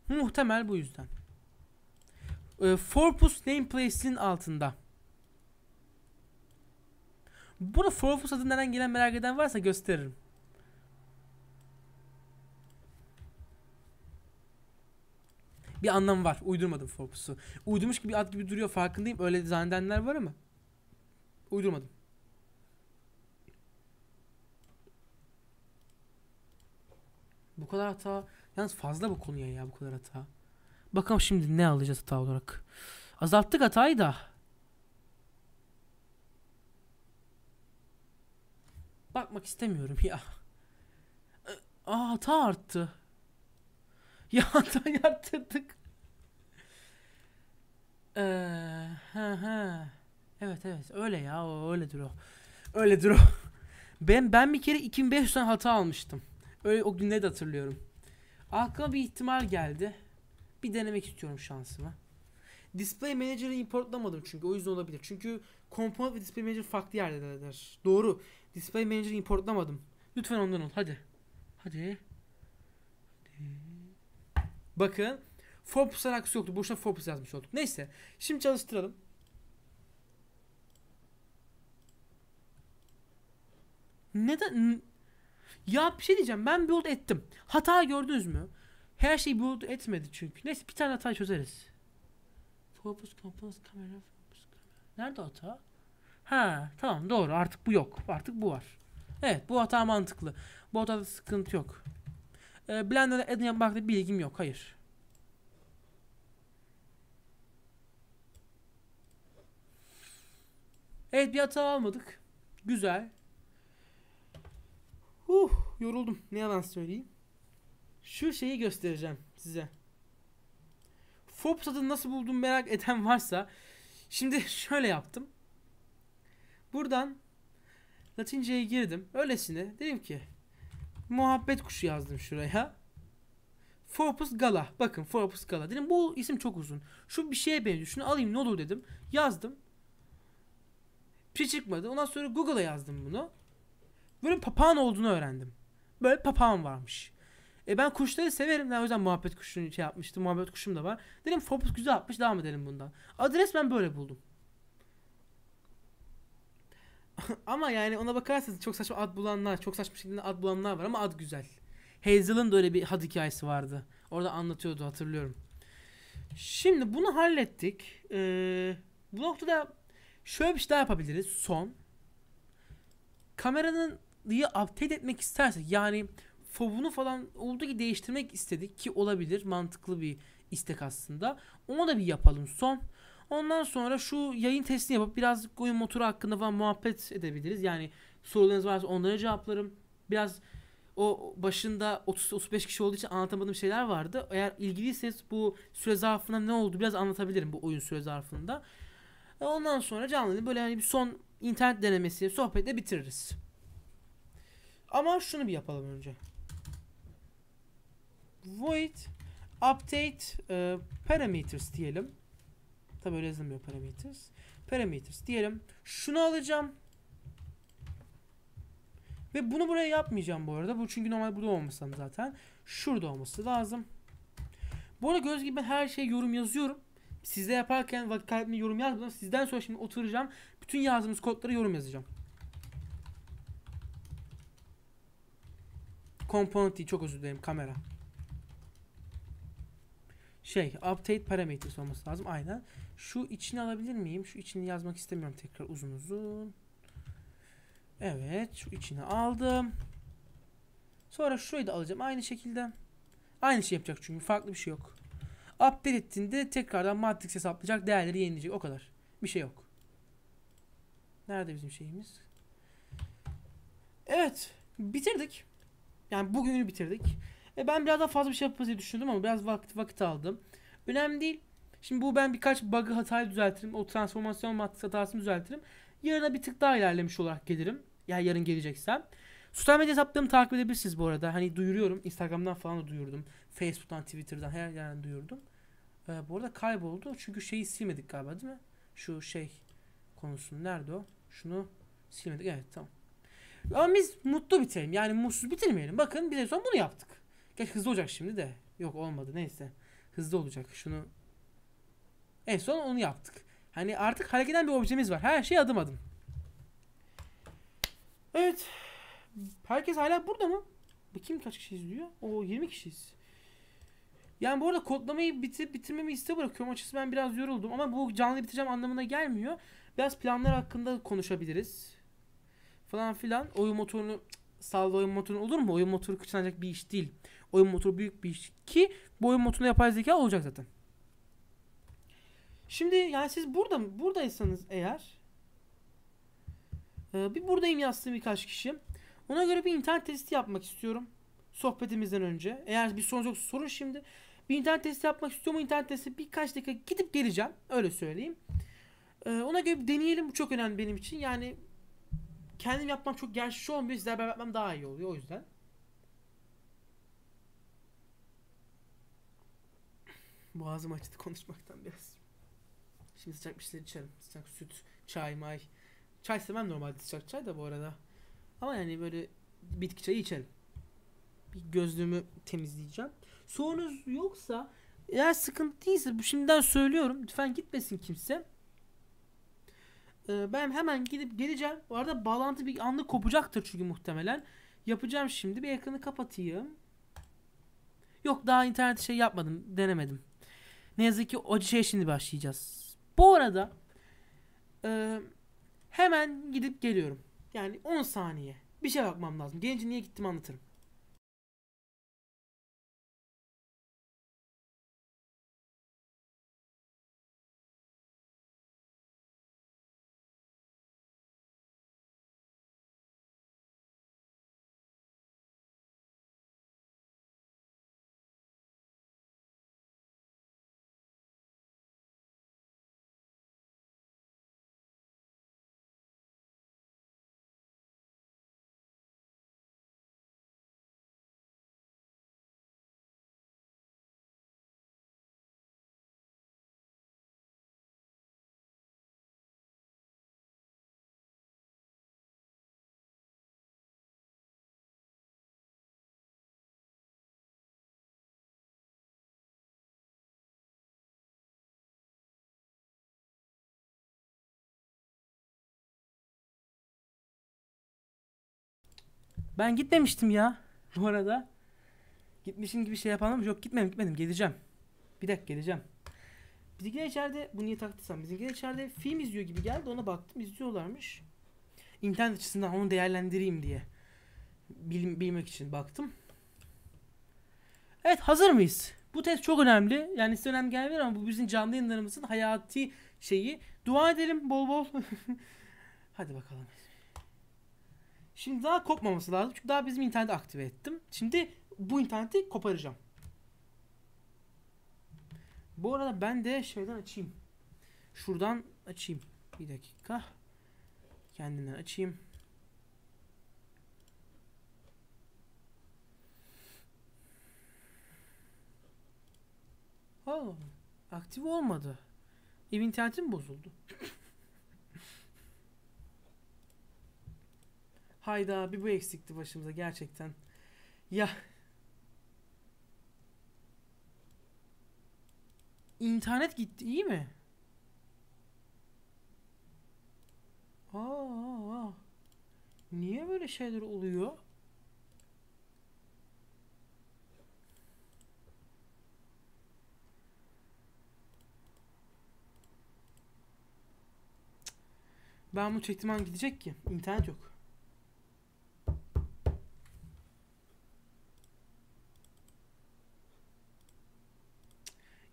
Muhtemel bu yüzden. E, Forpus nameplace'in altında. Bunu Forpus adından gelen merak eden varsa gösteririm. bir anlam var. Uydurmadım Forbes'u. Uydurmuş gibi ad gibi duruyor farkındayım. Öyle zannedenler var ama. Uydurmadım. Bu kadar hata. Yalnız fazla bu konuya ya bu kadar hata. Bakalım şimdi ne alacağız hata olarak. Azalttık hatayı da. Bakmak istemiyorum ya. Aa hata arttı. Yandan yaptırdık. Ee, ha ha. Evet evet öyle ya o öyledir o. Öyledir o. Ben ben bir kere 2500 tane hata almıştım. Öyle o günleri de hatırlıyorum. Aklıma bir ihtimal geldi. Bir denemek istiyorum şansımı. Display Manager'ı importlamadım çünkü o yüzden olabilir. Çünkü Component ve Display Manager farklı yerdeler. Doğru. Display Manager'ı importlamadım. Lütfen ondan ol. Hadi. Hadi. Hadi. Bakın Forbes'lar aksi yoktu. Boşuna Forbes yazmış olduk. Neyse. Şimdi çalıştıralım. Neden? Ya bir şey diyeceğim. Ben build ettim. Hata gördünüz mü? Her şeyi build etmedi çünkü. Neyse bir tane hata çözeriz. Focus components kamera focus kamera. Nerede hata? Ha tamam doğru artık bu yok. Artık bu var. Evet bu hata mantıklı. Bu hata sıkıntı yok. E, Blender'da Adrian Bark'ta bilgim yok. Hayır. Evet bir hata almadık. Güzel. Huh, yoruldum. Ne yalan söyleyeyim. Şu şeyi göstereceğim size. Fops adını nasıl buldum merak eden varsa. Şimdi şöyle yaptım. Buradan Latince'ye girdim. Öylesine dedim ki Muhabbet kuşu yazdım şuraya. Forbes Gala. Bakın Forbes Gala. Dedim bu isim çok uzun. Şu bir şeye benziyor. Şunu alayım ne olur dedim. Yazdım. Bir şey çıkmadı. Ondan sonra Google'a yazdım bunu. Böyle papağan olduğunu öğrendim. Böyle papağan varmış. E ben kuşları severim. Yani o yüzden muhabbet kuşunu şey yapmıştım. Muhabbet kuşum da var. Dedim Forbes güzel atmış. Devam edelim bundan. Adres ben böyle buldum. ama yani ona bakarsanız çok saçma ad bulanlar, çok saçma şekilde ad bulanlar var ama ad güzel. Hazel'ın da öyle bir had hikayesi vardı. Orada anlatıyordu hatırlıyorum. Şimdi bunu hallettik. Ee, bu noktada şöyle bir şey daha yapabiliriz. Son. Kameranın diye update etmek istersek yani fovunu falan olduğu gibi değiştirmek istedik ki olabilir mantıklı bir istek aslında. Onu da bir yapalım son. Ondan sonra şu yayın testini yapıp biraz oyun motoru hakkında falan muhabbet edebiliriz. Yani sorularınız varsa onlara cevaplarım. Biraz o başında 30-35 kişi olduğu için anlatamadığım şeyler vardı. Eğer ilgiliyseniz bu süre zarfında ne oldu biraz anlatabilirim bu oyun süre zarfında. E, ondan sonra canlı böyle hani bir son internet denemesi sohbetle bitiririz. Ama şunu bir yapalım önce. Void update e, parameters diyelim. Tabi öyle yazılmıyor parameters. Parameters diyelim. Şunu alacağım. Ve bunu buraya yapmayacağım bu arada. Bu çünkü normal burada olması zaten. Şurada olması lazım. Bu arada göz gibi ben her şeye yorum yazıyorum. Sizde yaparken vakit kaybetmeyi yorum yazmadım. Sizden sonra şimdi oturacağım. Bütün yazdığımız kodları yorum yazacağım. Component çok özür dilerim kamera. Şey update parameters olması lazım aynen. Şu içini alabilir miyim? Şu içini yazmak istemiyorum tekrar uzun uzun. Evet şu içini aldım. Sonra şurayı da alacağım aynı şekilde. Aynı şey yapacak çünkü farklı bir şey yok. Update ettiğinde tekrardan matrix hesaplayacak değerleri yenileyecek o kadar. Bir şey yok. Nerede bizim şeyimiz? Evet bitirdik. Yani bugünü bitirdik. E ben biraz daha fazla bir şey yapmayı düşündüm ama biraz vakit vakit aldım. Önemli değil. Şimdi bu ben birkaç bug'ı hatayı düzeltirim. O transformasyon matris hatasını düzeltirim. Yarına bir tık daha ilerlemiş olarak gelirim. yani yarın geleceksem. Sosyal medya hesaplarımı takip edebilirsiniz bu arada. Hani duyuruyorum. Instagram'dan falan da duyurdum. Facebook'tan, Twitter'dan her yerden duyurdum. Ee, bu arada kayboldu. Çünkü şeyi silmedik galiba değil mi? Şu şey konusunu. Nerede o? Şunu silmedik. Evet tamam. Ama biz mutlu bitirelim. Yani mutsuz bitirmeyelim. Bakın bir de son bunu yaptık. Geç hızlı olacak şimdi de. Yok olmadı neyse. Hızlı olacak. Şunu en son onu yaptık. Hani artık hareket bir objemiz var. Her şey adım adım. Evet. Herkes hala burada mı? Bakayım kaç kişi izliyor? O 20 kişiyiz. Yani bu arada kodlamayı bitirip bitirmemi iste bırakıyorum. Açıkçası ben biraz yoruldum ama bu canlı bitireceğim anlamına gelmiyor. Biraz planlar hakkında konuşabiliriz. Falan filan. Oyun motorunu salla oyun motoru olur mu? Oyun motoru kıçlanacak bir iş değil. Oyun motoru büyük bir iş ki bu oyun motorunu yapay zeka olacak zaten. Şimdi yani siz burada buradaysanız eğer e, bir buradayım yazsın birkaç kişi. Ona göre bir internet testi yapmak istiyorum. Sohbetimizden önce. Eğer bir sorunuz yoksa sorun şimdi. Bir internet testi yapmak istiyorum. O internet testi birkaç dakika gidip geleceğim. Öyle söyleyeyim. E, ona göre bir deneyelim. Bu çok önemli benim için. Yani kendim yapmam çok gerçekçi olmuyor. Sizler beraber yapmam daha iyi oluyor o yüzden. Boğazım açtı konuşmaktan biraz. Şimdi sıcak bir şeyler içerim. Sıcak süt, çay, may. Çay sevmem normalde sıcak çay da bu arada. Ama yani böyle bitki çayı içerim. Bir gözlüğümü temizleyeceğim. Sorunuz yoksa eğer sıkıntı değilse bu şimdiden söylüyorum. Lütfen gitmesin kimse. Ee, ben hemen gidip geleceğim. Bu arada bağlantı bir anda kopacaktır çünkü muhtemelen. Yapacağım şimdi. Bir ekranı kapatayım. Yok daha internet şey yapmadım. Denemedim. Ne yazık ki o şey şimdi başlayacağız. Bu arada e, hemen gidip geliyorum. Yani 10 saniye. Bir şey bakmam lazım. Gelince niye gittim anlatırım. Ben gitmemiştim ya bu arada. Gitmişim gibi şey yapalım. Yok gitmedim gitmedim geleceğim. Bir dakika geleceğim. Bizimkiler içeride bu niye taktıysam bizimkiler içeride film izliyor gibi geldi ona baktım izliyorlarmış. İnternet açısından onu değerlendireyim diye. Bil, bilmek için baktım. Evet hazır mıyız? Bu test çok önemli. Yani size önemli gelmiyor ama bu bizim canlı yayınlarımızın hayati şeyi. Dua edelim bol bol. Hadi bakalım. Şimdi daha kopmaması lazım. Çünkü daha bizim interneti aktive ettim. Şimdi bu interneti koparacağım. Bu arada ben de şeyden açayım. Şuradan açayım. Bir dakika. Kendinden açayım. Aa, aktif olmadı. Ev internetim bozuldu. Hayda bir bu eksikti başımıza gerçekten. Ya İnternet gitti iyi mi? Aa, niye böyle şeyler oluyor? Ben bu çektiğim an gidecek ki. İnternet yok.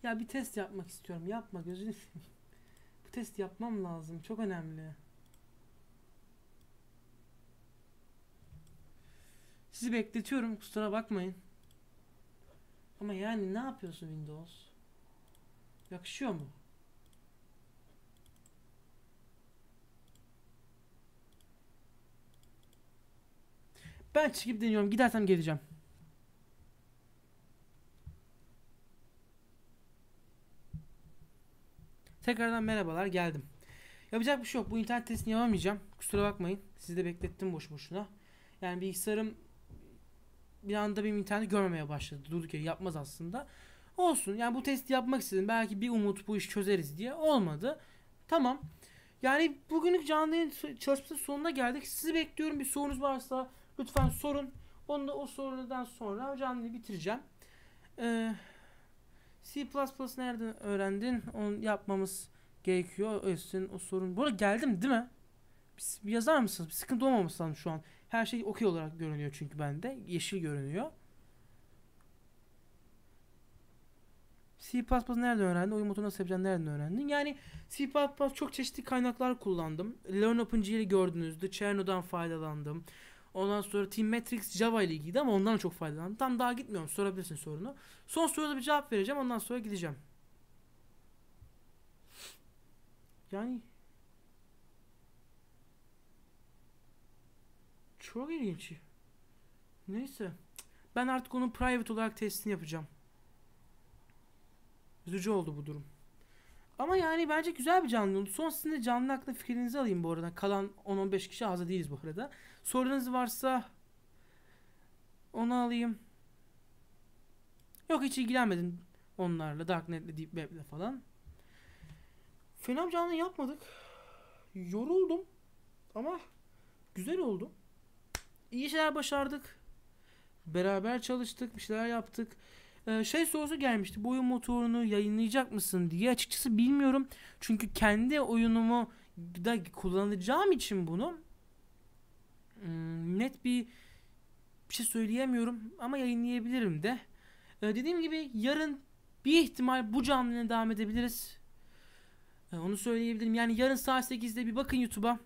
Ya bir test yapmak istiyorum. Yapma gözünü seveyim. Bu test yapmam lazım. Çok önemli. Sizi bekletiyorum. Kusura bakmayın. Ama yani ne yapıyorsun Windows? Yakışıyor mu? Ben çıkıp deniyorum. Gidersem geleceğim. Tekrardan merhabalar geldim. Yapacak bir şey yok. Bu internet testini yapamayacağım. Kusura bakmayın. Sizi de beklettim boş boşuna. Yani bilgisayarım bir anda benim interneti görmemeye başladı. Durduk yere yapmaz aslında. Olsun. Yani bu testi yapmak istedim. Belki bir umut bu iş çözeriz diye. Olmadı. Tamam. Yani bugünlük canlı yayın çalışması sonuna geldik. Sizi bekliyorum. Bir sorunuz varsa lütfen sorun. Onu da o sorudan sonra canlıyı bitireceğim. Ee, C++ nereden öğrendin? Onu yapmamız gerekiyor. Öyleyse o sorun. Bu arada geldim değil mi? Bir, bir yazar mısınız? Bir sıkıntı olmaması lazım şu an. Her şey okey olarak görünüyor çünkü bende. Yeşil görünüyor. C++ nereden öğrendin? Oyun motoru nasıl yapacaksın? Nereden öğrendin? Yani C++ çok çeşitli kaynaklar kullandım. Learn OpenGL'i gördünüz. The Cherno'dan faydalandım. Ondan sonra Team Matrix Java ile ilgiydi ama ondan da çok faydalandım. Tam daha gitmiyorum. Sorabilirsin sorunu. Son soruda bir cevap vereceğim. Ondan sonra gideceğim. Yani çok ilginç. Neyse. Ben artık onun private olarak testini yapacağım. Üzücü oldu bu durum. Ama yani bence güzel bir canlı oldu. Son sizin de canlı hakkında fikrinizi alayım bu arada. Kalan 10-15 kişi hazır değiliz bu arada. Sorunuz varsa onu alayım. Yok hiç ilgilenmedim onlarla. Darknet'le, Deep Web'le falan. Fena canlı yapmadık. Yoruldum. Ama güzel oldu. İyi şeyler başardık. Beraber çalıştık. Bir şeyler yaptık. Ee, şey sorusu gelmişti. Bu oyun motorunu yayınlayacak mısın diye. Açıkçası bilmiyorum. Çünkü kendi oyunumu da kullanacağım için bunu Hmm, net bir bir şey söyleyemiyorum ama yayınlayabilirim de. Ee, dediğim gibi yarın bir ihtimal bu canlıya devam edebiliriz. Ee, onu söyleyebilirim. Yani yarın saat 8'de bir bakın YouTube'a.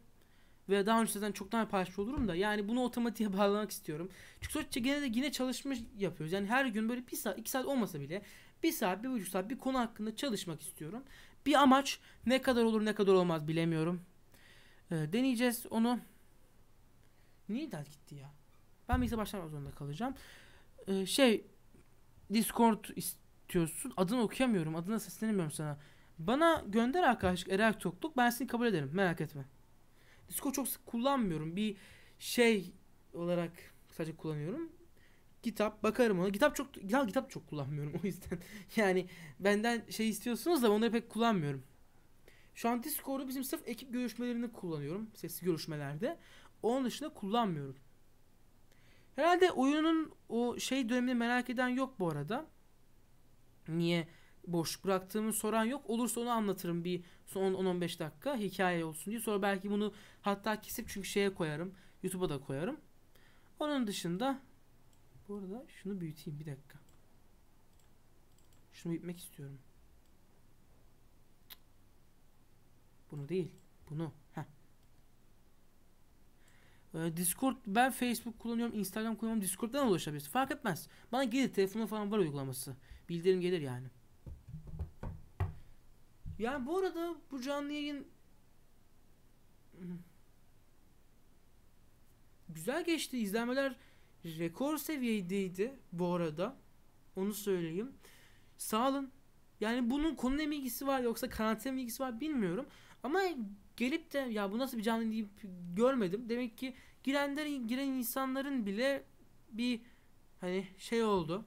Ve daha önceden çoktan paylaşmış olurum da. Yani bunu otomatiğe bağlamak istiyorum. Çünkü sonuçta gene de yine çalışma yapıyoruz. Yani her gün böyle bir saat, iki saat olmasa bile bir saat, bir buçuk saat bir konu hakkında çalışmak istiyorum. Bir amaç ne kadar olur ne kadar olmaz bilemiyorum. Ee, deneyeceğiz onu. Niye iptal gitti ya? Ben bilgisayar başlamak zorunda kalacağım. Ee, şey Discord istiyorsun. Adını okuyamıyorum. Adına seslenemiyorum sana. Bana gönder arkadaşlık Erel Tokluk. Ben seni kabul ederim. Merak etme. Discord çok sık kullanmıyorum. Bir şey olarak sadece kullanıyorum. Kitap bakarım ona. Kitap çok ya kitap çok kullanmıyorum o yüzden. yani benden şey istiyorsunuz da onları pek kullanmıyorum. Şu an Discord'u bizim sırf ekip görüşmelerini kullanıyorum. Sesli görüşmelerde. Onun dışında kullanmıyorum. Herhalde oyunun o şey dönemini merak eden yok bu arada. Niye boş bıraktığımı soran yok. Olursa onu anlatırım bir son 10-15 dakika hikaye olsun diye. Sonra belki bunu hatta kesip çünkü şeye koyarım. YouTube'a da koyarım. Onun dışında bu arada şunu büyüteyim bir dakika. Şunu büyütmek istiyorum. Bunu değil. Bunu. Ee, Discord ben Facebook kullanıyorum, Instagram kullanıyorum. Discord'dan ulaşabilirsin. Fark etmez. Bana gelir telefonda falan var uygulaması. Bildirim gelir yani. Yani bu arada bu canlı yayın güzel geçti. İzlenmeler rekor seviyedeydi bu arada. Onu söyleyeyim. Sağ olun. Yani bunun konu ne ilgisi var yoksa karantina ilgisi var bilmiyorum. Ama gelip de ya bu nasıl bir canlı deyip görmedim. Demek ki girenler giren insanların bile bir hani şey oldu.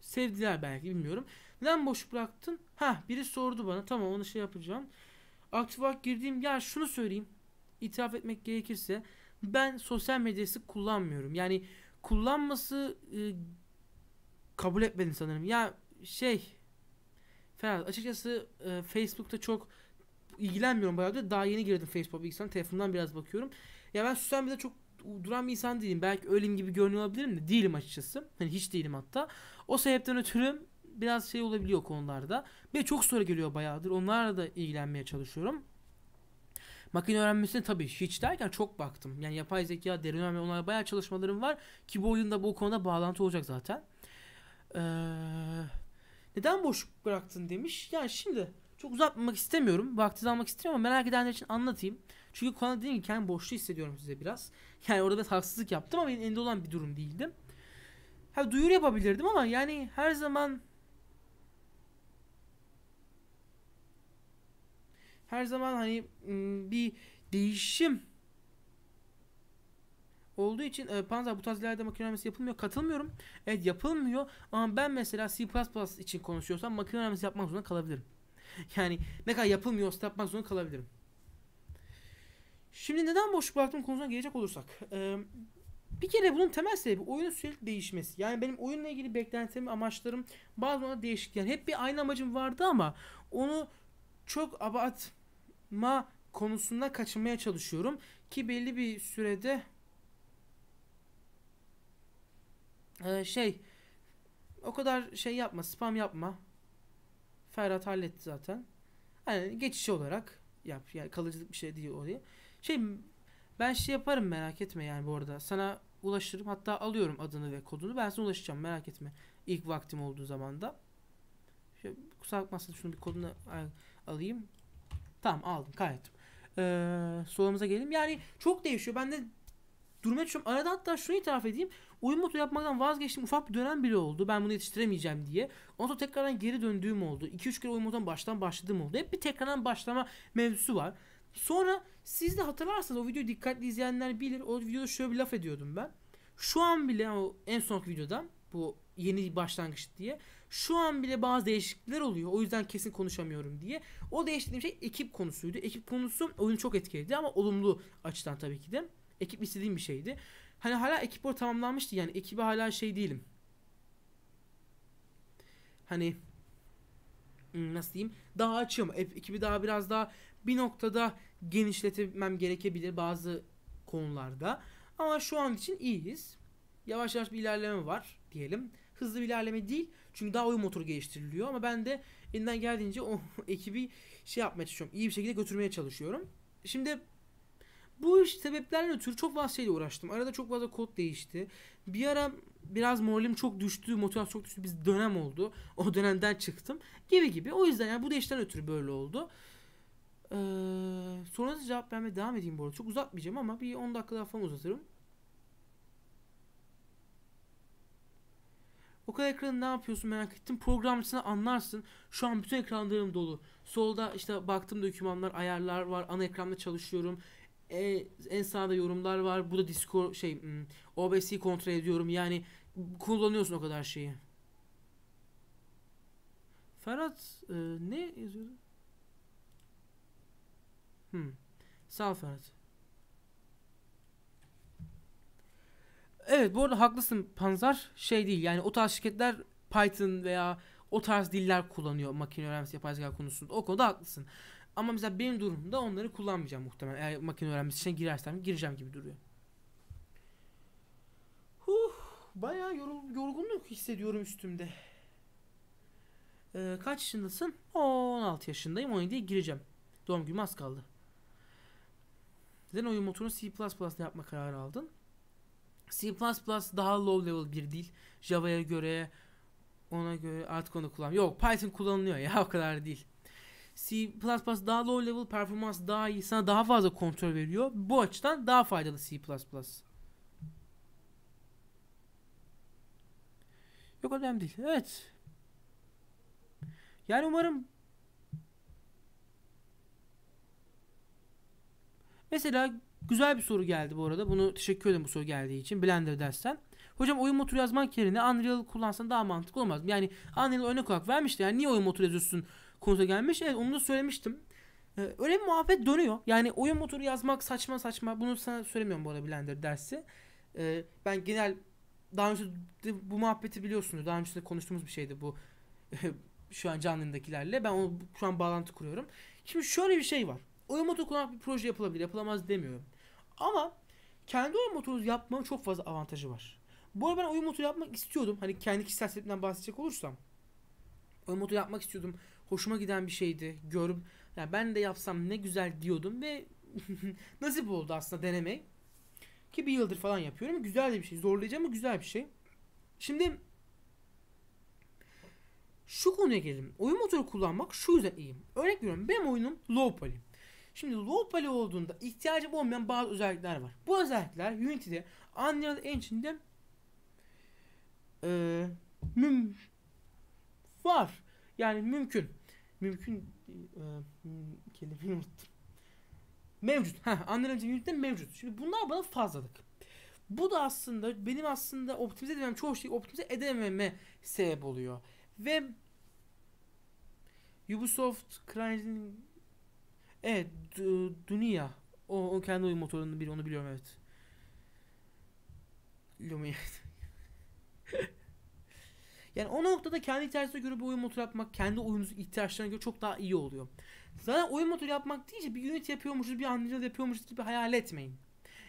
Sevdiler belki bilmiyorum. Neden boş bıraktın? Ha biri sordu bana. Tamam onu şey yapacağım. Aktif olarak girdiğim ya şunu söyleyeyim. İtiraf etmek gerekirse ben sosyal medyası kullanmıyorum. Yani kullanması e, kabul etmedim sanırım. Ya şey Ferhat açıkçası e, Facebook'ta çok ilgilenmiyorum bayağı da daha yeni girdim Facebook'a bilgisayardan telefondan biraz bakıyorum. Ya ben sosyal medyada çok duran bir insan değilim. Belki Ölüm gibi görünüyor olabilirim de değilim açıkçası. Hani hiç değilim hatta. O sebepten ötürü biraz şey olabiliyor konularda. Ve çok soru geliyor bayağıdır. Onlarla da ilgilenmeye çalışıyorum. Makine öğrenmesine tabii hiç derken çok baktım. Yani yapay zeka, derin öğrenme onlara bayağı çalışmalarım var. Ki bu oyunda bu konuda bağlantı olacak zaten. Eee neden boş bıraktın demiş. Yani şimdi çok uzatmamak istemiyorum. Vaktinizi almak istemiyorum ama merak edenler için anlatayım. Çünkü konu dediğim gibi kendimi boşlu hissediyorum size biraz. Yani orada bir haksızlık yaptım ama benim elinde olan bir durum değildim. Ha, duyuru yapabilirdim ama yani her zaman her zaman hani bir değişim olduğu için e, Panzer bu tarz ileride makine öğrenmesi yapılmıyor. Katılmıyorum. Evet yapılmıyor ama ben mesela C++ için konuşuyorsam makine öğrenmesi yapmak zorunda kalabilirim. Yani ne kadar yapılmıyorsa yapmak zorunda kalabilirim. Şimdi neden boşluk bıraktığım konusuna gelecek olursak. E, bir kere bunun temel sebebi oyunun sürekli değişmesi. Yani benim oyunla ilgili beklentilerim, amaçlarım bazen değişik. Yani hep bir aynı amacım vardı ama onu çok abartma konusunda kaçınmaya çalışıyorum. Ki belli bir sürede Ee, şey o kadar şey yapma spam yapma. Ferhat halletti zaten. Yani geçici olarak yap. Yani kalıcılık bir şey değil oraya. Şey ben şey yaparım merak etme yani bu arada. Sana ulaşırım. Hatta alıyorum adını ve kodunu. Ben sana ulaşacağım merak etme. ilk vaktim olduğu zaman da. Şöyle, kusura bakmazsan şunu bir kodunu alayım. Tamam aldım kaydettim. Ee, sorumuza gelelim. Yani çok değişiyor. Ben de duruma düşüyorum. Arada hatta şunu itiraf edeyim. Oyun modu yapmadan vazgeçtim. Ufak bir dönem bile oldu. Ben bunu yetiştiremeyeceğim diye. Ondan sonra tekrardan geri döndüğüm oldu. 2-3 kere oyun modundan baştan başladığım oldu. Hep bir tekrardan başlama mevzusu var. Sonra siz de hatırlarsanız o videoyu dikkatli izleyenler bilir. O videoda şöyle bir laf ediyordum ben. Şu an bile o en sonki videodan bu yeni başlangıç diye. Şu an bile bazı değişiklikler oluyor. O yüzden kesin konuşamıyorum diye. O değiştiğim şey ekip konusuydu. Ekip konusu oyunu çok etkiledi ama olumlu açıdan tabii ki de. Ekip istediğim bir şeydi. Hani hala ekip orada tamamlanmıştı yani ekibi hala şey değilim. Hani hmm, nasıl diyeyim daha açım. Ekibi daha biraz daha bir noktada genişletmem gerekebilir bazı konularda. Ama şu an için iyiyiz. Yavaş yavaş bir ilerleme var diyelim. Hızlı bir ilerleme değil. Çünkü daha uyum motoru geliştiriliyor ama ben de elinden geldiğince o ekibi şey yapmaya çalışıyorum. İyi bir şekilde götürmeye çalışıyorum. Şimdi bu iş sebeplerle ötürü çok fazla şeyle uğraştım. Arada çok fazla kod değişti. Bir ara biraz moralim çok düştü, motivasyon çok düştü. Bir dönem oldu. O dönemden çıktım gibi gibi. O yüzden yani bu değişten ötürü böyle oldu. Ee, sonrası cevap vermeye devam edeyim bu arada. Çok uzatmayacağım ama bir 10 dakika daha falan uzatırım. O kadar ekranı ne yapıyorsun merak ettim. Programcısını anlarsın. Şu an bütün ekranlarım dolu. Solda işte baktım dokümanlar, ayarlar var. Ana ekranda çalışıyorum. E, en sağda yorumlar var. Bu da Discord şey hmm, OBS'i kontrol ediyorum. Yani kullanıyorsun o kadar şeyi. Ferhat e, ne yazıyordu? Hmm. Sağ ol Ferhat. Evet bu arada haklısın Panzer. Şey değil yani o tarz şirketler Python veya o tarz diller kullanıyor makine öğrenmesi yapay zeka konusunda. O konuda haklısın. Ama mesela benim durumda onları kullanmayacağım muhtemelen. Eğer makine öğrenmesi için girersem gireceğim gibi duruyor. Huh, bayağı yorul, yorgunluk hissediyorum üstümde. Ee, kaç yaşındasın? 16 yaşındayım. 17'ye gireceğim. Doğum günüm az kaldı. Neden oyun motorunu C++ yapma kararı aldın? C++ daha low level bir dil. Java'ya göre ona göre artık onu kullan. Yok Python kullanılıyor ya o kadar değil. C++ daha low level performans daha iyi sana daha fazla kontrol veriyor. Bu açıdan daha faydalı C++. Yok önemli değil. Evet. Yani umarım Mesela güzel bir soru geldi bu arada. Bunu teşekkür ederim bu soru geldiği için Blender dersen. Hocam oyun motoru yazmak yerine Unreal kullansan daha mantıklı olmaz mı? Yani Unreal örnek olarak vermişti. Yani niye oyun motoru yazıyorsun? konusu gelmiş. Evet onu da söylemiştim. Ee, öyle bir muhabbet dönüyor. Yani oyun motoru yazmak saçma saçma. Bunu sana söylemiyorum bu arada Blender dersi. Ee, ben genel daha önce de bu muhabbeti biliyorsunuz. Daha önce de konuştuğumuz bir şeydi bu. şu an canlındakilerle. Ben onu şu an bağlantı kuruyorum. Şimdi şöyle bir şey var. Oyun motoru kullanarak bir proje yapılabilir. Yapılamaz demiyorum. Ama kendi oyun motoru yapmanın çok fazla avantajı var. Bu arada ben oyun motoru yapmak istiyordum. Hani kendi kişisel sebepten bahsedecek olursam. Oyun motoru yapmak istiyordum hoşuma giden bir şeydi. Görüm yani ben de yapsam ne güzel diyordum ve nasip oldu aslında denemek. Ki bir yıldır falan yapıyorum. Güzel de bir şey. zorlayacağım ama güzel bir şey. Şimdi şu konuya gelelim. Oyun motoru kullanmak şu yüzden iyiyim. Örnek veriyorum benim oyunum low poly. Şimdi low poly olduğunda ihtiyacı olmayan bazı özellikler var. Bu özellikler Unity'de Unreal Engine'de e, müm var. Yani mümkün. Mümkün e, kelimeyi unuttum. Mevcut. Ha, anlayacağım unit'te mevcut. Şimdi bunlar bana fazlalık. Bu da aslında benim aslında optimize edemem çoğu şey optimize edememe sebep oluyor. Ve Ubisoft Cryengine Evet, Dunia. O, o kendi oyun motorunun biri onu biliyorum evet. Lumiere. Yani o noktada kendi ihtiyaçlarına göre bir oyun motoru yapmak, kendi oyununuzun ihtiyaçlarına göre çok daha iyi oluyor. Zaten oyun motoru yapmak deyince bir unit yapıyormuşuz, bir Unreal yapıyormuşuz gibi hayal etmeyin.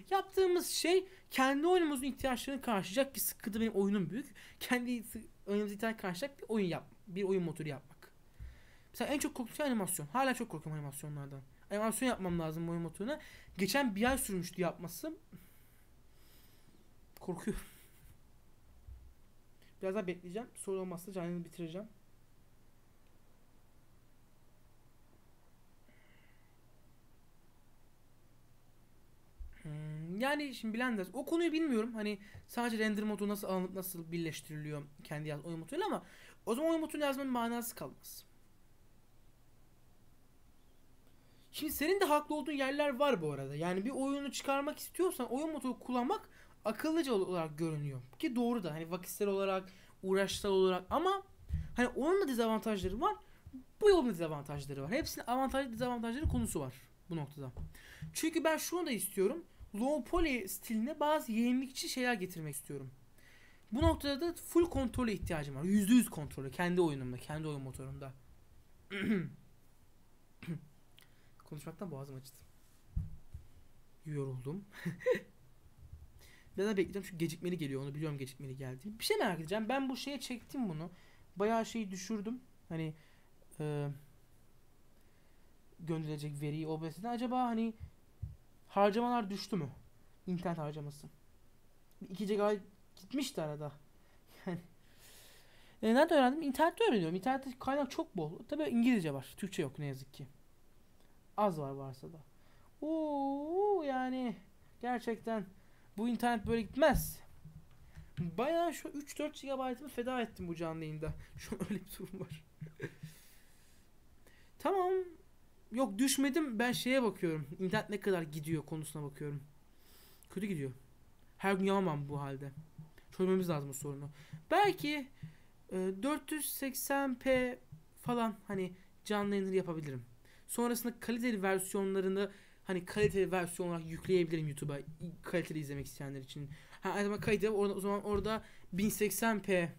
Yaptığımız şey kendi oyunumuzun ihtiyaçlarını karşılayacak ki sıkıntı benim oyunum büyük. Kendi oyunumuz ihtiyaç karşılayacak bir oyun yap, bir oyun motoru yapmak. Mesela en çok korktuğum şey animasyon. Hala çok korkuyorum animasyonlardan. Animasyon yapmam lazım oyun motoruna. Geçen bir ay sürmüştü yapması. Korkuyorum. Biraz daha bekleyeceğim. Soru olmazsa canlı bitireceğim. Hmm, yani şimdi Blender o konuyu bilmiyorum. Hani sadece render modu nasıl alınıp nasıl birleştiriliyor kendi yaz oyun moduyla ama o zaman oyun modunu yazmanın manası kalmaz. Şimdi senin de haklı olduğun yerler var bu arada. Yani bir oyunu çıkarmak istiyorsan oyun modu kullanmak akıllıca olarak görünüyor. Ki doğru da hani vakitsel olarak, uğraşsal olarak ama hani onun da dezavantajları var. Bu yolun dezavantajları var. Hepsinin avantajlı dezavantajları konusu var bu noktada. Çünkü ben şunu da istiyorum. Low poly stiline bazı yenilikçi şeyler getirmek istiyorum. Bu noktada da full kontrole ihtiyacım var. yüzde yüz kontrolü kendi oyunumda, kendi oyun motorumda. Konuşmaktan boğazım acıdı. Yoruldum. ben daha bekleyeceğim çünkü gecikmeli geliyor. Onu biliyorum gecikmeli geldi. Bir şey merak edeceğim. Ben bu şeye çektim bunu. Bayağı şeyi düşürdüm. Hani e, gönderilecek veriyi OBS'den. Acaba hani harcamalar düştü mü? İnternet harcaması. 2 GB gitmişti arada. Yani e, nerede öğrendim? İnternette öğreniyorum. İnternette kaynak çok bol. Tabi İngilizce var. Türkçe yok ne yazık ki. Az var varsa da. Oo yani gerçekten bu internet böyle gitmez. Bayağı şu 3-4 GB'ımı feda ettim bu canlı yayında. Şu an öyle bir durum var. tamam. Yok düşmedim. Ben şeye bakıyorum. İnternet ne kadar gidiyor konusuna bakıyorum. Kötü gidiyor. Her gün yapamam bu halde. Çözmemiz lazım bu sorunu. Belki e, 480p falan hani canlı yayınları yapabilirim. Sonrasında kaliteli versiyonlarını hani kaliteli versiyon olarak yükleyebilirim YouTube'a kaliteli izlemek isteyenler için. Ha aynı zamanda kaydı o zaman orada 1080p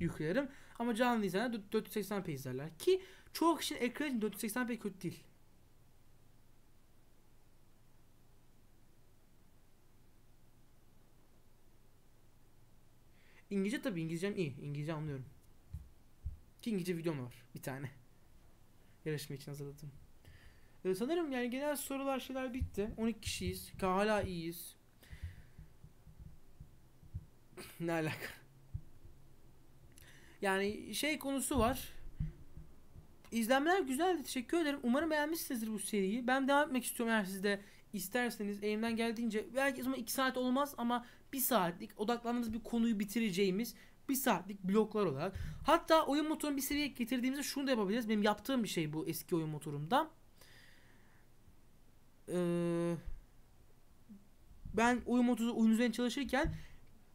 yüklerim ama canlı izleyenler 480p izlerler ki çoğu kişinin ekranı için 480p kötü değil. İngilizce tabi İngilizcem iyi. İngilizce anlıyorum. Ki İngilizce videom var bir tane. Yarışma için hazırladım. E, sanırım yani genel sorular şeyler bitti. 12 kişiyiz. Hala iyiyiz. ne alaka? Yani şey konusu var. İzlenmeler güzeldi. Teşekkür ederim. Umarım beğenmişsinizdir bu seriyi. Ben devam etmek istiyorum eğer siz de isterseniz elimden geldiğince belki zaman 2 saat olmaz ama 1 saatlik odaklandığımız bir konuyu bitireceğimiz 1 saatlik bloklar olarak. Hatta oyun motorunu bir seviyeye getirdiğimizde şunu da yapabiliriz. Benim yaptığım bir şey bu eski oyun motorumda. Ee, ben oyun motoru oyun üzerine çalışırken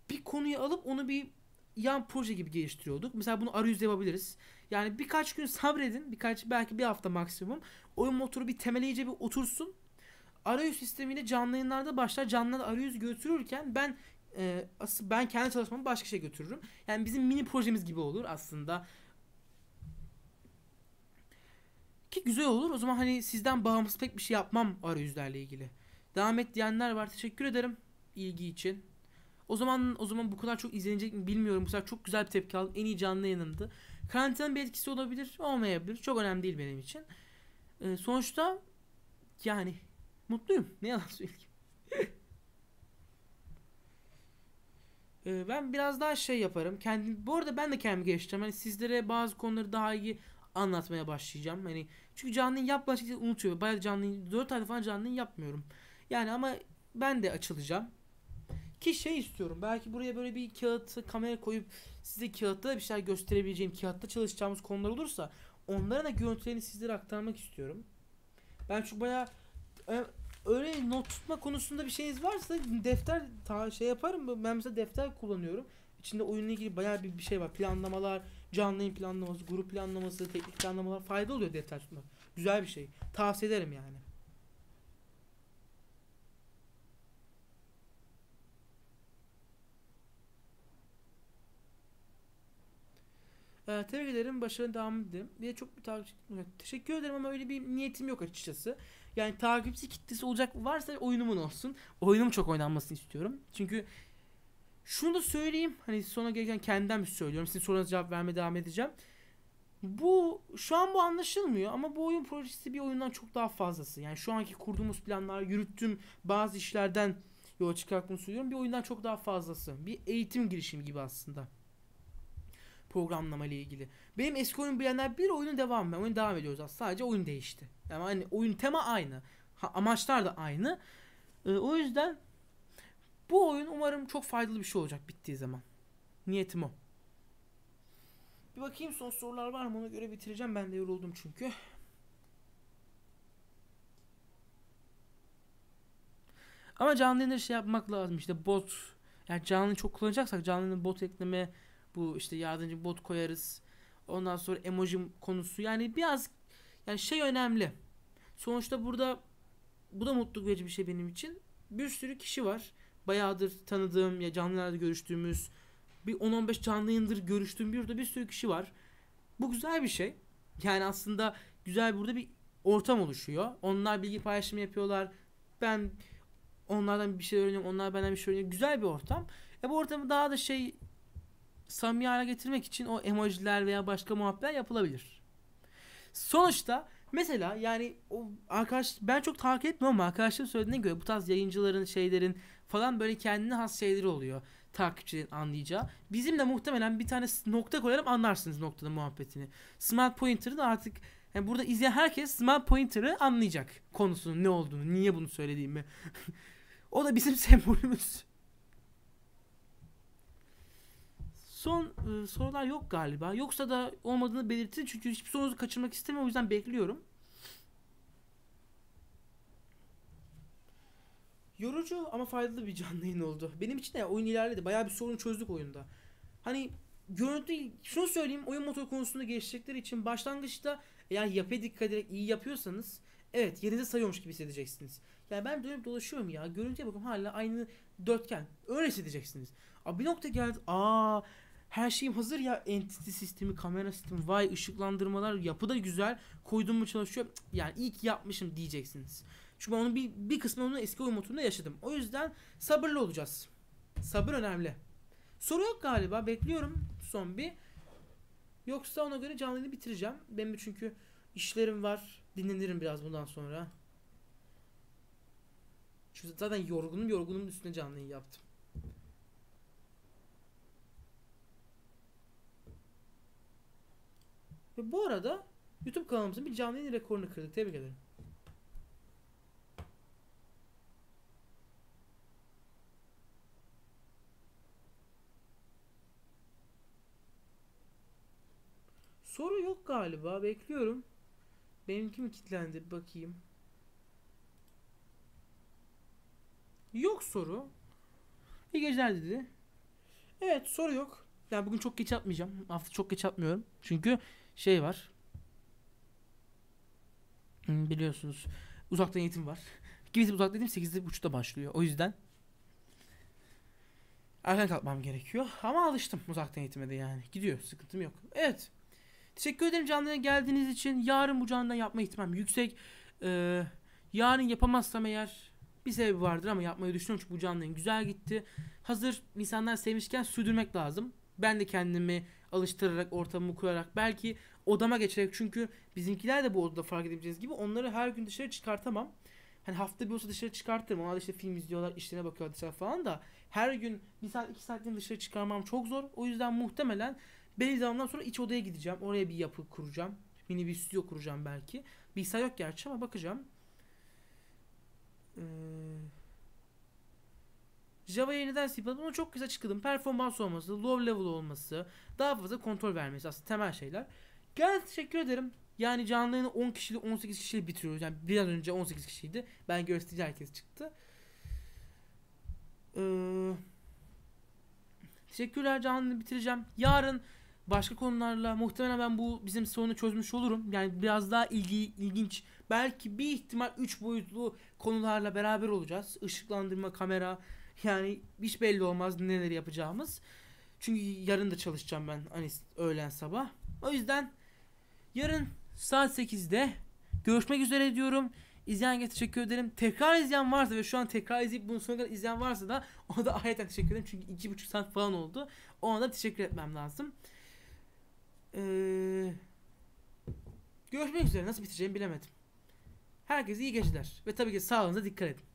bir konuyu alıp onu bir yan proje gibi geliştiriyorduk. Mesela bunu arayüzde yapabiliriz. Yani birkaç gün sabredin. Birkaç belki bir hafta maksimum. Oyun motoru bir temel iyice bir otursun. Arayüz sistemiyle canlı yayınlarda başlar. Canlı arayüz götürürken ben e, asıl ben kendi çalışmamı başka şey götürürüm. Yani bizim mini projemiz gibi olur aslında. Ki güzel olur. O zaman hani sizden bağımsız pek bir şey yapmam arayüzlerle ilgili. Devam et diyenler var. Teşekkür ederim ilgi için. O zaman o zaman bu kadar çok izlenecek mi bilmiyorum. Bu sefer çok güzel bir tepki aldım. En iyi canlı yayınımdı. Karantinanın bir etkisi olabilir, olmayabilir. Çok önemli değil benim için. Ee, sonuçta yani mutluyum. Ne yalan söyleyeyim. ee, ben biraz daha şey yaparım. Kendim, bu arada ben de kendimi geliştireceğim. Hani sizlere bazı konuları daha iyi anlatmaya başlayacağım. Hani çünkü canlıyı yapmak için unutuyor. Bayağı canlıyı 4 ayda falan canlıyı yapmıyorum. Yani ama ben de açılacağım. Ki şey istiyorum. Belki buraya böyle bir kağıt kamera koyup size kağıtta da bir şeyler gösterebileceğim, kağıtta çalışacağımız konular olursa onların da görüntülerini sizlere aktarmak istiyorum. Ben çünkü bayağı e, öyle not tutma konusunda bir şeyiniz varsa defter ta şey yaparım. Ben mesela defter kullanıyorum. İçinde oyunla ilgili bayağı bir, bir şey var. Planlamalar, Canlı yayın planlaması, grup planlaması, teknik planlamalar fayda oluyor defter tutmak. Güzel bir şey. Tavsiye ederim yani. Ee, tebrik ederim. Başarılı devam dilerim. Bir de çok bir takipçi Teşekkür ederim ama öyle bir niyetim yok açıkçası. Yani takipçi kitlesi olacak varsa oyunumun olsun. Oyunum çok oynanmasını istiyorum. Çünkü şunu da söyleyeyim. Hani sona gelirken kendimden şey söylüyorum. Sizin sorunuza cevap vermeye devam edeceğim. Bu şu an bu anlaşılmıyor ama bu oyun projesi bir oyundan çok daha fazlası. Yani şu anki kurduğumuz planlar, yürüttüğüm bazı işlerden yola çıkarak bunu söylüyorum. Bir oyundan çok daha fazlası. Bir eğitim girişimi gibi aslında. Programlama ile ilgili. Benim eski oyun bilenler bir oyunun devamı. Ben oyun devam ediyoruz aslında. Sadece oyun değişti. Yani hani oyun tema aynı. Ha, amaçlar da aynı. Ee, o yüzden bu oyun umarım çok faydalı bir şey olacak bittiği zaman. Niyetim o. Bir bakayım son sorular var mı ona göre bitireceğim. Ben de yoruldum çünkü. Ama canlı yayında şey yapmak lazım işte bot yani canlı çok kullanacaksak canlının bot ekleme bu işte yardımcı bot koyarız. Ondan sonra emoji konusu yani biraz yani şey önemli. Sonuçta burada bu da mutluluk verici bir şey benim için. Bir sürü kişi var bayağıdır tanıdığım ya canlılarda görüştüğümüz bir 10-15 canlı yayındır görüştüğüm bir de bir sürü kişi var. Bu güzel bir şey. Yani aslında güzel burada bir ortam oluşuyor. Onlar bilgi paylaşımı yapıyorlar. Ben onlardan bir şey öğreniyorum. Onlar benden bir şey öğreniyor. Güzel bir ortam. E bu ortamı daha da şey samimi hale getirmek için o emojiler veya başka muhabbetler yapılabilir. Sonuçta mesela yani o arkadaş ben çok takip etmiyorum ama arkadaşlarım söylediğine göre bu tarz yayıncıların şeylerin falan böyle kendine has şeyleri oluyor takipçilerin anlayacağı. Bizim de muhtemelen bir tane nokta koyarım anlarsınız noktada muhabbetini. Smart Pointer'ı da artık yani burada izleyen herkes Smart Pointer'ı anlayacak konusunun ne olduğunu, niye bunu söylediğimi. o da bizim sembolümüz. Son e, sorular yok galiba. Yoksa da olmadığını belirtin çünkü hiçbir sorunuzu kaçırmak istemiyorum o yüzden bekliyorum. Yorucu ama faydalı bir canlı yayın oldu. Benim için de oyun ilerledi. Bayağı bir sorun çözdük oyunda. Hani görüntü şunu söyleyeyim oyun motoru konusunda gelişecekleri için başlangıçta eğer yapıya dikkat ederek iyi yapıyorsanız evet yerinize sayıyormuş gibi hissedeceksiniz. Yani ben dönüp dolaşıyorum ya görüntüye bakın hala aynı dörtgen öyle hissedeceksiniz. Abi bir nokta geldi aa her şeyim hazır ya entity sistemi kamera sistemi vay ışıklandırmalar yapı da güzel koydum mu çalışıyor yani iyi ki yapmışım diyeceksiniz. Çünkü ben onun bir, bir kısmını onun eski oyun yaşadım. O yüzden sabırlı olacağız. Sabır önemli. Soru yok galiba. Bekliyorum son bir. Yoksa ona göre canlıyı bitireceğim. Benim çünkü işlerim var. Dinlenirim biraz bundan sonra. Çünkü zaten yorgunum yorgunum üstüne canlıyı yaptım. Ve bu arada YouTube kanalımızın bir canlı yayın rekorunu kırdık. Tebrik ederim. Soru yok galiba. Bekliyorum. Benimki mi kilitlendi? bakayım. Yok soru. İyi geceler dedi. Evet soru yok. Yani bugün çok geç yapmayacağım. Hafta çok geç yapmıyorum. Çünkü şey var. Hmm, biliyorsunuz uzaktan eğitim var. Kimisi uzaktan eğitim 8.30'da başlıyor. O yüzden erken kalkmam gerekiyor. Ama alıştım uzaktan eğitime de yani. Gidiyor sıkıntım yok. Evet. Teşekkür ederim canlıya geldiğiniz için. Yarın bu canlıdan yapma ihtimam yüksek. Ee, yarın yapamazsam eğer bir sebebi vardır ama yapmayı düşünüyorum çünkü bu canlı güzel gitti. Hazır insanlar sevmişken sürdürmek lazım. Ben de kendimi alıştırarak, ortamımı kurarak, belki odama geçerek çünkü bizimkiler de bu odada fark edebileceğiniz gibi onları her gün dışarı çıkartamam. Hani hafta bir olsa dışarı çıkartırım. Onlar da işte film izliyorlar, işlerine bakıyorlar dışarı falan da her gün bir saat iki saatliğini dışarı çıkarmam çok zor. O yüzden muhtemelen Bellizam'dan sonra iç odaya gideceğim. Oraya bir yapı kuracağım. Mini bir stüdyo kuracağım belki. Bir Bilgisayar yok gerçi ama bakacağım. Ee, Java'ya neden C'den onu çok güzel açıkladım. Performans olması, low level olması, daha fazla kontrol vermesi aslında temel şeyler. Gayet teşekkür ederim. Yani canlı 10 kişili 18 kişili bitiriyoruz. Yani biraz önce 18 kişiydi. Ben gösterici herkes çıktı. Ee, teşekkürler canlı bitireceğim. Yarın başka konularla muhtemelen ben bu bizim sorunu çözmüş olurum. Yani biraz daha ilgi, ilginç belki bir ihtimal 3 boyutlu konularla beraber olacağız. Işıklandırma, kamera yani hiç belli olmaz neler yapacağımız. Çünkü yarın da çalışacağım ben hani öğlen sabah. O yüzden yarın saat 8'de görüşmek üzere diyorum. İzleyen herkese teşekkür ederim. Tekrar izleyen varsa ve şu an tekrar izleyip bunun sonuna kadar izleyen varsa da ona da ayrıca teşekkür ederim. Çünkü 2,5 saat falan oldu. Ona da teşekkür etmem lazım. Ee, görüşmek üzere. Nasıl bitireceğimi bilemedim. Herkese iyi geceler. Ve tabii ki sağlığınıza dikkat edin.